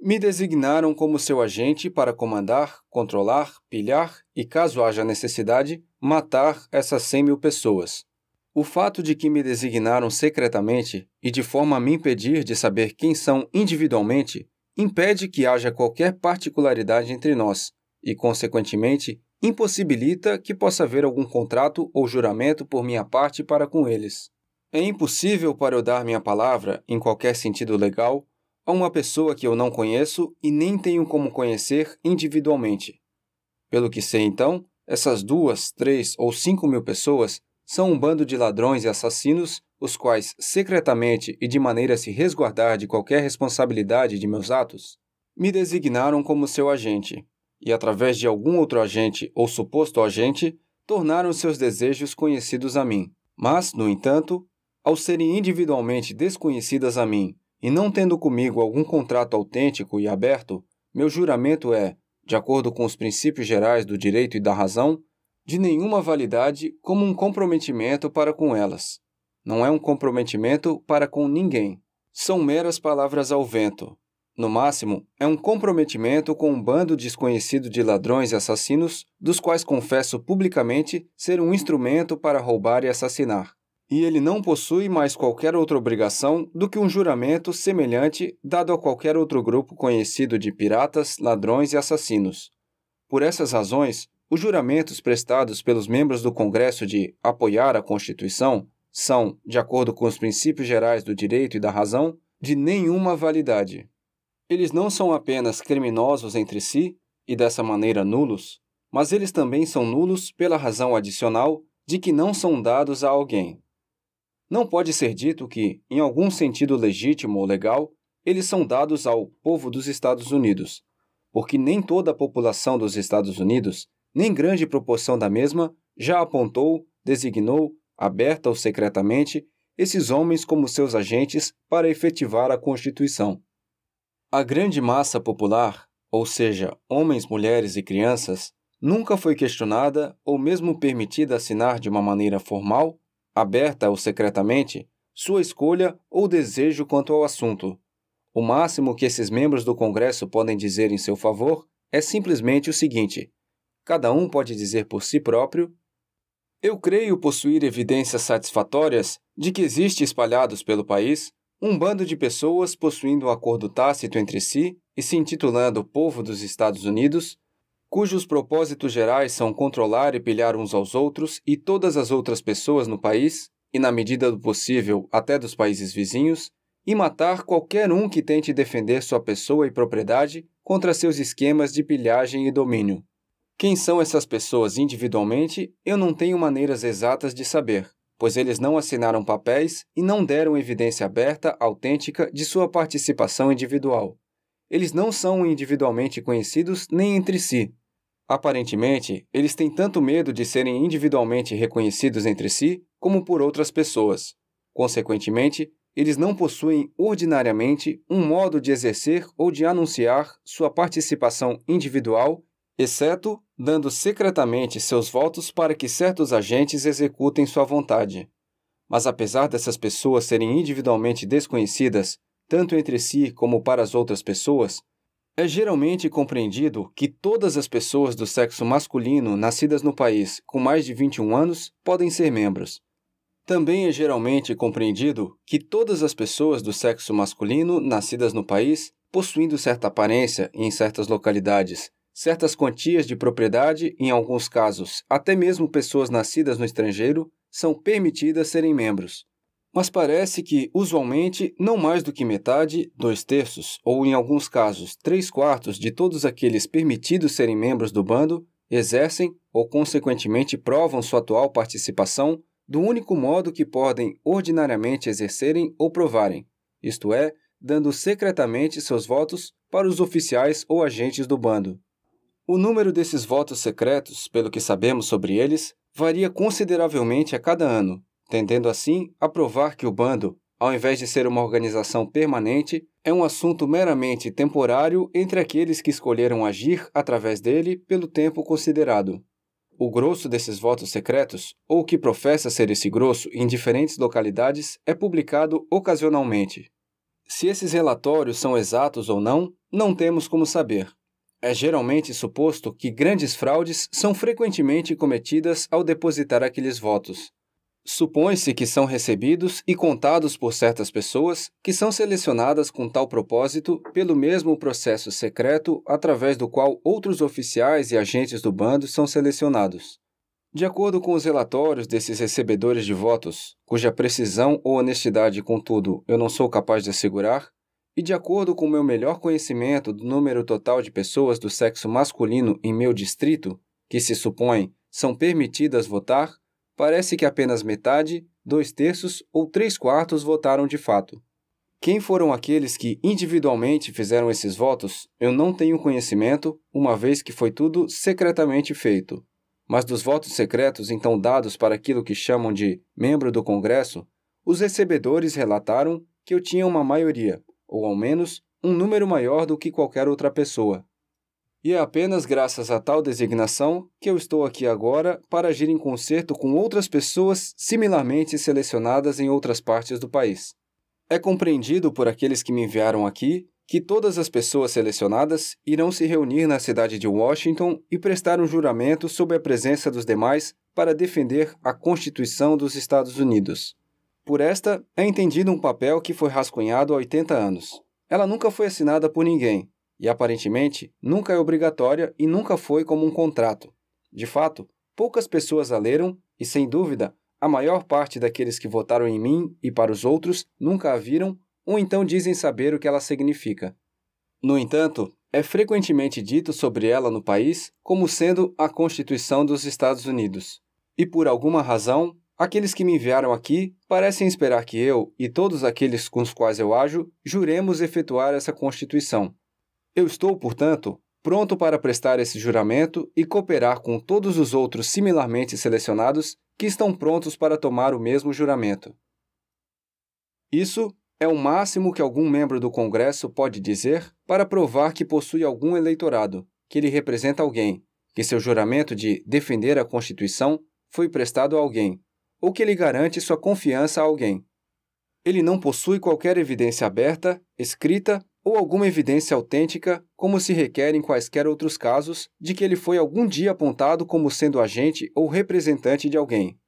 me designaram como seu agente para comandar, controlar, pilhar e, caso haja necessidade, matar essas 100 mil pessoas. O fato de que me designaram secretamente e de forma a me impedir de saber quem são individualmente impede que haja qualquer particularidade entre nós e, consequentemente, impossibilita que possa haver algum contrato ou juramento por minha parte para com eles. É impossível para eu dar minha palavra, em qualquer sentido legal, a uma pessoa que eu não conheço e nem tenho como conhecer individualmente. Pelo que sei então, essas duas, três ou cinco mil pessoas são um bando de ladrões e assassinos, os quais, secretamente e de maneira a se resguardar de qualquer responsabilidade de meus atos, me designaram como seu agente, e através de algum outro agente ou suposto agente, tornaram seus desejos conhecidos a mim. Mas, no entanto, ao serem individualmente desconhecidas a mim e não tendo comigo algum contrato autêntico e aberto, meu juramento é, de acordo com os princípios gerais do direito e da razão, de nenhuma validade como um comprometimento para com elas. Não é um comprometimento para com ninguém. São meras palavras ao vento. No máximo, é um comprometimento com um bando desconhecido de ladrões e assassinos, dos quais confesso publicamente ser um instrumento para roubar e assassinar e ele não possui mais qualquer outra obrigação do que um juramento semelhante dado a qualquer outro grupo conhecido de piratas, ladrões e assassinos. Por essas razões, os juramentos prestados pelos membros do Congresso de apoiar a Constituição são, de acordo com os princípios gerais do direito e da razão, de nenhuma validade. Eles não são apenas criminosos entre si e dessa maneira nulos, mas eles também são nulos pela razão adicional de que não são dados a alguém. Não pode ser dito que, em algum sentido legítimo ou legal, eles são dados ao povo dos Estados Unidos, porque nem toda a população dos Estados Unidos, nem grande proporção da mesma, já apontou, designou, aberta ou secretamente, esses homens como seus agentes para efetivar a Constituição. A grande massa popular, ou seja, homens, mulheres e crianças, nunca foi questionada ou mesmo permitida assinar de uma maneira formal aberta ou secretamente, sua escolha ou desejo quanto ao assunto. O máximo que esses membros do Congresso podem dizer em seu favor é simplesmente o seguinte: cada um pode dizer por si próprio. Eu creio possuir evidências satisfatórias de que existe espalhados pelo país um bando de pessoas possuindo um acordo tácito entre si e se intitulando Povo dos Estados Unidos cujos propósitos gerais são controlar e pilhar uns aos outros e todas as outras pessoas no país, e na medida do possível até dos países vizinhos, e matar qualquer um que tente defender sua pessoa e propriedade contra seus esquemas de pilhagem e domínio. Quem são essas pessoas individualmente, eu não tenho maneiras exatas de saber, pois eles não assinaram papéis e não deram evidência aberta, autêntica, de sua participação individual. Eles não são individualmente conhecidos nem entre si, Aparentemente, eles têm tanto medo de serem individualmente reconhecidos entre si como por outras pessoas. Consequentemente, eles não possuem ordinariamente um modo de exercer ou de anunciar sua participação individual, exceto dando secretamente seus votos para que certos agentes executem sua vontade. Mas apesar dessas pessoas serem individualmente desconhecidas, tanto entre si como para as outras pessoas, é geralmente compreendido que todas as pessoas do sexo masculino nascidas no país com mais de 21 anos podem ser membros. Também é geralmente compreendido que todas as pessoas do sexo masculino nascidas no país, possuindo certa aparência em certas localidades, certas quantias de propriedade, em alguns casos, até mesmo pessoas nascidas no estrangeiro, são permitidas serem membros mas parece que, usualmente, não mais do que metade, dois terços, ou em alguns casos, três quartos de todos aqueles permitidos serem membros do bando exercem ou, consequentemente, provam sua atual participação do único modo que podem ordinariamente exercerem ou provarem, isto é, dando secretamente seus votos para os oficiais ou agentes do bando. O número desses votos secretos, pelo que sabemos sobre eles, varia consideravelmente a cada ano, tendendo assim a provar que o bando, ao invés de ser uma organização permanente, é um assunto meramente temporário entre aqueles que escolheram agir através dele pelo tempo considerado. O grosso desses votos secretos, ou que professa ser esse grosso em diferentes localidades, é publicado ocasionalmente. Se esses relatórios são exatos ou não, não temos como saber. É geralmente suposto que grandes fraudes são frequentemente cometidas ao depositar aqueles votos, Supõe-se que são recebidos e contados por certas pessoas que são selecionadas com tal propósito pelo mesmo processo secreto através do qual outros oficiais e agentes do bando são selecionados. De acordo com os relatórios desses recebedores de votos, cuja precisão ou honestidade, contudo, eu não sou capaz de assegurar, e de acordo com meu melhor conhecimento do número total de pessoas do sexo masculino em meu distrito, que se supõe são permitidas votar, Parece que apenas metade, dois terços ou três quartos votaram de fato. Quem foram aqueles que individualmente fizeram esses votos, eu não tenho conhecimento, uma vez que foi tudo secretamente feito. Mas dos votos secretos então dados para aquilo que chamam de membro do Congresso, os recebedores relataram que eu tinha uma maioria, ou ao menos um número maior do que qualquer outra pessoa. E é apenas graças a tal designação que eu estou aqui agora para agir em concerto com outras pessoas similarmente selecionadas em outras partes do país. É compreendido por aqueles que me enviaram aqui que todas as pessoas selecionadas irão se reunir na cidade de Washington e prestar um juramento sob a presença dos demais para defender a Constituição dos Estados Unidos. Por esta, é entendido um papel que foi rascunhado há 80 anos. Ela nunca foi assinada por ninguém, e aparentemente nunca é obrigatória e nunca foi como um contrato. De fato, poucas pessoas a leram e, sem dúvida, a maior parte daqueles que votaram em mim e para os outros nunca a viram ou então dizem saber o que ela significa. No entanto, é frequentemente dito sobre ela no país como sendo a Constituição dos Estados Unidos. E por alguma razão, aqueles que me enviaram aqui parecem esperar que eu e todos aqueles com os quais eu ajo juremos efetuar essa Constituição. Eu estou, portanto, pronto para prestar esse juramento e cooperar com todos os outros similarmente selecionados que estão prontos para tomar o mesmo juramento. Isso é o máximo que algum membro do Congresso pode dizer para provar que possui algum eleitorado, que ele representa alguém, que seu juramento de defender a Constituição foi prestado a alguém, ou que ele garante sua confiança a alguém. Ele não possui qualquer evidência aberta, escrita ou alguma evidência autêntica, como se requer em quaisquer outros casos, de que ele foi algum dia apontado como sendo agente ou representante de alguém.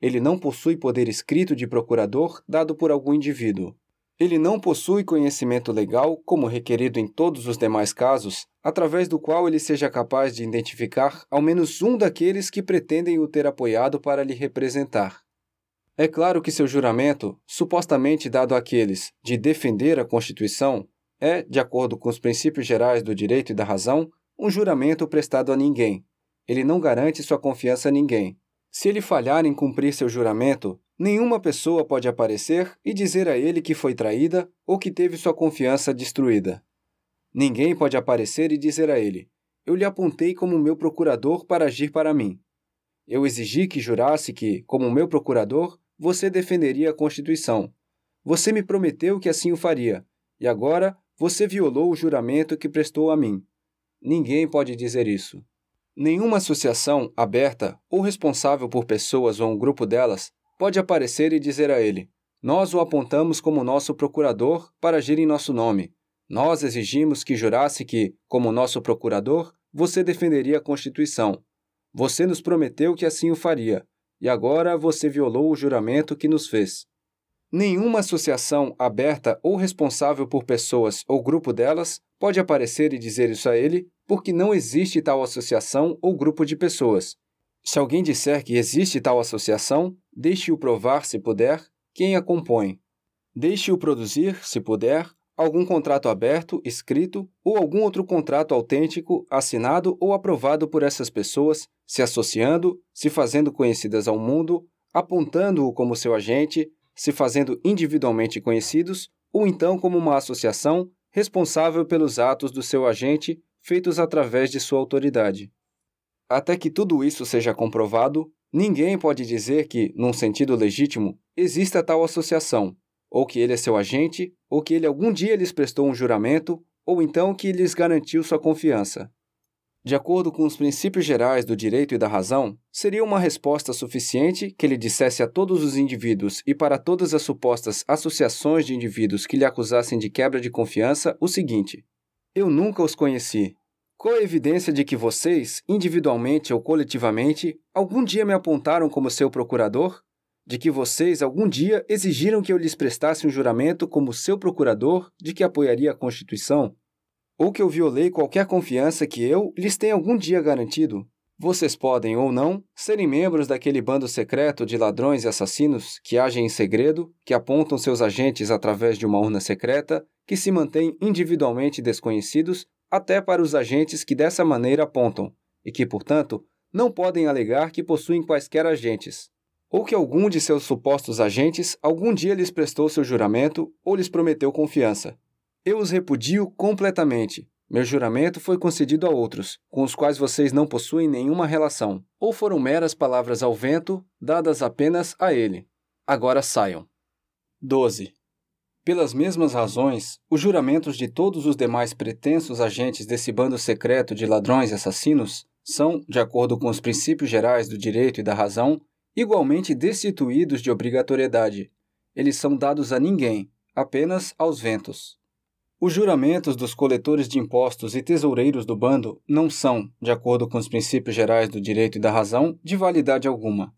Ele não possui poder escrito de procurador dado por algum indivíduo. Ele não possui conhecimento legal, como requerido em todos os demais casos, através do qual ele seja capaz de identificar ao menos um daqueles que pretendem o ter apoiado para lhe representar. É claro que seu juramento, supostamente dado àqueles de defender a Constituição, é, de acordo com os princípios gerais do direito e da razão, um juramento prestado a ninguém. Ele não garante sua confiança a ninguém. Se ele falhar em cumprir seu juramento, nenhuma pessoa pode aparecer e dizer a ele que foi traída ou que teve sua confiança destruída. Ninguém pode aparecer e dizer a ele: Eu lhe apontei como meu procurador para agir para mim. Eu exigi que jurasse que, como meu procurador, você defenderia a Constituição. Você me prometeu que assim o faria, e agora você violou o juramento que prestou a mim. Ninguém pode dizer isso. Nenhuma associação aberta ou responsável por pessoas ou um grupo delas pode aparecer e dizer a ele: Nós o apontamos como nosso procurador para agir em nosso nome. Nós exigimos que jurasse que, como nosso procurador, você defenderia a Constituição. Você nos prometeu que assim o faria, e agora você violou o juramento que nos fez. Nenhuma associação aberta ou responsável por pessoas ou grupo delas pode aparecer e dizer isso a ele, porque não existe tal associação ou grupo de pessoas. Se alguém disser que existe tal associação, deixe-o provar, se puder, quem a compõe. Deixe-o produzir, se puder, algum contrato aberto, escrito ou algum outro contrato autêntico, assinado ou aprovado por essas pessoas, se associando, se fazendo conhecidas ao mundo, apontando-o como seu agente, se fazendo individualmente conhecidos, ou então como uma associação responsável pelos atos do seu agente feitos através de sua autoridade. Até que tudo isso seja comprovado, ninguém pode dizer que, num sentido legítimo, exista tal associação, ou que ele é seu agente, ou que ele algum dia lhes prestou um juramento, ou então que lhes garantiu sua confiança de acordo com os princípios gerais do direito e da razão, seria uma resposta suficiente que ele dissesse a todos os indivíduos e para todas as supostas associações de indivíduos que lhe acusassem de quebra de confiança o seguinte: Eu nunca os conheci. Qual a evidência de que vocês, individualmente ou coletivamente, algum dia me apontaram como seu procurador? De que vocês algum dia exigiram que eu lhes prestasse um juramento como seu procurador de que apoiaria a Constituição? ou que eu violei qualquer confiança que eu lhes tenha algum dia garantido. Vocês podem ou não serem membros daquele bando secreto de ladrões e assassinos que agem em segredo, que apontam seus agentes através de uma urna secreta, que se mantêm individualmente desconhecidos até para os agentes que dessa maneira apontam, e que, portanto, não podem alegar que possuem quaisquer agentes, ou que algum de seus supostos agentes algum dia lhes prestou seu juramento ou lhes prometeu confiança. Eu os repudio completamente. Meu juramento foi concedido a outros, com os quais vocês não possuem nenhuma relação, ou foram meras palavras ao vento, dadas apenas a ele. Agora saiam. 12. Pelas mesmas razões, os juramentos de todos os demais pretensos agentes desse bando secreto de ladrões e assassinos são, de acordo com os princípios gerais do direito e da razão, igualmente destituídos de obrigatoriedade. Eles são dados a ninguém, apenas aos ventos. Os juramentos dos coletores de impostos e tesoureiros do bando não são, de acordo com os princípios gerais do direito e da razão, de validade alguma.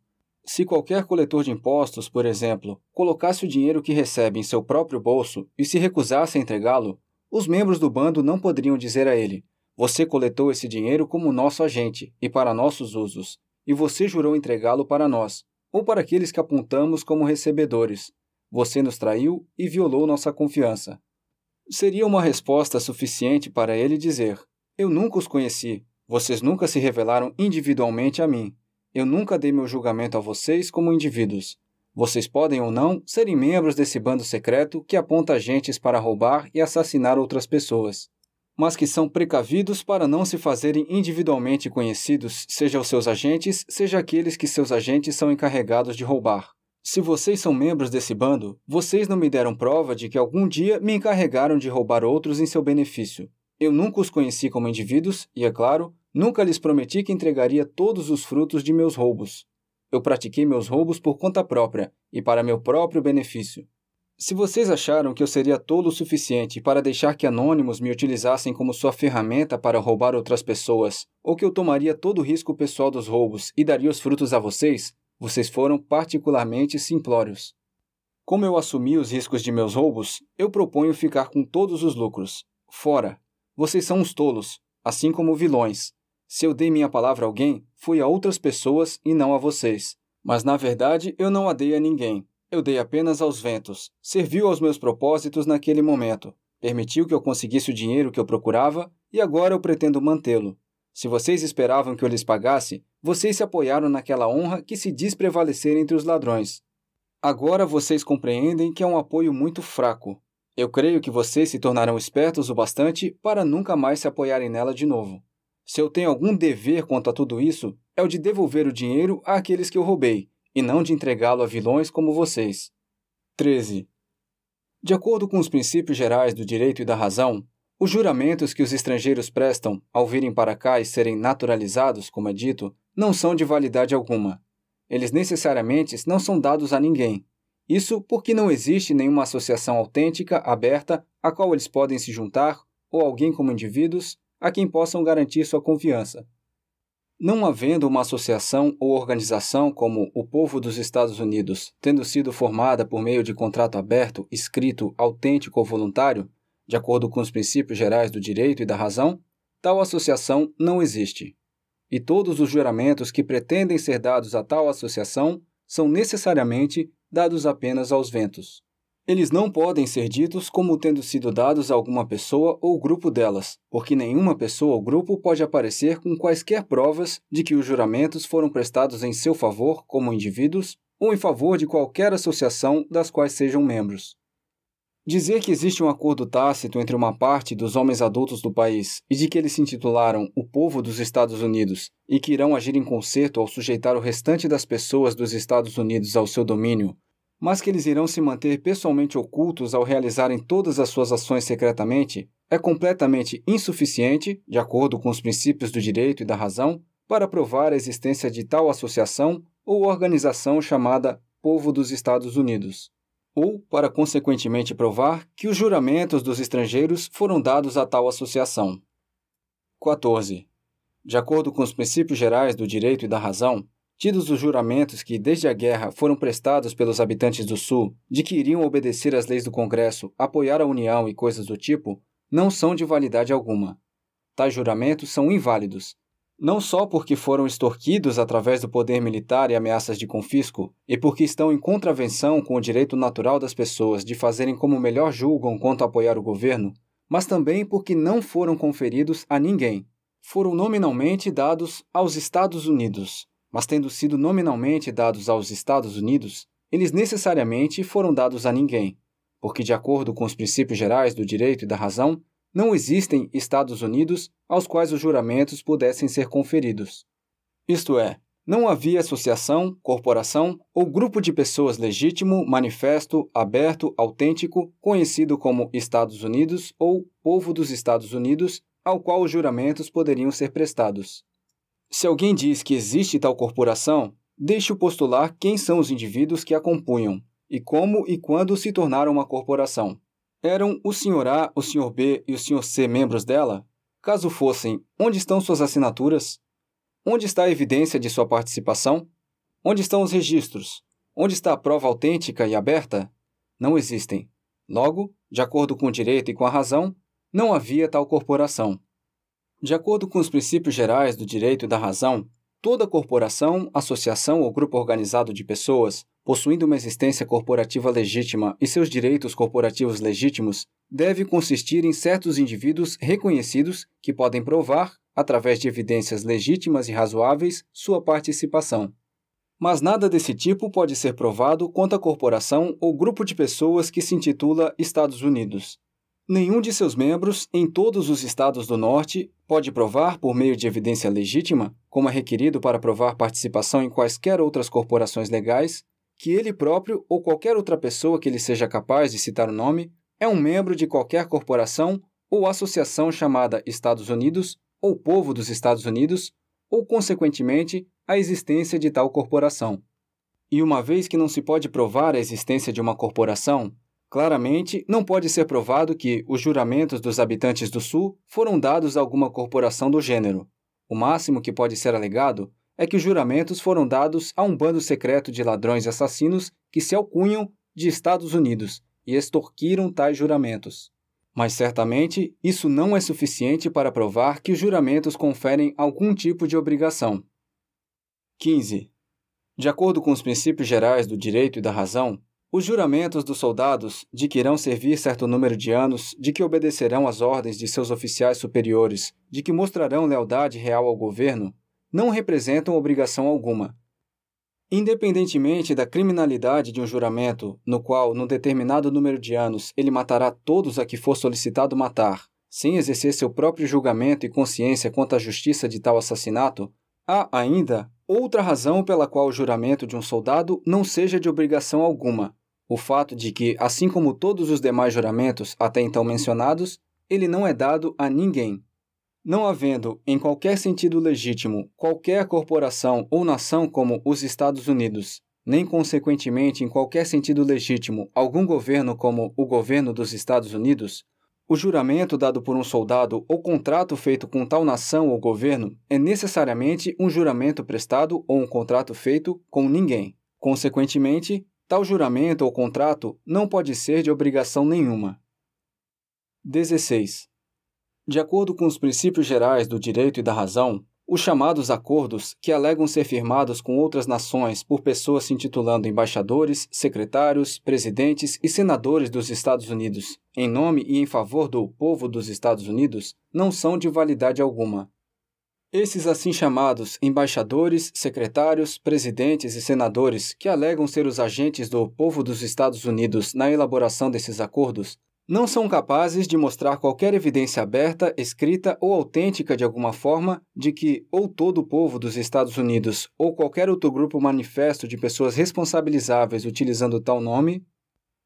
Se qualquer coletor de impostos, por exemplo, colocasse o dinheiro que recebe em seu próprio bolso e se recusasse a entregá-lo, os membros do bando não poderiam dizer a ele: Você coletou esse dinheiro como nosso agente e para nossos usos, e você jurou entregá-lo para nós, ou para aqueles que apontamos como recebedores. Você nos traiu e violou nossa confiança. Seria uma resposta suficiente para ele dizer: Eu nunca os conheci, vocês nunca se revelaram individualmente a mim. Eu nunca dei meu julgamento a vocês como indivíduos. Vocês podem ou não serem membros desse bando secreto que aponta agentes para roubar e assassinar outras pessoas, mas que são precavidos para não se fazerem individualmente conhecidos, seja os seus agentes, seja aqueles que seus agentes são encarregados de roubar. Se vocês são membros desse bando, vocês não me deram prova de que algum dia me encarregaram de roubar outros em seu benefício. Eu nunca os conheci como indivíduos e, é claro, nunca lhes prometi que entregaria todos os frutos de meus roubos. Eu pratiquei meus roubos por conta própria e para meu próprio benefício. Se vocês acharam que eu seria tolo o suficiente para deixar que anônimos me utilizassem como sua ferramenta para roubar outras pessoas, ou que eu tomaria todo o risco pessoal dos roubos e daria os frutos a vocês, vocês foram particularmente simplórios. Como eu assumi os riscos de meus roubos, eu proponho ficar com todos os lucros. Fora! Vocês são uns tolos, assim como vilões. Se eu dei minha palavra a alguém, foi a outras pessoas e não a vocês. Mas na verdade eu não a dei a ninguém. Eu dei apenas aos ventos. Serviu aos meus propósitos naquele momento. Permitiu que eu conseguisse o dinheiro que eu procurava e agora eu pretendo mantê-lo. Se vocês esperavam que eu lhes pagasse, vocês se apoiaram naquela honra que se diz prevalecer entre os ladrões. Agora vocês compreendem que é um apoio muito fraco. Eu creio que vocês se tornarão espertos o bastante para nunca mais se apoiarem nela de novo. Se eu tenho algum dever quanto a tudo isso, é o de devolver o dinheiro àqueles que eu roubei, e não de entregá-lo a vilões como vocês. 13. De acordo com os princípios gerais do direito e da razão, os juramentos que os estrangeiros prestam ao virem para cá e serem naturalizados, como é dito, não são de validade alguma. Eles necessariamente não são dados a ninguém. Isso porque não existe nenhuma associação autêntica, aberta, a qual eles podem se juntar, ou alguém como indivíduos, a quem possam garantir sua confiança. Não havendo uma associação ou organização como o povo dos Estados Unidos, tendo sido formada por meio de contrato aberto, escrito, autêntico ou voluntário, de acordo com os princípios gerais do direito e da razão, tal associação não existe e todos os juramentos que pretendem ser dados a tal associação são necessariamente dados apenas aos ventos. Eles não podem ser ditos como tendo sido dados a alguma pessoa ou grupo delas, porque nenhuma pessoa ou grupo pode aparecer com quaisquer provas de que os juramentos foram prestados em seu favor como indivíduos ou em favor de qualquer associação das quais sejam membros. Dizer que existe um acordo tácito entre uma parte dos homens adultos do país e de que eles se intitularam o povo dos Estados Unidos e que irão agir em concerto ao sujeitar o restante das pessoas dos Estados Unidos ao seu domínio, mas que eles irão se manter pessoalmente ocultos ao realizarem todas as suas ações secretamente, é completamente insuficiente, de acordo com os princípios do direito e da razão, para provar a existência de tal associação ou organização chamada Povo dos Estados Unidos ou para consequentemente provar que os juramentos dos estrangeiros foram dados a tal associação. 14. De acordo com os princípios gerais do direito e da razão, tidos os juramentos que, desde a guerra, foram prestados pelos habitantes do Sul de que iriam obedecer às leis do Congresso, apoiar a União e coisas do tipo, não são de validade alguma. Tais juramentos são inválidos, não só porque foram extorquidos através do poder militar e ameaças de confisco, e porque estão em contravenção com o direito natural das pessoas de fazerem como melhor julgam quanto a apoiar o governo, mas também porque não foram conferidos a ninguém. Foram nominalmente dados aos Estados Unidos, mas tendo sido nominalmente dados aos Estados Unidos, eles necessariamente foram dados a ninguém, porque, de acordo com os princípios gerais do direito e da razão, não existem Estados Unidos aos quais os juramentos pudessem ser conferidos. Isto é, não havia associação, corporação ou grupo de pessoas legítimo, manifesto, aberto, autêntico, conhecido como Estados Unidos ou Povo dos Estados Unidos, ao qual os juramentos poderiam ser prestados. Se alguém diz que existe tal corporação, deixe-o postular quem são os indivíduos que a compunham e como e quando se tornaram uma corporação. Eram o Sr. A, o Sr. B e o Sr. C membros dela? Caso fossem, onde estão suas assinaturas? Onde está a evidência de sua participação? Onde estão os registros? Onde está a prova autêntica e aberta? Não existem. Logo, de acordo com o direito e com a razão, não havia tal corporação. De acordo com os princípios gerais do direito e da razão, toda corporação, associação ou grupo organizado de pessoas possuindo uma existência corporativa legítima e seus direitos corporativos legítimos, deve consistir em certos indivíduos reconhecidos que podem provar, através de evidências legítimas e razoáveis, sua participação. Mas nada desse tipo pode ser provado contra a corporação ou grupo de pessoas que se intitula Estados Unidos. Nenhum de seus membros, em todos os estados do Norte, pode provar, por meio de evidência legítima, como é requerido para provar participação em quaisquer outras corporações legais, que ele próprio ou qualquer outra pessoa que ele seja capaz de citar o nome é um membro de qualquer corporação ou associação chamada Estados Unidos ou povo dos Estados Unidos ou, consequentemente, a existência de tal corporação. E uma vez que não se pode provar a existência de uma corporação, claramente não pode ser provado que os juramentos dos habitantes do Sul foram dados a alguma corporação do gênero. O máximo que pode ser alegado é que os juramentos foram dados a um bando secreto de ladrões e assassinos que se alcunham de Estados Unidos e extorquiram tais juramentos. Mas certamente isso não é suficiente para provar que os juramentos conferem algum tipo de obrigação. 15. De acordo com os princípios gerais do direito e da razão, os juramentos dos soldados de que irão servir certo número de anos, de que obedecerão às ordens de seus oficiais superiores, de que mostrarão lealdade real ao governo, não representam obrigação alguma. Independentemente da criminalidade de um juramento, no qual, num determinado número de anos, ele matará todos a que for solicitado matar, sem exercer seu próprio julgamento e consciência quanto à justiça de tal assassinato, há ainda outra razão pela qual o juramento de um soldado não seja de obrigação alguma: o fato de que, assim como todos os demais juramentos até então mencionados, ele não é dado a ninguém. Não havendo, em qualquer sentido legítimo, qualquer corporação ou nação como os Estados Unidos, nem consequentemente, em qualquer sentido legítimo, algum governo como o governo dos Estados Unidos, o juramento dado por um soldado ou contrato feito com tal nação ou governo é necessariamente um juramento prestado ou um contrato feito com ninguém. Consequentemente, tal juramento ou contrato não pode ser de obrigação nenhuma. 16. De acordo com os princípios gerais do direito e da razão, os chamados acordos, que alegam ser firmados com outras nações por pessoas se intitulando embaixadores, secretários, presidentes e senadores dos Estados Unidos, em nome e em favor do povo dos Estados Unidos, não são de validade alguma. Esses assim chamados embaixadores, secretários, presidentes e senadores que alegam ser os agentes do povo dos Estados Unidos na elaboração desses acordos não são capazes de mostrar qualquer evidência aberta, escrita ou autêntica de alguma forma de que ou todo o povo dos Estados Unidos ou qualquer outro grupo manifesto de pessoas responsabilizáveis utilizando tal nome,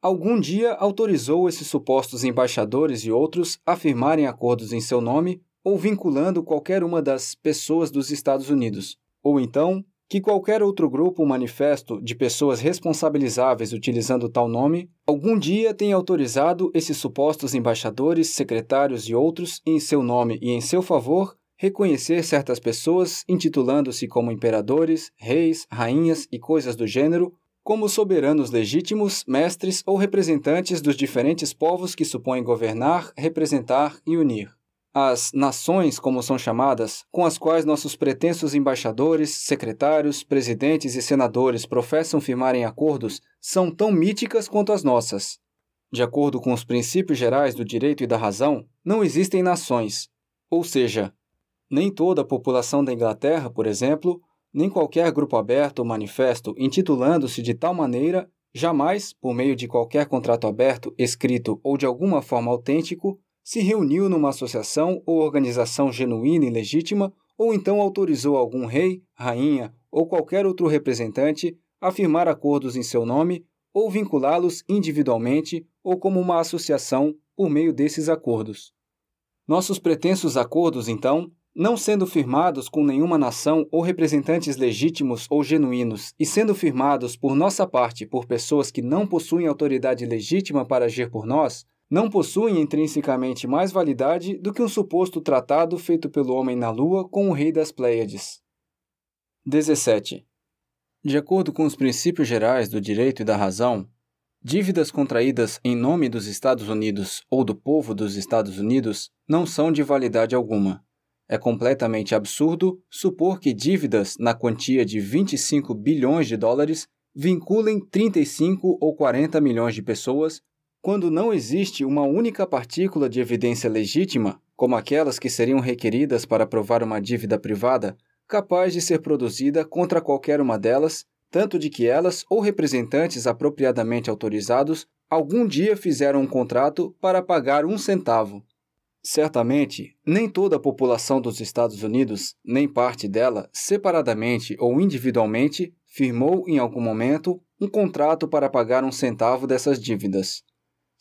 algum dia autorizou esses supostos embaixadores e outros a firmarem acordos em seu nome ou vinculando qualquer uma das pessoas dos Estados Unidos, ou então que qualquer outro grupo manifesto de pessoas responsabilizáveis utilizando tal nome algum dia tenha autorizado esses supostos embaixadores, secretários e outros, em seu nome e em seu favor, reconhecer certas pessoas intitulando-se como imperadores, reis, rainhas e coisas do gênero, como soberanos legítimos, mestres ou representantes dos diferentes povos que supõem governar, representar e unir. As nações, como são chamadas, com as quais nossos pretensos embaixadores, secretários, presidentes e senadores professam firmarem acordos, são tão míticas quanto as nossas. De acordo com os princípios gerais do direito e da razão, não existem nações. Ou seja, nem toda a população da Inglaterra, por exemplo, nem qualquer grupo aberto ou manifesto intitulando-se de tal maneira jamais, por meio de qualquer contrato aberto, escrito ou de alguma forma autêntico, se reuniu numa associação ou organização genuína e legítima, ou então autorizou algum rei, rainha ou qualquer outro representante a firmar acordos em seu nome ou vinculá-los individualmente ou como uma associação por meio desses acordos. Nossos pretensos acordos, então, não sendo firmados com nenhuma nação ou representantes legítimos ou genuínos, e sendo firmados por nossa parte por pessoas que não possuem autoridade legítima para agir por nós, não possuem intrinsecamente mais validade do que um suposto tratado feito pelo homem na Lua com o rei das Pleiades. 17. De acordo com os princípios gerais do direito e da razão, dívidas contraídas em nome dos Estados Unidos ou do povo dos Estados Unidos não são de validade alguma. É completamente absurdo supor que dívidas na quantia de 25 bilhões de dólares vinculem 35 ou 40 milhões de pessoas quando não existe uma única partícula de evidência legítima, como aquelas que seriam requeridas para provar uma dívida privada, capaz de ser produzida contra qualquer uma delas, tanto de que elas ou representantes apropriadamente autorizados algum dia fizeram um contrato para pagar um centavo. Certamente, nem toda a população dos Estados Unidos, nem parte dela, separadamente ou individualmente, firmou em algum momento um contrato para pagar um centavo dessas dívidas.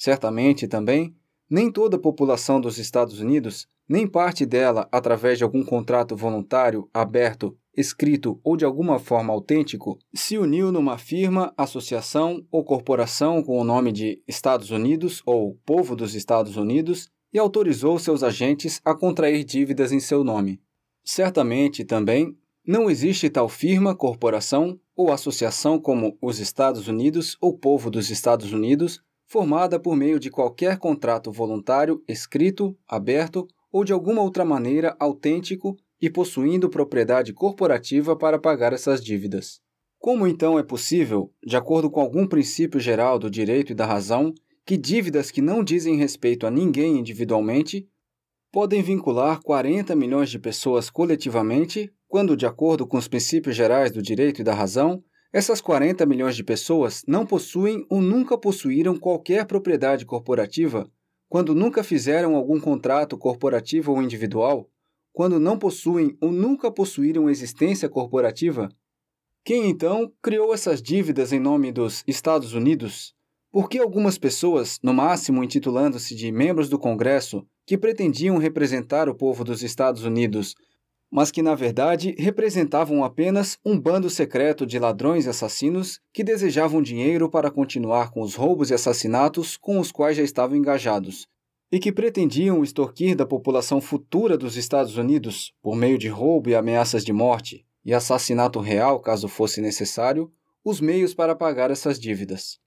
Certamente também, nem toda a população dos Estados Unidos, nem parte dela através de algum contrato voluntário, aberto, escrito ou de alguma forma autêntico, se uniu numa firma, associação ou corporação com o nome de Estados Unidos ou Povo dos Estados Unidos e autorizou seus agentes a contrair dívidas em seu nome. Certamente também, não existe tal firma, corporação ou associação como os Estados Unidos ou Povo dos Estados Unidos formada por meio de qualquer contrato voluntário, escrito, aberto ou de alguma outra maneira autêntico e possuindo propriedade corporativa para pagar essas dívidas. Como então é possível, de acordo com algum princípio geral do direito e da razão, que dívidas que não dizem respeito a ninguém individualmente podem vincular 40 milhões de pessoas coletivamente, quando, de acordo com os princípios gerais do direito e da razão, essas 40 milhões de pessoas não possuem ou nunca possuíram qualquer propriedade corporativa, quando nunca fizeram algum contrato corporativo ou individual, quando não possuem ou nunca possuíram existência corporativa? Quem então criou essas dívidas em nome dos Estados Unidos? Por que algumas pessoas, no máximo intitulando-se de membros do Congresso, que pretendiam representar o povo dos Estados Unidos, mas que na verdade representavam apenas um bando secreto de ladrões e assassinos que desejavam dinheiro para continuar com os roubos e assassinatos com os quais já estavam engajados, e que pretendiam extorquir da população futura dos Estados Unidos, por meio de roubo e ameaças de morte, e assassinato real, caso fosse necessário, os meios para pagar essas dívidas.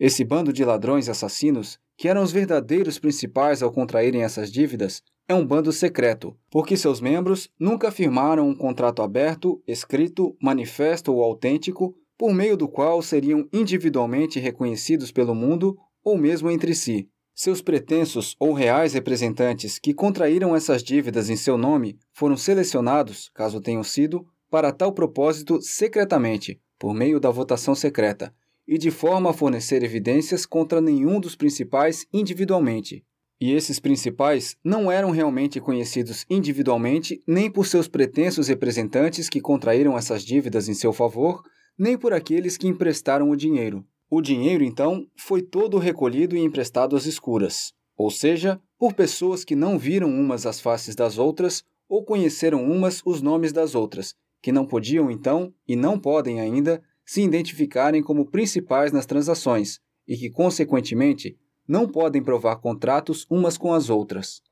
Esse bando de ladrões e assassinos, que eram os verdadeiros principais ao contraírem essas dívidas, é um bando secreto, porque seus membros nunca firmaram um contrato aberto, escrito, manifesto ou autêntico, por meio do qual seriam individualmente reconhecidos pelo mundo ou mesmo entre si. Seus pretensos ou reais representantes que contraíram essas dívidas em seu nome foram selecionados, caso tenham sido, para tal propósito secretamente, por meio da votação secreta, e de forma a fornecer evidências contra nenhum dos principais individualmente. E esses principais não eram realmente conhecidos individualmente nem por seus pretensos representantes que contraíram essas dívidas em seu favor, nem por aqueles que emprestaram o dinheiro. O dinheiro, então, foi todo recolhido e emprestado às escuras, ou seja, por pessoas que não viram umas as faces das outras ou conheceram umas os nomes das outras, que não podiam então e não podem ainda se identificarem como principais nas transações e que, consequentemente, não podem provar contratos umas com as outras.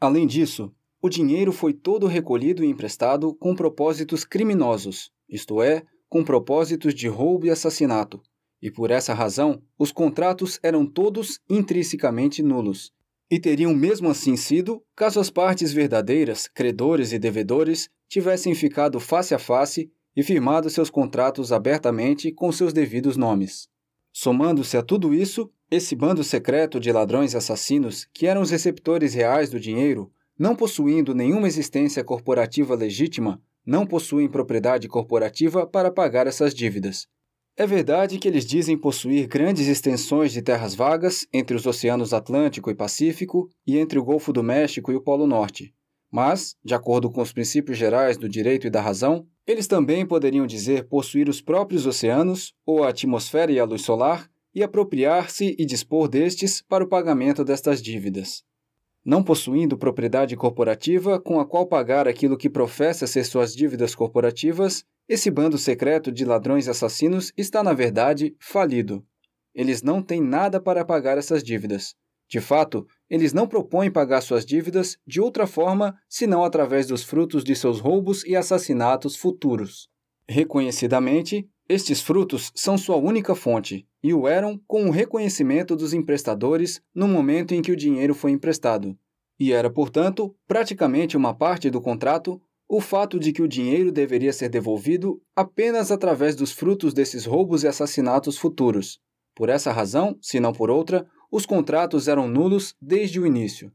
Além disso, o dinheiro foi todo recolhido e emprestado com propósitos criminosos, isto é, com propósitos de roubo e assassinato, e por essa razão os contratos eram todos intrinsecamente nulos, e teriam mesmo assim sido caso as partes verdadeiras, credores e devedores, tivessem ficado face a face e firmado seus contratos abertamente com seus devidos nomes. Somando-se a tudo isso, esse bando secreto de ladrões assassinos, que eram os receptores reais do dinheiro, não possuindo nenhuma existência corporativa legítima, não possuem propriedade corporativa para pagar essas dívidas. É verdade que eles dizem possuir grandes extensões de terras vagas entre os oceanos Atlântico e Pacífico e entre o Golfo do México e o Polo Norte. Mas, de acordo com os princípios gerais do direito e da razão, eles também poderiam dizer possuir os próprios oceanos, ou a atmosfera e a luz solar, e apropriar-se e dispor destes para o pagamento destas dívidas. Não possuindo propriedade corporativa com a qual pagar aquilo que professa ser suas dívidas corporativas, esse bando secreto de ladrões assassinos está, na verdade, falido. Eles não têm nada para pagar essas dívidas. De fato, eles não propõem pagar suas dívidas de outra forma senão através dos frutos de seus roubos e assassinatos futuros. Reconhecidamente, estes frutos são sua única fonte, e o eram com o reconhecimento dos emprestadores no momento em que o dinheiro foi emprestado. E era, portanto, praticamente uma parte do contrato o fato de que o dinheiro deveria ser devolvido apenas através dos frutos desses roubos e assassinatos futuros. Por essa razão, se não por outra, os contratos eram nulos desde o início.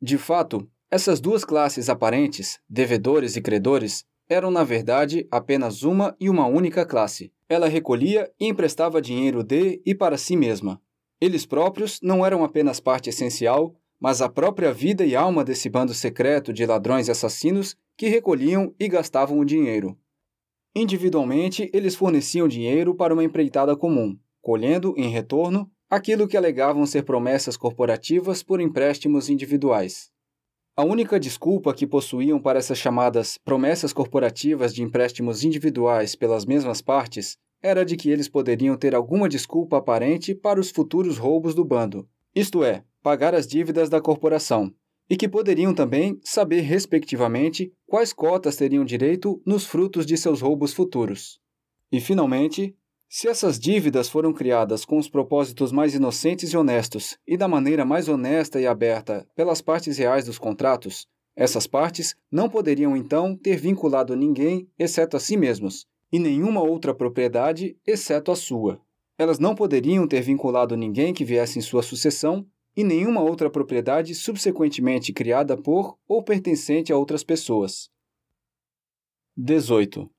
De fato, essas duas classes aparentes, devedores e credores, eram na verdade apenas uma e uma única classe. Ela recolhia e emprestava dinheiro de e para si mesma. Eles próprios não eram apenas parte essencial, mas a própria vida e alma desse bando secreto de ladrões e assassinos que recolhiam e gastavam o dinheiro. Individualmente, eles forneciam dinheiro para uma empreitada comum, colhendo, em retorno, aquilo que alegavam ser promessas corporativas por empréstimos individuais. A única desculpa que possuíam para essas chamadas promessas corporativas de empréstimos individuais pelas mesmas partes era de que eles poderiam ter alguma desculpa aparente para os futuros roubos do bando, isto é, pagar as dívidas da corporação, e que poderiam também saber, respectivamente, quais cotas teriam direito nos frutos de seus roubos futuros. E, finalmente, se essas dívidas foram criadas com os propósitos mais inocentes e honestos, e da maneira mais honesta e aberta pelas partes reais dos contratos, essas partes não poderiam então ter vinculado ninguém exceto a si mesmos, e nenhuma outra propriedade exceto a sua. Elas não poderiam ter vinculado ninguém que viesse em sua sucessão, e nenhuma outra propriedade subsequentemente criada por ou pertencente a outras pessoas. 18.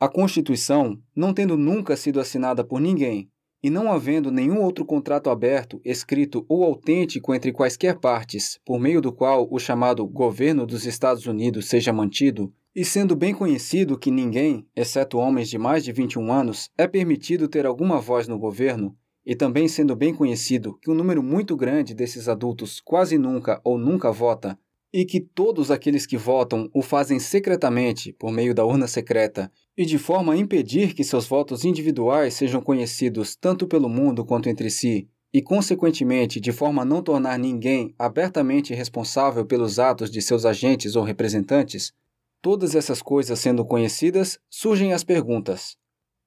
A Constituição, não tendo nunca sido assinada por ninguém e não havendo nenhum outro contrato aberto, escrito ou autêntico entre quaisquer partes, por meio do qual o chamado governo dos Estados Unidos seja mantido, e sendo bem conhecido que ninguém, exceto homens de mais de 21 anos, é permitido ter alguma voz no governo, e também sendo bem conhecido que um número muito grande desses adultos quase nunca ou nunca vota, e que todos aqueles que votam o fazem secretamente, por meio da urna secreta, e de forma a impedir que seus votos individuais sejam conhecidos tanto pelo mundo quanto entre si, e, consequentemente, de forma a não tornar ninguém abertamente responsável pelos atos de seus agentes ou representantes, todas essas coisas sendo conhecidas, surgem as perguntas: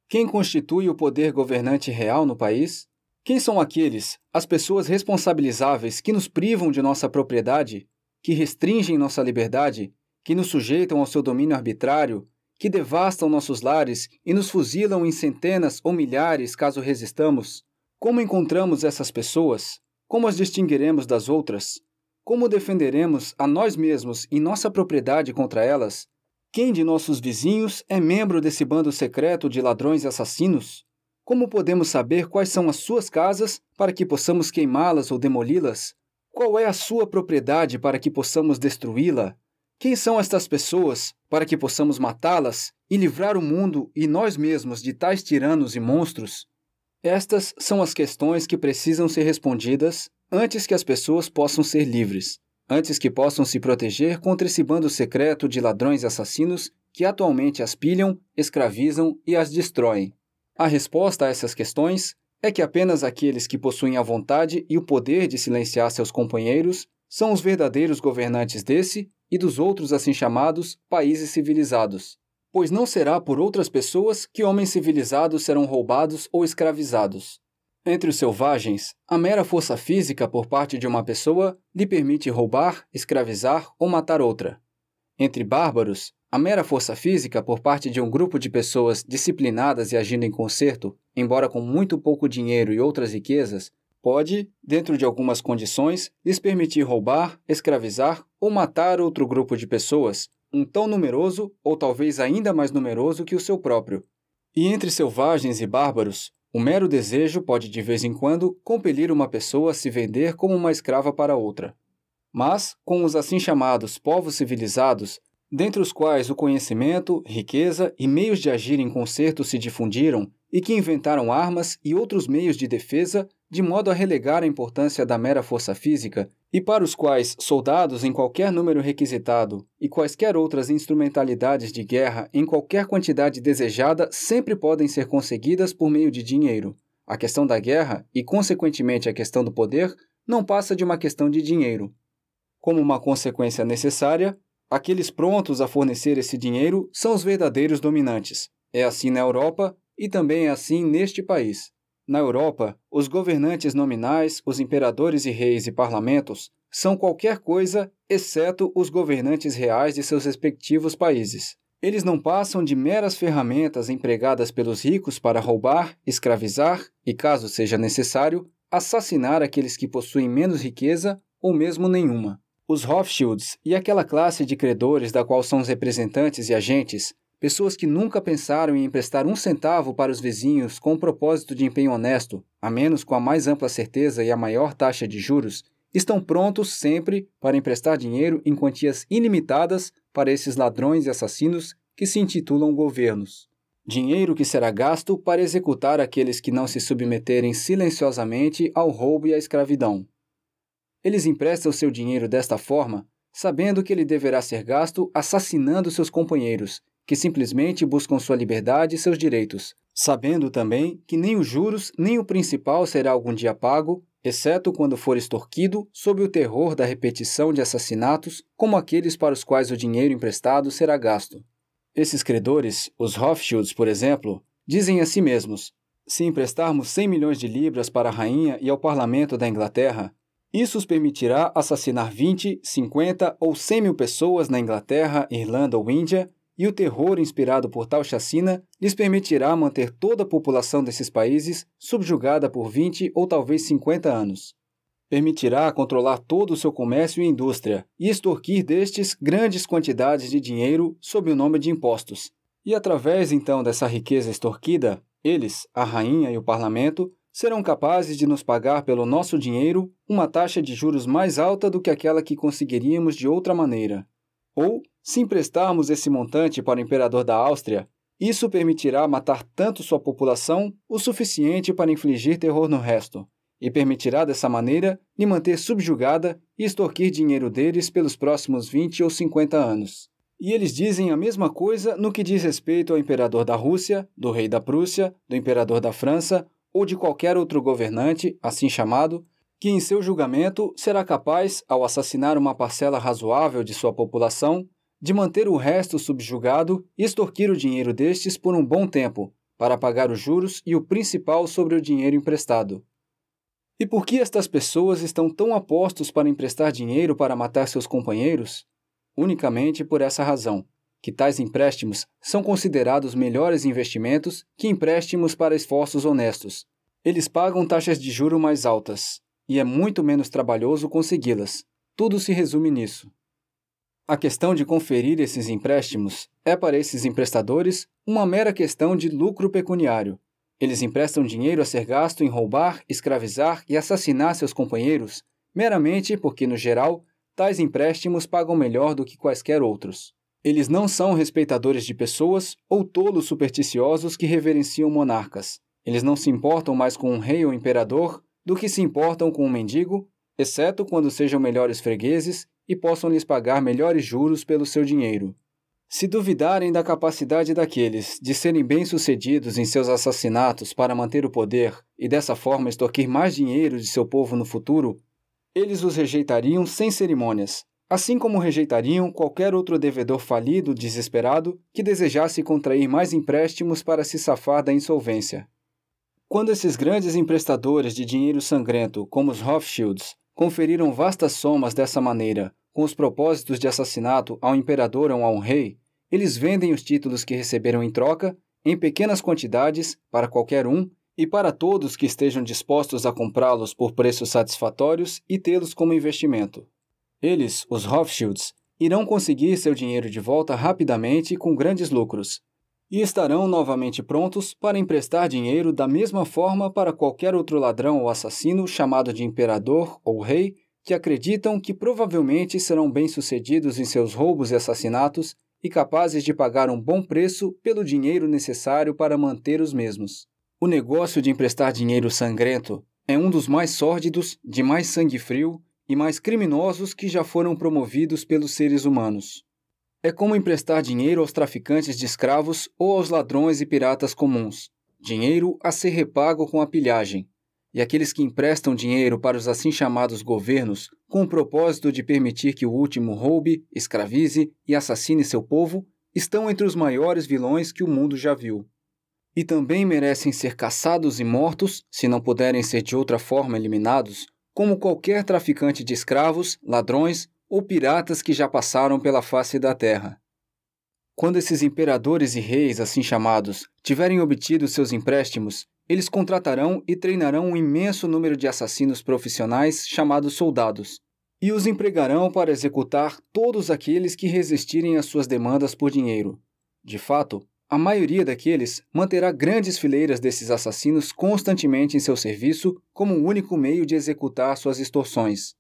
quem constitui o poder governante real no país? Quem são aqueles, as pessoas responsabilizáveis que nos privam de nossa propriedade que restringem nossa liberdade, que nos sujeitam ao seu domínio arbitrário, que devastam nossos lares e nos fuzilam em centenas ou milhares caso resistamos? Como encontramos essas pessoas? Como as distinguiremos das outras? Como defenderemos a nós mesmos e nossa propriedade contra elas? Quem de nossos vizinhos é membro desse bando secreto de ladrões e assassinos? Como podemos saber quais são as suas casas para que possamos queimá-las ou demoli-las? Qual é a sua propriedade para que possamos destruí-la? Quem são estas pessoas para que possamos matá-las e livrar o mundo e nós mesmos de tais tiranos e monstros? Estas são as questões que precisam ser respondidas antes que as pessoas possam ser livres, antes que possam se proteger contra esse bando secreto de ladrões assassinos que atualmente as pilham, escravizam e as destroem. A resposta a essas questões é que apenas aqueles que possuem a vontade e o poder de silenciar seus companheiros são os verdadeiros governantes desse e dos outros assim chamados países civilizados, pois não será por outras pessoas que homens civilizados serão roubados ou escravizados. Entre os selvagens, a mera força física por parte de uma pessoa lhe permite roubar, escravizar ou matar outra. Entre bárbaros, a mera força física por parte de um grupo de pessoas disciplinadas e agindo em concerto embora com muito pouco dinheiro e outras riquezas, pode, dentro de algumas condições, lhes permitir roubar, escravizar ou matar outro grupo de pessoas, um tão numeroso ou talvez ainda mais numeroso que o seu próprio. E entre selvagens e bárbaros, o mero desejo pode de vez em quando compelir uma pessoa a se vender como uma escrava para outra. Mas, com os assim chamados povos civilizados, dentre os quais o conhecimento, riqueza e meios de agir em concerto se difundiram, e que inventaram armas e outros meios de defesa de modo a relegar a importância da mera força física, e para os quais soldados em qualquer número requisitado e quaisquer outras instrumentalidades de guerra em qualquer quantidade desejada sempre podem ser conseguidas por meio de dinheiro. A questão da guerra, e consequentemente a questão do poder, não passa de uma questão de dinheiro. Como uma consequência necessária, aqueles prontos a fornecer esse dinheiro são os verdadeiros dominantes. É assim na Europa e também é assim neste país. Na Europa, os governantes nominais, os imperadores e reis e parlamentos são qualquer coisa exceto os governantes reais de seus respectivos países. Eles não passam de meras ferramentas empregadas pelos ricos para roubar, escravizar e, caso seja necessário, assassinar aqueles que possuem menos riqueza ou mesmo nenhuma. Os Rothschilds e aquela classe de credores da qual são os representantes e agentes Pessoas que nunca pensaram em emprestar um centavo para os vizinhos com o propósito de empenho honesto, a menos com a mais ampla certeza e a maior taxa de juros, estão prontos sempre para emprestar dinheiro em quantias ilimitadas para esses ladrões e assassinos que se intitulam governos. Dinheiro que será gasto para executar aqueles que não se submeterem silenciosamente ao roubo e à escravidão. Eles emprestam seu dinheiro desta forma, sabendo que ele deverá ser gasto assassinando seus companheiros que simplesmente buscam sua liberdade e seus direitos, sabendo também que nem os juros nem o principal será algum dia pago, exceto quando for extorquido sob o terror da repetição de assassinatos, como aqueles para os quais o dinheiro emprestado será gasto. Esses credores, os Rothschilds, por exemplo, dizem a si mesmos: se emprestarmos 100 milhões de libras para a rainha e ao parlamento da Inglaterra, isso os permitirá assassinar 20, 50 ou 100 mil pessoas na Inglaterra, Irlanda ou Índia e o terror inspirado por tal chacina lhes permitirá manter toda a população desses países subjugada por 20 ou talvez 50 anos. Permitirá controlar todo o seu comércio e indústria e extorquir destes grandes quantidades de dinheiro sob o nome de impostos. E através então dessa riqueza extorquida, eles, a rainha e o parlamento, serão capazes de nos pagar pelo nosso dinheiro uma taxa de juros mais alta do que aquela que conseguiríamos de outra maneira. Ou se emprestarmos esse montante para o imperador da Áustria, isso permitirá matar tanto sua população o suficiente para infligir terror no resto, e permitirá dessa maneira lhe manter subjugada e extorquir dinheiro deles pelos próximos 20 ou 50 anos. E eles dizem a mesma coisa no que diz respeito ao imperador da Rússia, do rei da Prússia, do imperador da França ou de qualquer outro governante, assim chamado, que em seu julgamento será capaz, ao assassinar uma parcela razoável de sua população, de manter o resto subjugado e extorquir o dinheiro destes por um bom tempo, para pagar os juros e o principal sobre o dinheiro emprestado. E por que estas pessoas estão tão apostos para emprestar dinheiro para matar seus companheiros? Unicamente por essa razão, que tais empréstimos são considerados melhores investimentos que empréstimos para esforços honestos. Eles pagam taxas de juro mais altas, e é muito menos trabalhoso consegui-las. Tudo se resume nisso. A questão de conferir esses empréstimos é para esses emprestadores uma mera questão de lucro pecuniário. Eles emprestam dinheiro a ser gasto em roubar, escravizar e assassinar seus companheiros, meramente porque, no geral, tais empréstimos pagam melhor do que quaisquer outros. Eles não são respeitadores de pessoas ou tolos supersticiosos que reverenciam monarcas. Eles não se importam mais com um rei ou imperador do que se importam com um mendigo, exceto quando sejam melhores fregueses e possam lhes pagar melhores juros pelo seu dinheiro. Se duvidarem da capacidade daqueles de serem bem-sucedidos em seus assassinatos para manter o poder e dessa forma extorquir mais dinheiro de seu povo no futuro, eles os rejeitariam sem cerimônias, assim como rejeitariam qualquer outro devedor falido desesperado que desejasse contrair mais empréstimos para se safar da insolvência. Quando esses grandes emprestadores de dinheiro sangrento, como os Rothschilds, conferiram vastas somas dessa maneira, com os propósitos de assassinato ao imperador ou a um rei, eles vendem os títulos que receberam em troca, em pequenas quantidades, para qualquer um e para todos que estejam dispostos a comprá-los por preços satisfatórios e tê-los como investimento. Eles, os Rothschilds, irão conseguir seu dinheiro de volta rapidamente e com grandes lucros, e estarão novamente prontos para emprestar dinheiro da mesma forma para qualquer outro ladrão ou assassino chamado de imperador ou rei que acreditam que provavelmente serão bem-sucedidos em seus roubos e assassinatos e capazes de pagar um bom preço pelo dinheiro necessário para manter os mesmos. O negócio de emprestar dinheiro sangrento é um dos mais sórdidos, de mais sangue frio e mais criminosos que já foram promovidos pelos seres humanos. É como emprestar dinheiro aos traficantes de escravos ou aos ladrões e piratas comuns. Dinheiro a ser repago com a pilhagem. E aqueles que emprestam dinheiro para os assim chamados governos, com o propósito de permitir que o último roube, escravize e assassine seu povo, estão entre os maiores vilões que o mundo já viu. E também merecem ser caçados e mortos, se não puderem ser de outra forma eliminados, como qualquer traficante de escravos, ladrões ou piratas que já passaram pela face da terra. Quando esses imperadores e reis, assim chamados, tiverem obtido seus empréstimos, eles contratarão e treinarão um imenso número de assassinos profissionais chamados soldados, e os empregarão para executar todos aqueles que resistirem às suas demandas por dinheiro. De fato, a maioria daqueles manterá grandes fileiras desses assassinos constantemente em seu serviço como um único meio de executar suas extorsões.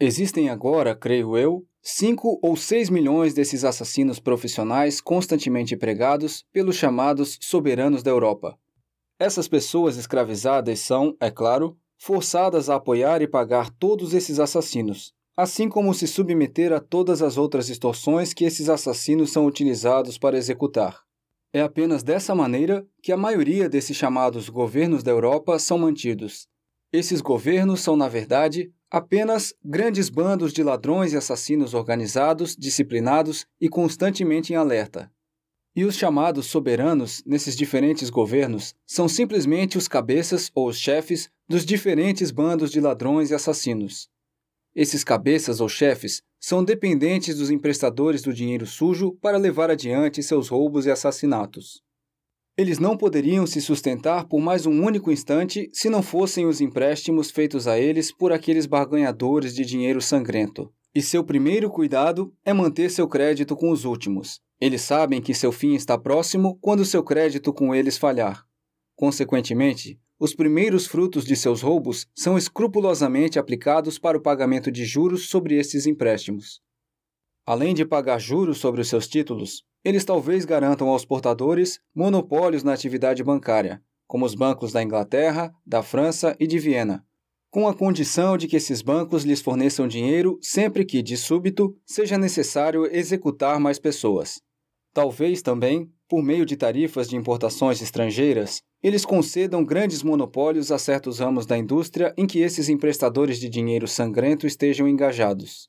Existem agora, creio eu, cinco ou seis milhões desses assassinos profissionais constantemente pregados pelos chamados soberanos da Europa. Essas pessoas escravizadas são, é claro, forçadas a apoiar e pagar todos esses assassinos, assim como se submeter a todas as outras extorsões que esses assassinos são utilizados para executar. É apenas dessa maneira que a maioria desses chamados governos da Europa são mantidos. Esses governos são, na verdade, Apenas grandes bandos de ladrões e assassinos organizados, disciplinados e constantemente em alerta. E os chamados soberanos, nesses diferentes governos, são simplesmente os cabeças ou os chefes dos diferentes bandos de ladrões e assassinos. Esses cabeças ou chefes são dependentes dos emprestadores do dinheiro sujo para levar adiante seus roubos e assassinatos. Eles não poderiam se sustentar por mais um único instante se não fossem os empréstimos feitos a eles por aqueles barganhadores de dinheiro sangrento. E seu primeiro cuidado é manter seu crédito com os últimos. Eles sabem que seu fim está próximo quando seu crédito com eles falhar. Consequentemente, os primeiros frutos de seus roubos são escrupulosamente aplicados para o pagamento de juros sobre estes empréstimos. Além de pagar juros sobre os seus títulos, eles talvez garantam aos portadores monopólios na atividade bancária, como os bancos da Inglaterra, da França e de Viena, com a condição de que esses bancos lhes forneçam dinheiro sempre que, de súbito, seja necessário executar mais pessoas. Talvez também, por meio de tarifas de importações estrangeiras, eles concedam grandes monopólios a certos ramos da indústria em que esses emprestadores de dinheiro sangrento estejam engajados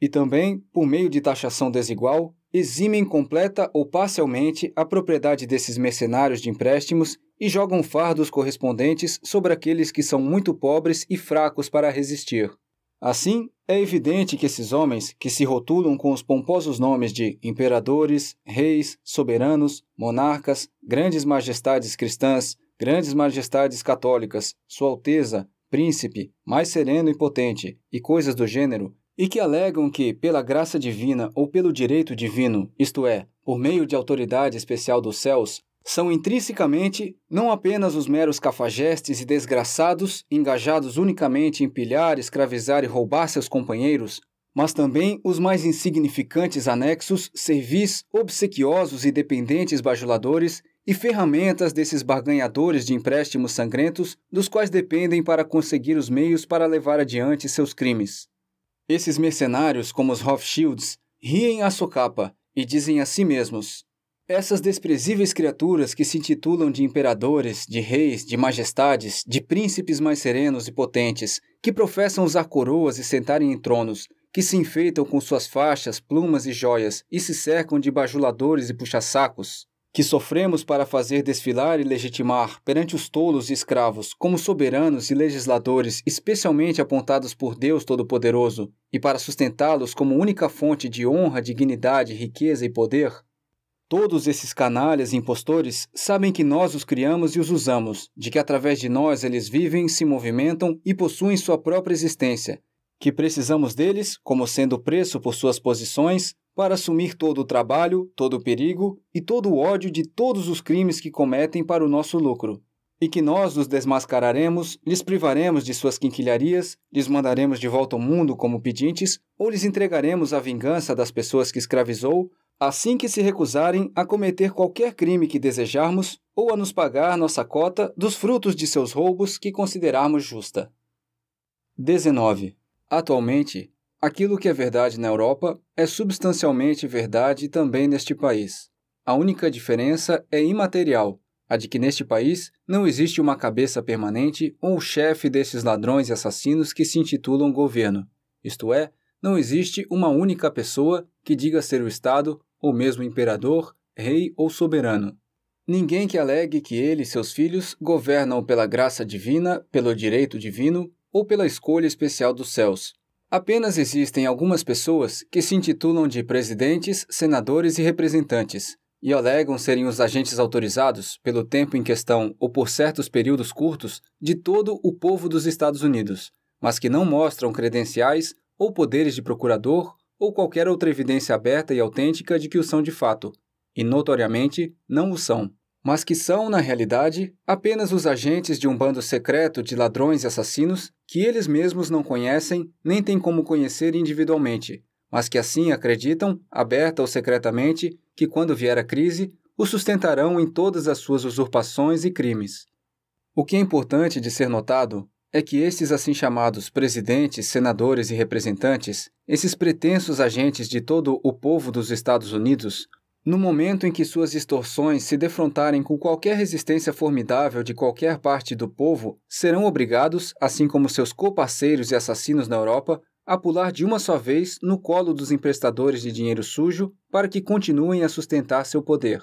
e também, por meio de taxação desigual, eximem completa ou parcialmente a propriedade desses mercenários de empréstimos e jogam fardos correspondentes sobre aqueles que são muito pobres e fracos para resistir. Assim, é evidente que esses homens, que se rotulam com os pomposos nomes de imperadores, reis, soberanos, monarcas, grandes majestades cristãs, grandes majestades católicas, Sua Alteza, príncipe, mais sereno e potente, e coisas do gênero, e que alegam que, pela graça divina ou pelo direito divino, isto é, por meio de autoridade especial dos céus, são intrinsecamente não apenas os meros cafajestes e desgraçados, engajados unicamente em pilhar, escravizar e roubar seus companheiros, mas também os mais insignificantes anexos, servis, obsequiosos e dependentes bajuladores e ferramentas desses barganhadores de empréstimos sangrentos, dos quais dependem para conseguir os meios para levar adiante seus crimes. Esses mercenários, como os Rothschilds, riem à socapa e dizem a si mesmos: essas desprezíveis criaturas que se intitulam de imperadores, de reis, de majestades, de príncipes mais serenos e potentes, que professam usar coroas e sentarem em tronos, que se enfeitam com suas faixas, plumas e joias e se cercam de bajuladores e puxa-sacos, que sofremos para fazer desfilar e legitimar perante os tolos e escravos, como soberanos e legisladores especialmente apontados por Deus Todo-Poderoso, e para sustentá-los como única fonte de honra, dignidade, riqueza e poder? Todos esses canalhas e impostores sabem que nós os criamos e os usamos, de que através de nós eles vivem, se movimentam e possuem sua própria existência, que precisamos deles, como sendo o preço por suas posições, para assumir todo o trabalho, todo o perigo e todo o ódio de todos os crimes que cometem para o nosso lucro. E que nós os desmascararemos, lhes privaremos de suas quinquilharias, lhes mandaremos de volta ao mundo como pedintes, ou lhes entregaremos a vingança das pessoas que escravizou, assim que se recusarem a cometer qualquer crime que desejarmos ou a nos pagar nossa cota dos frutos de seus roubos que considerarmos justa. 19. Atualmente, Aquilo que é verdade na Europa é substancialmente verdade também neste país. A única diferença é imaterial, a de que neste país não existe uma cabeça permanente ou o chefe desses ladrões e assassinos que se intitulam governo. Isto é, não existe uma única pessoa que diga ser o Estado, ou mesmo imperador, rei ou soberano. Ninguém que alegue que ele e seus filhos governam pela graça divina, pelo direito divino ou pela escolha especial dos céus, Apenas existem algumas pessoas que se intitulam de presidentes, senadores e representantes e alegam serem os agentes autorizados, pelo tempo em questão ou por certos períodos curtos, de todo o povo dos Estados Unidos, mas que não mostram credenciais ou poderes de procurador ou qualquer outra evidência aberta e autêntica de que o são de fato, e notoriamente não o são mas que são, na realidade, apenas os agentes de um bando secreto de ladrões e assassinos que eles mesmos não conhecem nem têm como conhecer individualmente, mas que assim acreditam, aberta ou secretamente, que quando vier a crise, o sustentarão em todas as suas usurpações e crimes. O que é importante de ser notado é que esses assim chamados presidentes, senadores e representantes, esses pretensos agentes de todo o povo dos Estados Unidos, no momento em que suas extorsões se defrontarem com qualquer resistência formidável de qualquer parte do povo, serão obrigados, assim como seus coparceiros e assassinos na Europa, a pular de uma só vez no colo dos emprestadores de dinheiro sujo para que continuem a sustentar seu poder.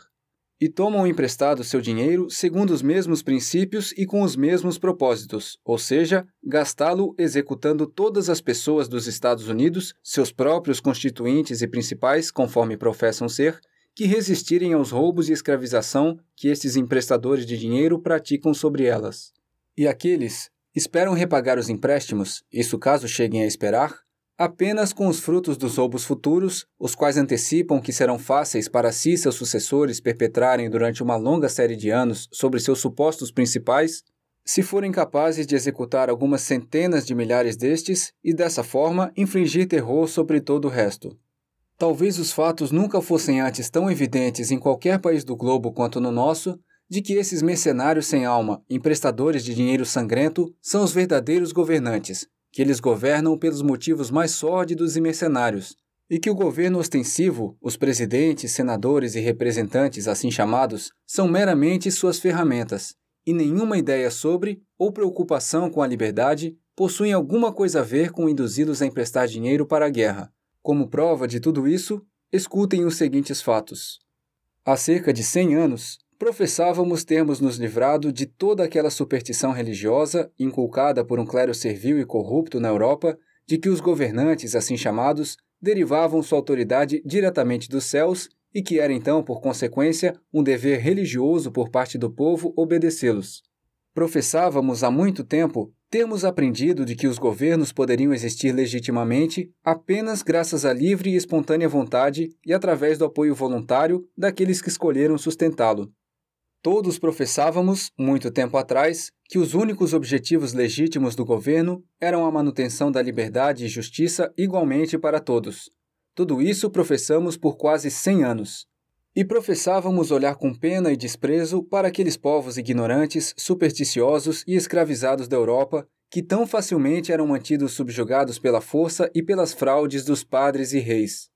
E tomam emprestado seu dinheiro segundo os mesmos princípios e com os mesmos propósitos, ou seja, gastá-lo executando todas as pessoas dos Estados Unidos, seus próprios constituintes e principais, conforme professam ser, que resistirem aos roubos e escravização que estes emprestadores de dinheiro praticam sobre elas. E aqueles esperam repagar os empréstimos, isso caso cheguem a esperar, apenas com os frutos dos roubos futuros, os quais antecipam que serão fáceis para si e seus sucessores perpetrarem durante uma longa série de anos sobre seus supostos principais, se forem capazes de executar algumas centenas de milhares destes e, dessa forma, infligir terror sobre todo o resto. Talvez os fatos nunca fossem antes tão evidentes em qualquer país do globo quanto no nosso, de que esses mercenários sem alma, emprestadores de dinheiro sangrento, são os verdadeiros governantes, que eles governam pelos motivos mais sórdidos e mercenários, e que o governo ostensivo, os presidentes, senadores e representantes assim chamados, são meramente suas ferramentas, e nenhuma ideia sobre ou preocupação com a liberdade possuem alguma coisa a ver com induzi-los a emprestar dinheiro para a guerra. Como prova de tudo isso, escutem os seguintes fatos. Há cerca de 100 anos, professávamos termos nos livrado de toda aquela superstição religiosa inculcada por um clero servil e corrupto na Europa, de que os governantes, assim chamados, derivavam sua autoridade diretamente dos céus e que era então, por consequência, um dever religioso por parte do povo obedecê-los. Professávamos há muito tempo termos aprendido de que os governos poderiam existir legitimamente apenas graças à livre e espontânea vontade e através do apoio voluntário daqueles que escolheram sustentá-lo. Todos professávamos, muito tempo atrás, que os únicos objetivos legítimos do governo eram a manutenção da liberdade e justiça igualmente para todos. Tudo isso professamos por quase 100 anos e professávamos olhar com pena e desprezo para aqueles povos ignorantes, supersticiosos e escravizados da Europa que tão facilmente eram mantidos subjugados pela força e pelas fraudes dos padres e reis.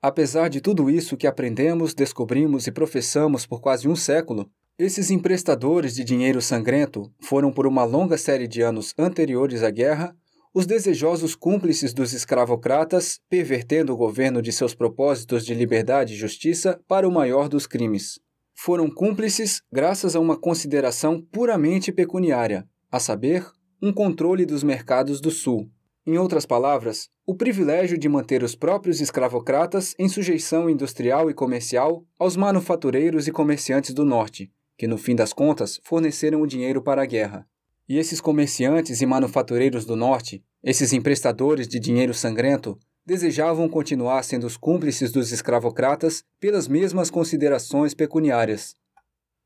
Apesar de tudo isso que aprendemos, descobrimos e professamos por quase um século, esses emprestadores de dinheiro sangrento foram, por uma longa série de anos anteriores à guerra, os desejosos cúmplices dos escravocratas, pervertendo o governo de seus propósitos de liberdade e justiça para o maior dos crimes. Foram cúmplices graças a uma consideração puramente pecuniária, a saber, um controle dos mercados do Sul. Em outras palavras, o privilégio de manter os próprios escravocratas em sujeição industrial e comercial aos manufatureiros e comerciantes do Norte, que no fim das contas forneceram o dinheiro para a guerra. E esses comerciantes e manufatureiros do norte, esses emprestadores de dinheiro sangrento, desejavam continuar sendo os cúmplices dos escravocratas pelas mesmas considerações pecuniárias.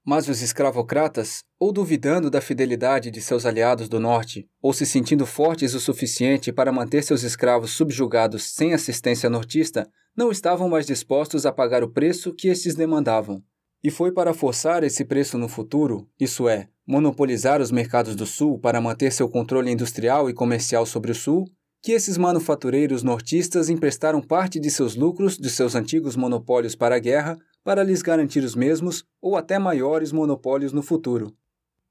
Mas os escravocratas, ou duvidando da fidelidade de seus aliados do norte, ou se sentindo fortes o suficiente para manter seus escravos subjugados sem assistência nortista, não estavam mais dispostos a pagar o preço que estes demandavam. E foi para forçar esse preço no futuro, isso é, monopolizar os mercados do Sul para manter seu controle industrial e comercial sobre o Sul, que esses manufatureiros nortistas emprestaram parte de seus lucros de seus antigos monopólios para a guerra para lhes garantir os mesmos ou até maiores monopólios no futuro.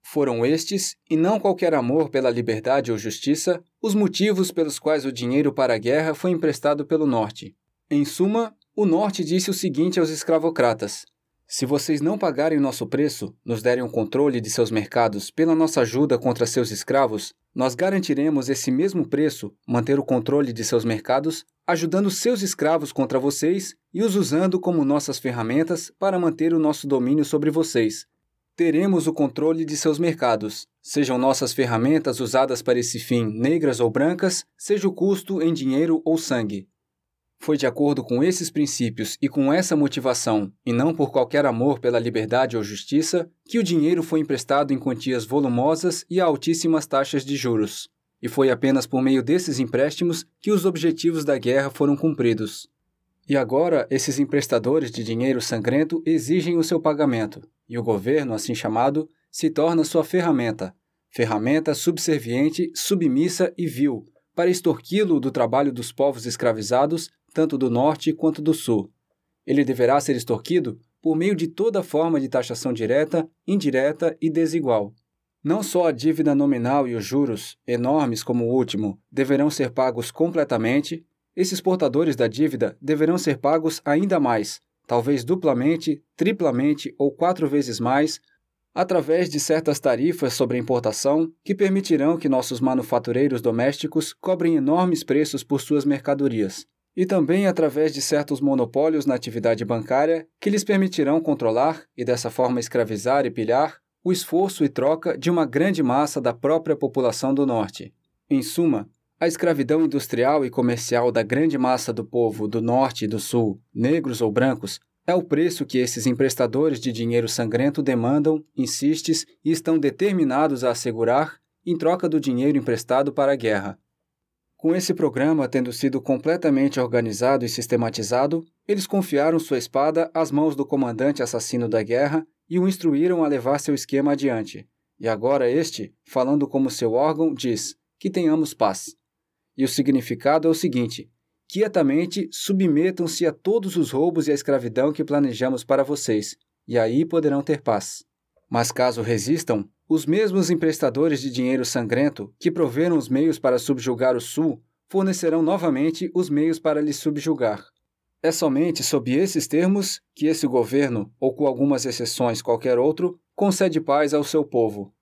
Foram estes, e não qualquer amor pela liberdade ou justiça, os motivos pelos quais o dinheiro para a guerra foi emprestado pelo Norte. Em suma, o Norte disse o seguinte aos escravocratas: se vocês não pagarem nosso preço, nos derem o controle de seus mercados pela nossa ajuda contra seus escravos, nós garantiremos esse mesmo preço, manter o controle de seus mercados, ajudando seus escravos contra vocês e os usando como nossas ferramentas para manter o nosso domínio sobre vocês. Teremos o controle de seus mercados, sejam nossas ferramentas usadas para esse fim negras ou brancas, seja o custo em dinheiro ou sangue foi de acordo com esses princípios e com essa motivação, e não por qualquer amor pela liberdade ou justiça, que o dinheiro foi emprestado em quantias volumosas e a altíssimas taxas de juros. E foi apenas por meio desses empréstimos que os objetivos da guerra foram cumpridos. E agora, esses emprestadores de dinheiro sangrento exigem o seu pagamento, e o governo, assim chamado, se torna sua ferramenta, ferramenta subserviente, submissa e vil, para extorquí-lo do trabalho dos povos escravizados tanto do norte quanto do sul. Ele deverá ser extorquido por meio de toda forma de taxação direta, indireta e desigual. Não só a dívida nominal e os juros, enormes como o último, deverão ser pagos completamente, esses portadores da dívida deverão ser pagos ainda mais, talvez duplamente, triplamente ou quatro vezes mais, através de certas tarifas sobre importação que permitirão que nossos manufatureiros domésticos cobrem enormes preços por suas mercadorias e também através de certos monopólios na atividade bancária que lhes permitirão controlar e dessa forma escravizar e pilhar o esforço e troca de uma grande massa da própria população do Norte. Em suma, a escravidão industrial e comercial da grande massa do povo do Norte e do Sul, negros ou brancos, é o preço que esses emprestadores de dinheiro sangrento demandam, insistes e estão determinados a assegurar em troca do dinheiro emprestado para a guerra. Com esse programa tendo sido completamente organizado e sistematizado, eles confiaram sua espada às mãos do comandante assassino da guerra e o instruíram a levar seu esquema adiante. E agora este, falando como seu órgão, diz: que tenhamos paz. E o significado é o seguinte: quietamente submetam-se a todos os roubos e a escravidão que planejamos para vocês, e aí poderão ter paz. Mas caso resistam, os mesmos emprestadores de dinheiro sangrento que proveram os meios para subjugar o Sul fornecerão novamente os meios para lhe subjugar. É somente sob esses termos que esse governo, ou com algumas exceções qualquer outro, concede paz ao seu povo.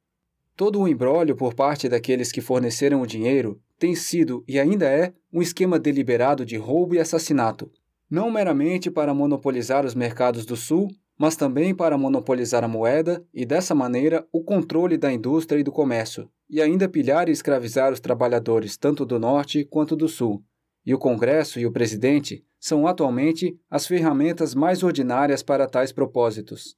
Todo o embrólio por parte daqueles que forneceram o dinheiro tem sido e ainda é um esquema deliberado de roubo e assassinato, não meramente para monopolizar os mercados do Sul mas também para monopolizar a moeda e, dessa maneira, o controle da indústria e do comércio, e ainda pilhar e escravizar os trabalhadores tanto do Norte quanto do Sul. E o Congresso e o presidente são atualmente as ferramentas mais ordinárias para tais propósitos.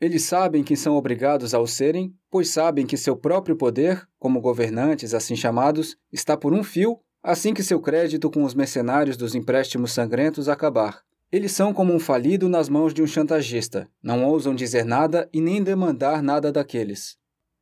Eles sabem que são obrigados ao serem, pois sabem que seu próprio poder, como governantes assim chamados, está por um fio assim que seu crédito com os mercenários dos empréstimos sangrentos acabar. Eles são como um falido nas mãos de um chantagista, não ousam dizer nada e nem demandar nada daqueles.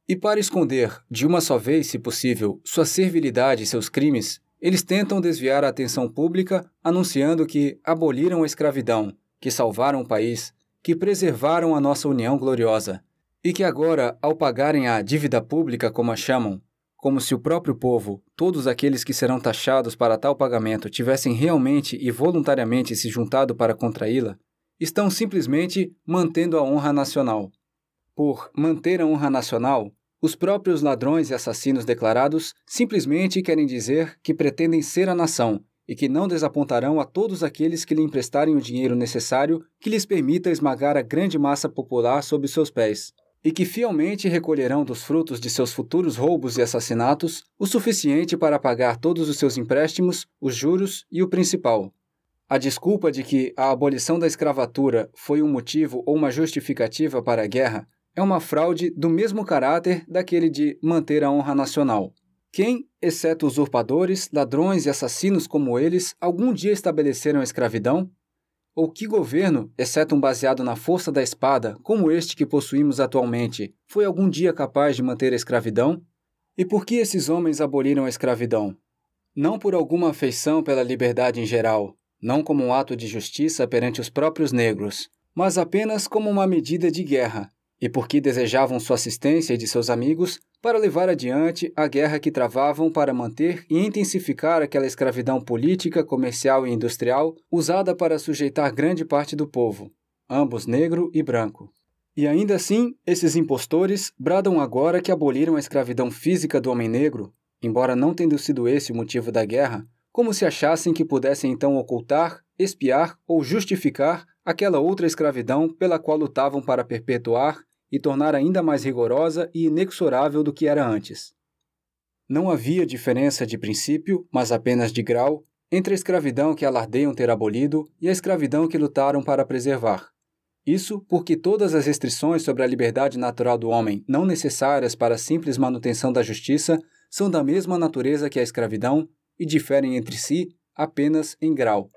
E para esconder, de uma só vez, se possível, sua servilidade e seus crimes, eles tentam desviar a atenção pública anunciando que aboliram a escravidão, que salvaram o país, que preservaram a nossa união gloriosa, e que agora, ao pagarem a dívida pública, como a chamam, como se o próprio povo, todos aqueles que serão taxados para tal pagamento, tivessem realmente e voluntariamente se juntado para contraí-la, estão simplesmente mantendo a honra nacional. Por manter a honra nacional, os próprios ladrões e assassinos declarados simplesmente querem dizer que pretendem ser a nação e que não desapontarão a todos aqueles que lhe emprestarem o dinheiro necessário que lhes permita esmagar a grande massa popular sob seus pés e que fielmente recolherão dos frutos de seus futuros roubos e assassinatos o suficiente para pagar todos os seus empréstimos, os juros e o principal. A desculpa de que a abolição da escravatura foi um motivo ou uma justificativa para a guerra é uma fraude do mesmo caráter daquele de manter a honra nacional. Quem, exceto usurpadores, ladrões e assassinos como eles, algum dia estabeleceram a escravidão, ou que governo, exceto um baseado na força da espada, como este que possuímos atualmente, foi algum dia capaz de manter a escravidão? E por que esses homens aboliram a escravidão? Não por alguma afeição pela liberdade em geral, não como um ato de justiça perante os próprios negros, mas apenas como uma medida de guerra, e porque desejavam sua assistência e de seus amigos para levar adiante a guerra que travavam para manter e intensificar aquela escravidão política, comercial e industrial usada para sujeitar grande parte do povo, ambos negro e branco. E ainda assim, esses impostores bradam agora que aboliram a escravidão física do homem negro, embora não tendo sido esse o motivo da guerra, como se achassem que pudessem então ocultar, espiar ou justificar aquela outra escravidão pela qual lutavam para perpetuar e tornar ainda mais rigorosa e inexorável do que era antes. Não havia diferença de princípio, mas apenas de grau, entre a escravidão que alardeiam ter abolido e a escravidão que lutaram para preservar. Isso porque todas as restrições sobre a liberdade natural do homem, não necessárias para a simples manutenção da justiça, são da mesma natureza que a escravidão e diferem entre si apenas em grau.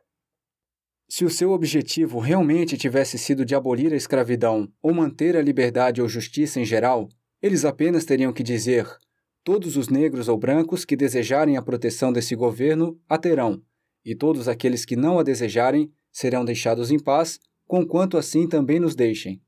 Se o seu objetivo realmente tivesse sido de abolir a escravidão ou manter a liberdade ou justiça em geral, eles apenas teriam que dizer: todos os negros ou brancos que desejarem a proteção desse governo a terão, e todos aqueles que não a desejarem serão deixados em paz, conquanto assim também nos deixem.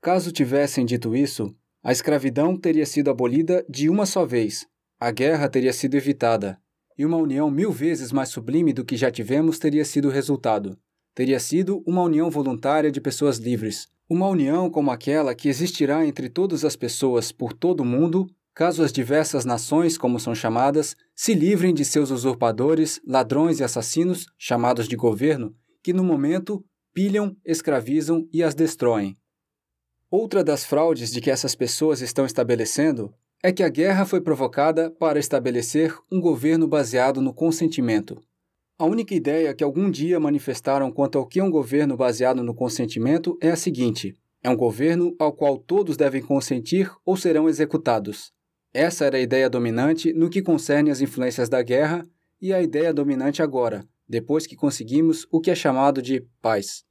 Caso tivessem dito isso, a escravidão teria sido abolida de uma só vez, a guerra teria sido evitada, e uma união mil vezes mais sublime do que já tivemos teria sido o resultado teria sido uma união voluntária de pessoas livres. Uma união como aquela que existirá entre todas as pessoas por todo o mundo, caso as diversas nações, como são chamadas, se livrem de seus usurpadores, ladrões e assassinos, chamados de governo, que no momento pilham, escravizam e as destroem. Outra das fraudes de que essas pessoas estão estabelecendo é que a guerra foi provocada para estabelecer um governo baseado no consentimento. A única ideia que algum dia manifestaram quanto ao que é um governo baseado no consentimento é a seguinte: é um governo ao qual todos devem consentir ou serão executados. Essa era a ideia dominante no que concerne as influências da guerra e a ideia dominante agora, depois que conseguimos o que é chamado de paz.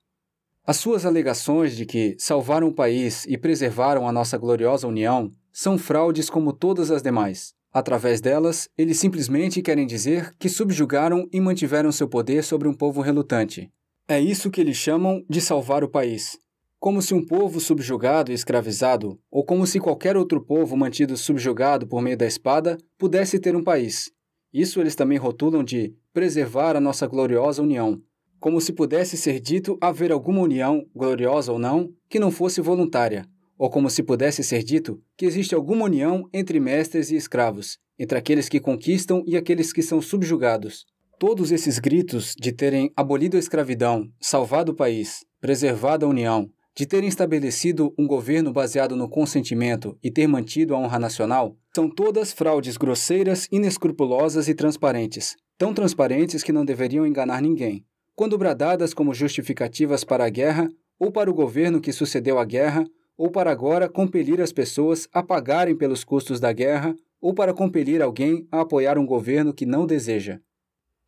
As suas alegações de que salvaram o país e preservaram a nossa gloriosa União são fraudes como todas as demais. Através delas, eles simplesmente querem dizer que subjugaram e mantiveram seu poder sobre um povo relutante. É isso que eles chamam de salvar o país. Como se um povo subjugado e escravizado, ou como se qualquer outro povo mantido subjugado por meio da espada, pudesse ter um país. Isso eles também rotulam de preservar a nossa gloriosa união, como se pudesse ser dito haver alguma união, gloriosa ou não, que não fosse voluntária, ou como se pudesse ser dito que existe alguma união entre mestres e escravos, entre aqueles que conquistam e aqueles que são subjugados. Todos esses gritos de terem abolido a escravidão, salvado o país, preservado a união, de terem estabelecido um governo baseado no consentimento e ter mantido a honra nacional, são todas fraudes grosseiras, inescrupulosas e transparentes, tão transparentes que não deveriam enganar ninguém. Quando bradadas como justificativas para a guerra, ou para o governo que sucedeu à guerra, ou para agora compelir as pessoas a pagarem pelos custos da guerra, ou para compelir alguém a apoiar um governo que não deseja.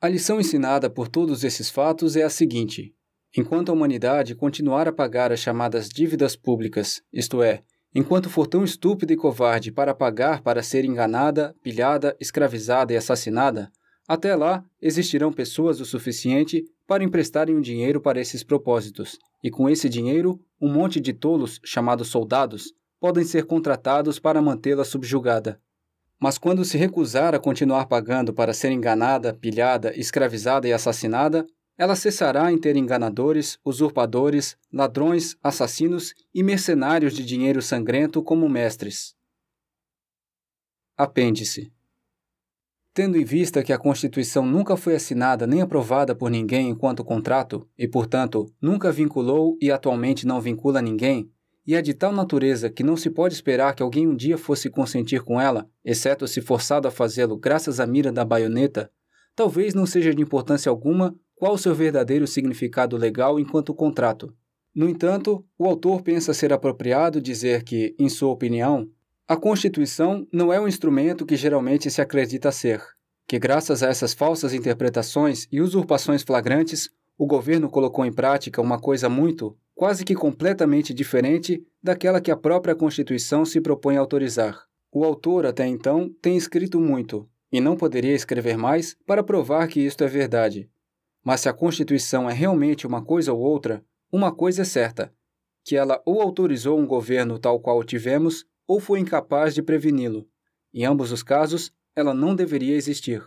A lição ensinada por todos esses fatos é a seguinte: enquanto a humanidade continuar a pagar as chamadas dívidas públicas, isto é, enquanto for tão estúpida e covarde para pagar para ser enganada, pilhada, escravizada e assassinada, até lá existirão pessoas o suficiente para emprestarem o um dinheiro para esses propósitos, e com esse dinheiro um monte de tolos, chamados soldados, podem ser contratados para mantê-la subjugada. Mas quando se recusar a continuar pagando para ser enganada, pilhada, escravizada e assassinada, ela cessará em ter enganadores, usurpadores, ladrões, assassinos e mercenários de dinheiro sangrento como mestres. Apêndice Tendo em vista que a Constituição nunca foi assinada nem aprovada por ninguém enquanto contrato, e, portanto, nunca vinculou e atualmente não vincula ninguém, e é de tal natureza que não se pode esperar que alguém um dia fosse consentir com ela, exceto se forçado a fazê-lo graças à mira da baioneta, talvez não seja de importância alguma qual o seu verdadeiro significado legal enquanto contrato. No entanto, o autor pensa ser apropriado dizer que, em sua opinião, a Constituição não é o instrumento que geralmente se acredita ser, que graças a essas falsas interpretações e usurpações flagrantes, o governo colocou em prática uma coisa muito, quase que completamente diferente daquela que a própria Constituição se propõe a autorizar. O autor, até então, tem escrito muito, e não poderia escrever mais para provar que isto é verdade. Mas se a Constituição é realmente uma coisa ou outra, uma coisa é certa: que ela ou autorizou um governo tal qual o tivemos, ou foi incapaz de preveni-lo. Em ambos os casos, ela não deveria existir.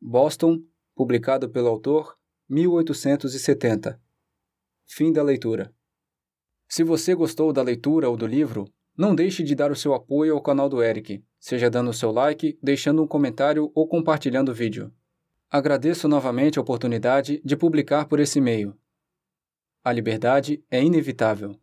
Boston, publicado pelo autor, 1870. Fim da leitura. Se você gostou da leitura ou do livro, não deixe de dar o seu apoio ao canal do Eric, seja dando o seu like, deixando um comentário ou compartilhando o vídeo. Agradeço novamente a oportunidade de publicar por esse meio. A liberdade é inevitável.